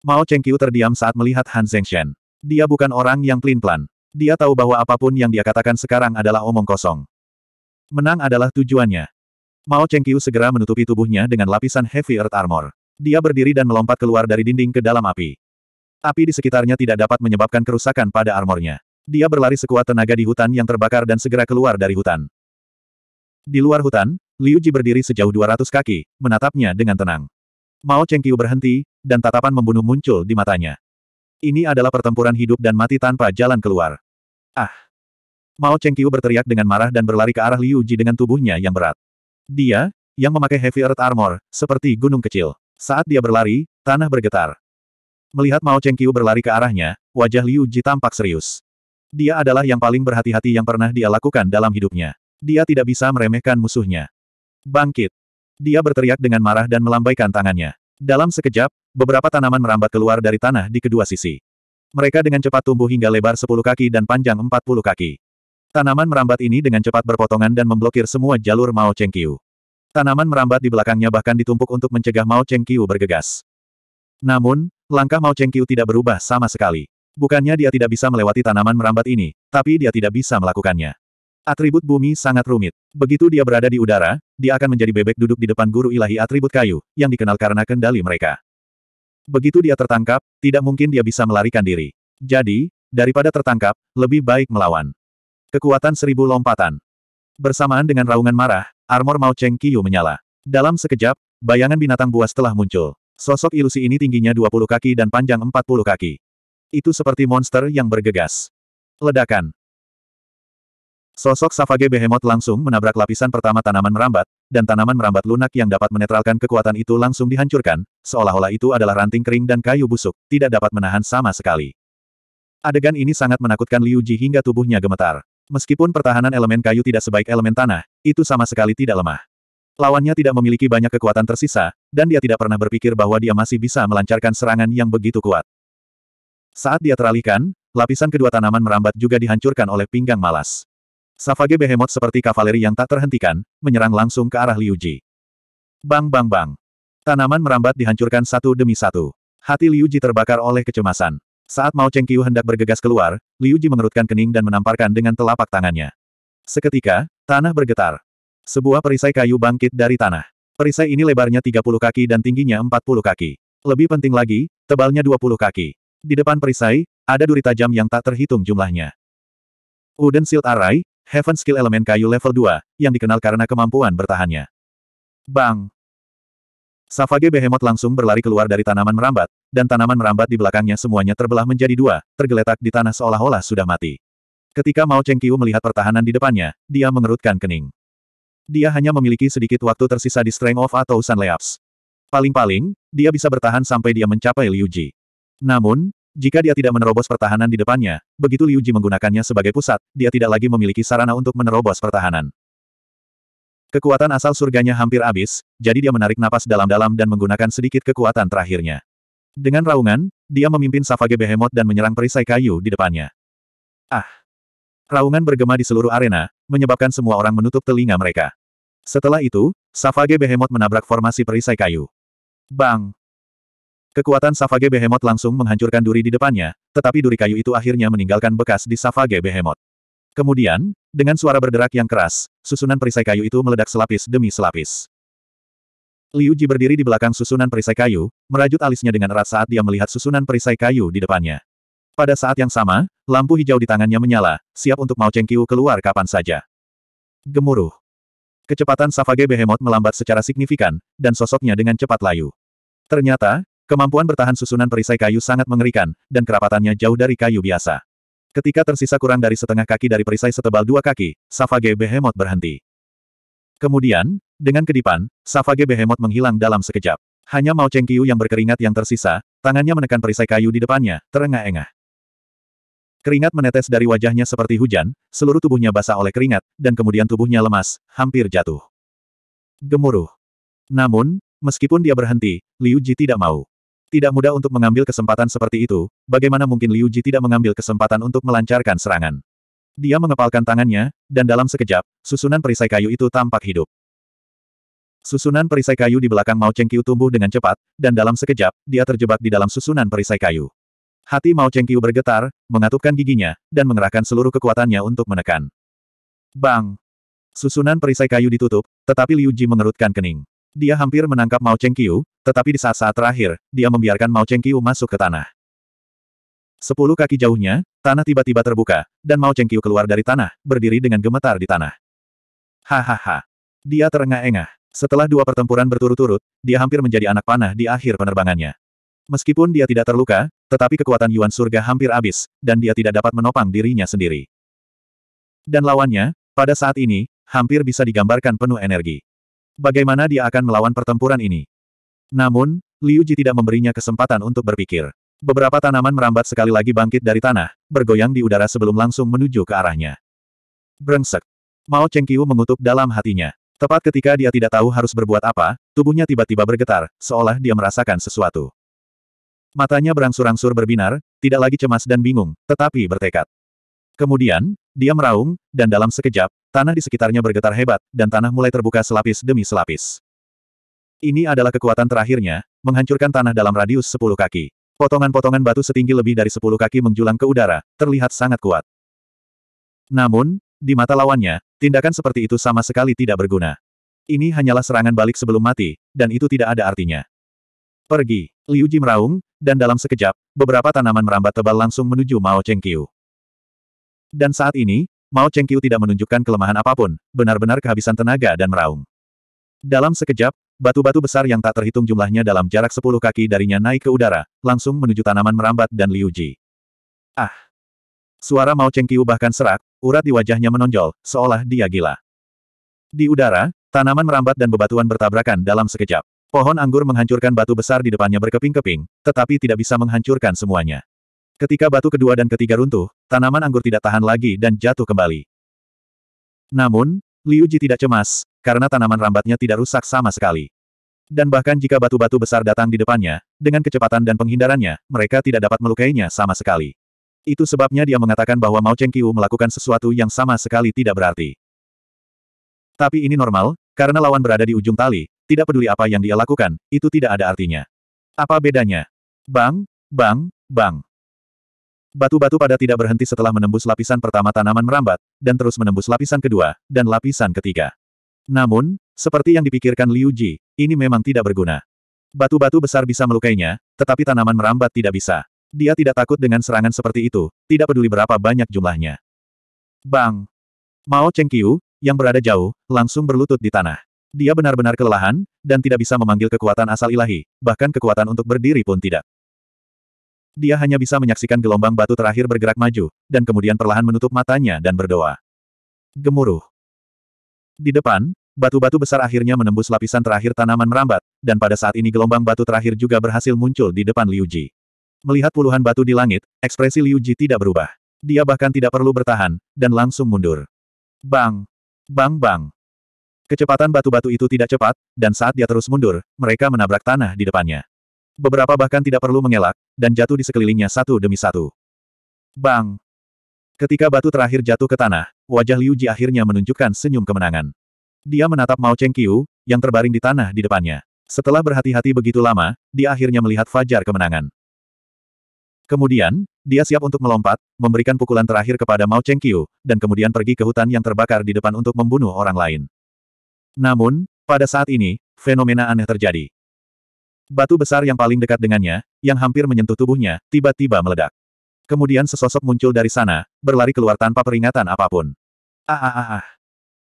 Mao Chengqiu terdiam saat melihat Han Shen. Dia bukan orang yang pelin-pelan. Dia tahu bahwa apapun yang dia katakan sekarang adalah omong kosong. Menang adalah tujuannya. Mao Chengqiu segera menutupi tubuhnya dengan lapisan Heavy Earth Armor. Dia berdiri dan melompat keluar dari dinding ke dalam api. Api di sekitarnya tidak dapat menyebabkan kerusakan pada armornya. Dia berlari sekuat tenaga di hutan yang terbakar dan segera keluar dari hutan. Di luar hutan, Liu Ji berdiri sejauh 200 kaki, menatapnya dengan tenang. Mao Chengqiu berhenti, dan tatapan membunuh muncul di matanya. Ini adalah pertempuran hidup dan mati tanpa jalan keluar. Ah! Mao Chengqiu berteriak dengan marah dan berlari ke arah Liu Ji dengan tubuhnya yang berat. Dia, yang memakai heavy earth armor, seperti gunung kecil. Saat dia berlari, tanah bergetar. Melihat Mao Chengqiu berlari ke arahnya, wajah Liu Ji tampak serius. Dia adalah yang paling berhati-hati yang pernah dia lakukan dalam hidupnya. Dia tidak bisa meremehkan musuhnya. Bangkit! Dia berteriak dengan marah dan melambaikan tangannya. Dalam sekejap, beberapa tanaman merambat keluar dari tanah di kedua sisi. Mereka dengan cepat tumbuh hingga lebar 10 kaki dan panjang 40 kaki. Tanaman merambat ini dengan cepat berpotongan dan memblokir semua jalur Mao Chengqiu. Tanaman merambat di belakangnya bahkan ditumpuk untuk mencegah Mao Chengqiu bergegas. Namun, langkah Mao Chengqiu tidak berubah sama sekali. Bukannya dia tidak bisa melewati tanaman merambat ini, tapi dia tidak bisa melakukannya. Atribut bumi sangat rumit. Begitu dia berada di udara, dia akan menjadi bebek duduk di depan guru ilahi atribut kayu, yang dikenal karena kendali mereka. Begitu dia tertangkap, tidak mungkin dia bisa melarikan diri. Jadi, daripada tertangkap, lebih baik melawan. Kekuatan seribu lompatan. Bersamaan dengan raungan marah, armor Mao Cheng Qiu menyala. Dalam sekejap, bayangan binatang buas telah muncul. Sosok ilusi ini tingginya 20 kaki dan panjang 40 kaki itu seperti monster yang bergegas. Ledakan. Sosok Savage Behemoth langsung menabrak lapisan pertama tanaman merambat, dan tanaman merambat lunak yang dapat menetralkan kekuatan itu langsung dihancurkan, seolah-olah itu adalah ranting kering dan kayu busuk, tidak dapat menahan sama sekali. Adegan ini sangat menakutkan Liu Ji hingga tubuhnya gemetar. Meskipun pertahanan elemen kayu tidak sebaik elemen tanah, itu sama sekali tidak lemah. Lawannya tidak memiliki banyak kekuatan tersisa, dan dia tidak pernah berpikir bahwa dia masih bisa melancarkan serangan yang begitu kuat. Saat dia teralihkan, lapisan kedua tanaman merambat juga dihancurkan oleh pinggang malas. Savage Behemoth seperti kavaleri yang tak terhentikan, menyerang langsung ke arah Liu Ji. Bang bang bang. Tanaman merambat dihancurkan satu demi satu. Hati Liu Ji terbakar oleh kecemasan. Saat Mao Cheng Qiu hendak bergegas keluar, Liu Ji mengerutkan kening dan menamparkan dengan telapak tangannya. Seketika, tanah bergetar. Sebuah perisai kayu bangkit dari tanah. Perisai ini lebarnya 30 kaki dan tingginya 40 kaki. Lebih penting lagi, tebalnya 20 kaki. Di depan perisai, ada duri tajam yang tak terhitung jumlahnya. Wooden Shield Array, Heaven Skill Elemen Kayu level 2, yang dikenal karena kemampuan bertahannya. Bang! Savage Behemoth langsung berlari keluar dari tanaman merambat, dan tanaman merambat di belakangnya semuanya terbelah menjadi dua, tergeletak di tanah seolah-olah sudah mati. Ketika Mao Chengqiu melihat pertahanan di depannya, dia mengerutkan kening. Dia hanya memiliki sedikit waktu tersisa di Strength of atau Sun Leaps. Paling-paling, dia bisa bertahan sampai dia mencapai Liu Ji. Namun, jika dia tidak menerobos pertahanan di depannya, begitu Liu Ji menggunakannya sebagai pusat, dia tidak lagi memiliki sarana untuk menerobos pertahanan. Kekuatan asal surganya hampir habis, jadi dia menarik napas dalam-dalam dan menggunakan sedikit kekuatan terakhirnya. Dengan raungan, dia memimpin Savage Behemoth dan menyerang perisai kayu di depannya. Ah! Raungan bergema di seluruh arena, menyebabkan semua orang menutup telinga mereka. Setelah itu, Savage Behemoth menabrak formasi perisai kayu. Bang! Kekuatan Savage Behemoth langsung menghancurkan duri di depannya, tetapi duri kayu itu akhirnya meninggalkan bekas di Savage Behemoth. Kemudian, dengan suara berderak yang keras, susunan perisai kayu itu meledak selapis demi selapis. Liu Ji berdiri di belakang susunan perisai kayu, merajut alisnya dengan erat saat dia melihat susunan perisai kayu di depannya. Pada saat yang sama, lampu hijau di tangannya menyala, siap untuk Mao Cheng Qiu keluar kapan saja. Gemuruh. Kecepatan Savage Behemoth melambat secara signifikan, dan sosoknya dengan cepat layu. Ternyata, Kemampuan bertahan susunan perisai kayu sangat mengerikan, dan kerapatannya jauh dari kayu biasa. Ketika tersisa kurang dari setengah kaki dari perisai setebal dua kaki, Savage Behemoth berhenti. Kemudian, dengan kedipan, Savage Behemoth menghilang dalam sekejap. Hanya Mao Cheng Qiu yang berkeringat yang tersisa, tangannya menekan perisai kayu di depannya, terengah-engah. Keringat menetes dari wajahnya seperti hujan, seluruh tubuhnya basah oleh keringat, dan kemudian tubuhnya lemas, hampir jatuh. Gemuruh. Namun, meskipun dia berhenti, Liu Ji tidak mau. Tidak mudah untuk mengambil kesempatan seperti itu, bagaimana mungkin Liu Ji tidak mengambil kesempatan untuk melancarkan serangan. Dia mengepalkan tangannya, dan dalam sekejap, susunan perisai kayu itu tampak hidup. Susunan perisai kayu di belakang Mao Chengqiu tumbuh dengan cepat, dan dalam sekejap, dia terjebak di dalam susunan perisai kayu. Hati Mao Chengqiu bergetar, mengatupkan giginya, dan mengerahkan seluruh kekuatannya untuk menekan. Bang! Susunan perisai kayu ditutup, tetapi Liu Ji mengerutkan kening. Dia hampir menangkap Mao Chengqiu, tetapi di saat-saat terakhir, dia membiarkan Mao Chengqiu masuk ke tanah. Sepuluh kaki jauhnya, tanah tiba-tiba terbuka, dan Mao Chengqiu keluar dari tanah, berdiri dengan gemetar di tanah. Hahaha. Dia terengah-engah. Setelah dua pertempuran berturut-turut, dia hampir menjadi anak panah di akhir penerbangannya. Meskipun dia tidak terluka, tetapi kekuatan Yuan Surga hampir habis, dan dia tidak dapat menopang dirinya sendiri. Dan lawannya, pada saat ini, hampir bisa digambarkan penuh energi. Bagaimana dia akan melawan pertempuran ini? Namun, Liu Ji tidak memberinya kesempatan untuk berpikir. Beberapa tanaman merambat sekali lagi bangkit dari tanah, bergoyang di udara sebelum langsung menuju ke arahnya. Brengsek. Mao Chengqiu mengutuk dalam hatinya. Tepat ketika dia tidak tahu harus berbuat apa, tubuhnya tiba-tiba bergetar, seolah dia merasakan sesuatu. Matanya berangsur-angsur berbinar, tidak lagi cemas dan bingung, tetapi bertekad. Kemudian, dia meraung, dan dalam sekejap, Tanah di sekitarnya bergetar hebat, dan tanah mulai terbuka selapis demi selapis. Ini adalah kekuatan terakhirnya, menghancurkan tanah dalam radius 10 kaki. Potongan-potongan batu setinggi lebih dari 10 kaki menjulang ke udara, terlihat sangat kuat. Namun, di mata lawannya, tindakan seperti itu sama sekali tidak berguna. Ini hanyalah serangan balik sebelum mati, dan itu tidak ada artinya. Pergi, Liu Ji meraung, dan dalam sekejap, beberapa tanaman merambat tebal langsung menuju Mao Chengqiu. Dan saat ini, Mao Chengqiu tidak menunjukkan kelemahan apapun, benar-benar kehabisan tenaga dan meraung. Dalam sekejap, batu-batu besar yang tak terhitung jumlahnya dalam jarak sepuluh kaki darinya naik ke udara, langsung menuju tanaman merambat dan Liu Ji. Ah! Suara Mao Chengqiu bahkan serak, urat di wajahnya menonjol, seolah dia gila. Di udara, tanaman merambat dan bebatuan bertabrakan dalam sekejap. Pohon anggur menghancurkan batu besar di depannya berkeping-keping, tetapi tidak bisa menghancurkan semuanya. Ketika batu kedua dan ketiga runtuh, tanaman anggur tidak tahan lagi dan jatuh kembali. Namun, Liu Ji tidak cemas, karena tanaman rambatnya tidak rusak sama sekali. Dan bahkan jika batu-batu besar datang di depannya, dengan kecepatan dan penghindarannya, mereka tidak dapat melukainya sama sekali. Itu sebabnya dia mengatakan bahwa Mao Cheng Qiu melakukan sesuatu yang sama sekali tidak berarti. Tapi ini normal, karena lawan berada di ujung tali, tidak peduli apa yang dia lakukan, itu tidak ada artinya. Apa bedanya? Bang, bang, bang. Batu-batu pada tidak berhenti setelah menembus lapisan pertama tanaman merambat, dan terus menembus lapisan kedua, dan lapisan ketiga. Namun, seperti yang dipikirkan Liu Ji, ini memang tidak berguna. Batu-batu besar bisa melukainya, tetapi tanaman merambat tidak bisa. Dia tidak takut dengan serangan seperti itu, tidak peduli berapa banyak jumlahnya. Bang! Mao Chengqiu, yang berada jauh, langsung berlutut di tanah. Dia benar-benar kelelahan, dan tidak bisa memanggil kekuatan asal ilahi, bahkan kekuatan untuk berdiri pun tidak dia hanya bisa menyaksikan gelombang batu terakhir bergerak maju, dan kemudian perlahan menutup matanya dan berdoa. Gemuruh. Di depan, batu-batu besar akhirnya menembus lapisan terakhir tanaman merambat, dan pada saat ini gelombang batu terakhir juga berhasil muncul di depan Liu Ji. Melihat puluhan batu di langit, ekspresi Liu Ji tidak berubah. Dia bahkan tidak perlu bertahan, dan langsung mundur. Bang! Bang bang! Kecepatan batu-batu itu tidak cepat, dan saat dia terus mundur, mereka menabrak tanah di depannya. Beberapa bahkan tidak perlu mengelak, dan jatuh di sekelilingnya satu demi satu. Bang! Ketika batu terakhir jatuh ke tanah, wajah Liu Ji akhirnya menunjukkan senyum kemenangan. Dia menatap Mao Cheng Qiu, yang terbaring di tanah di depannya. Setelah berhati-hati begitu lama, dia akhirnya melihat fajar kemenangan. Kemudian, dia siap untuk melompat, memberikan pukulan terakhir kepada Mao Cheng Qiu, dan kemudian pergi ke hutan yang terbakar di depan untuk membunuh orang lain. Namun, pada saat ini, fenomena aneh terjadi. Batu besar yang paling dekat dengannya, yang hampir menyentuh tubuhnya, tiba-tiba meledak. Kemudian sesosok muncul dari sana, berlari keluar tanpa peringatan apapun. Ah ah ah ah.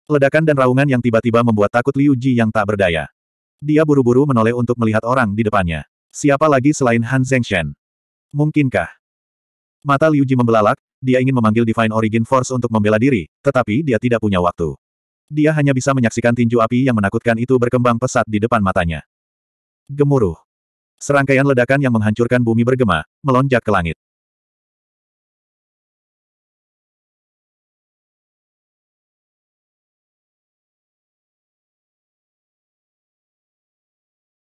Ledakan dan raungan yang tiba-tiba membuat takut Liu Ji yang tak berdaya. Dia buru-buru menoleh untuk melihat orang di depannya. Siapa lagi selain Han Shen? Mungkinkah? Mata Liu Ji membelalak, dia ingin memanggil Divine Origin Force untuk membela diri, tetapi dia tidak punya waktu. Dia hanya bisa menyaksikan tinju api yang menakutkan itu berkembang pesat di depan matanya. Gemuruh. Serangkaian ledakan yang menghancurkan bumi bergema, melonjak ke langit.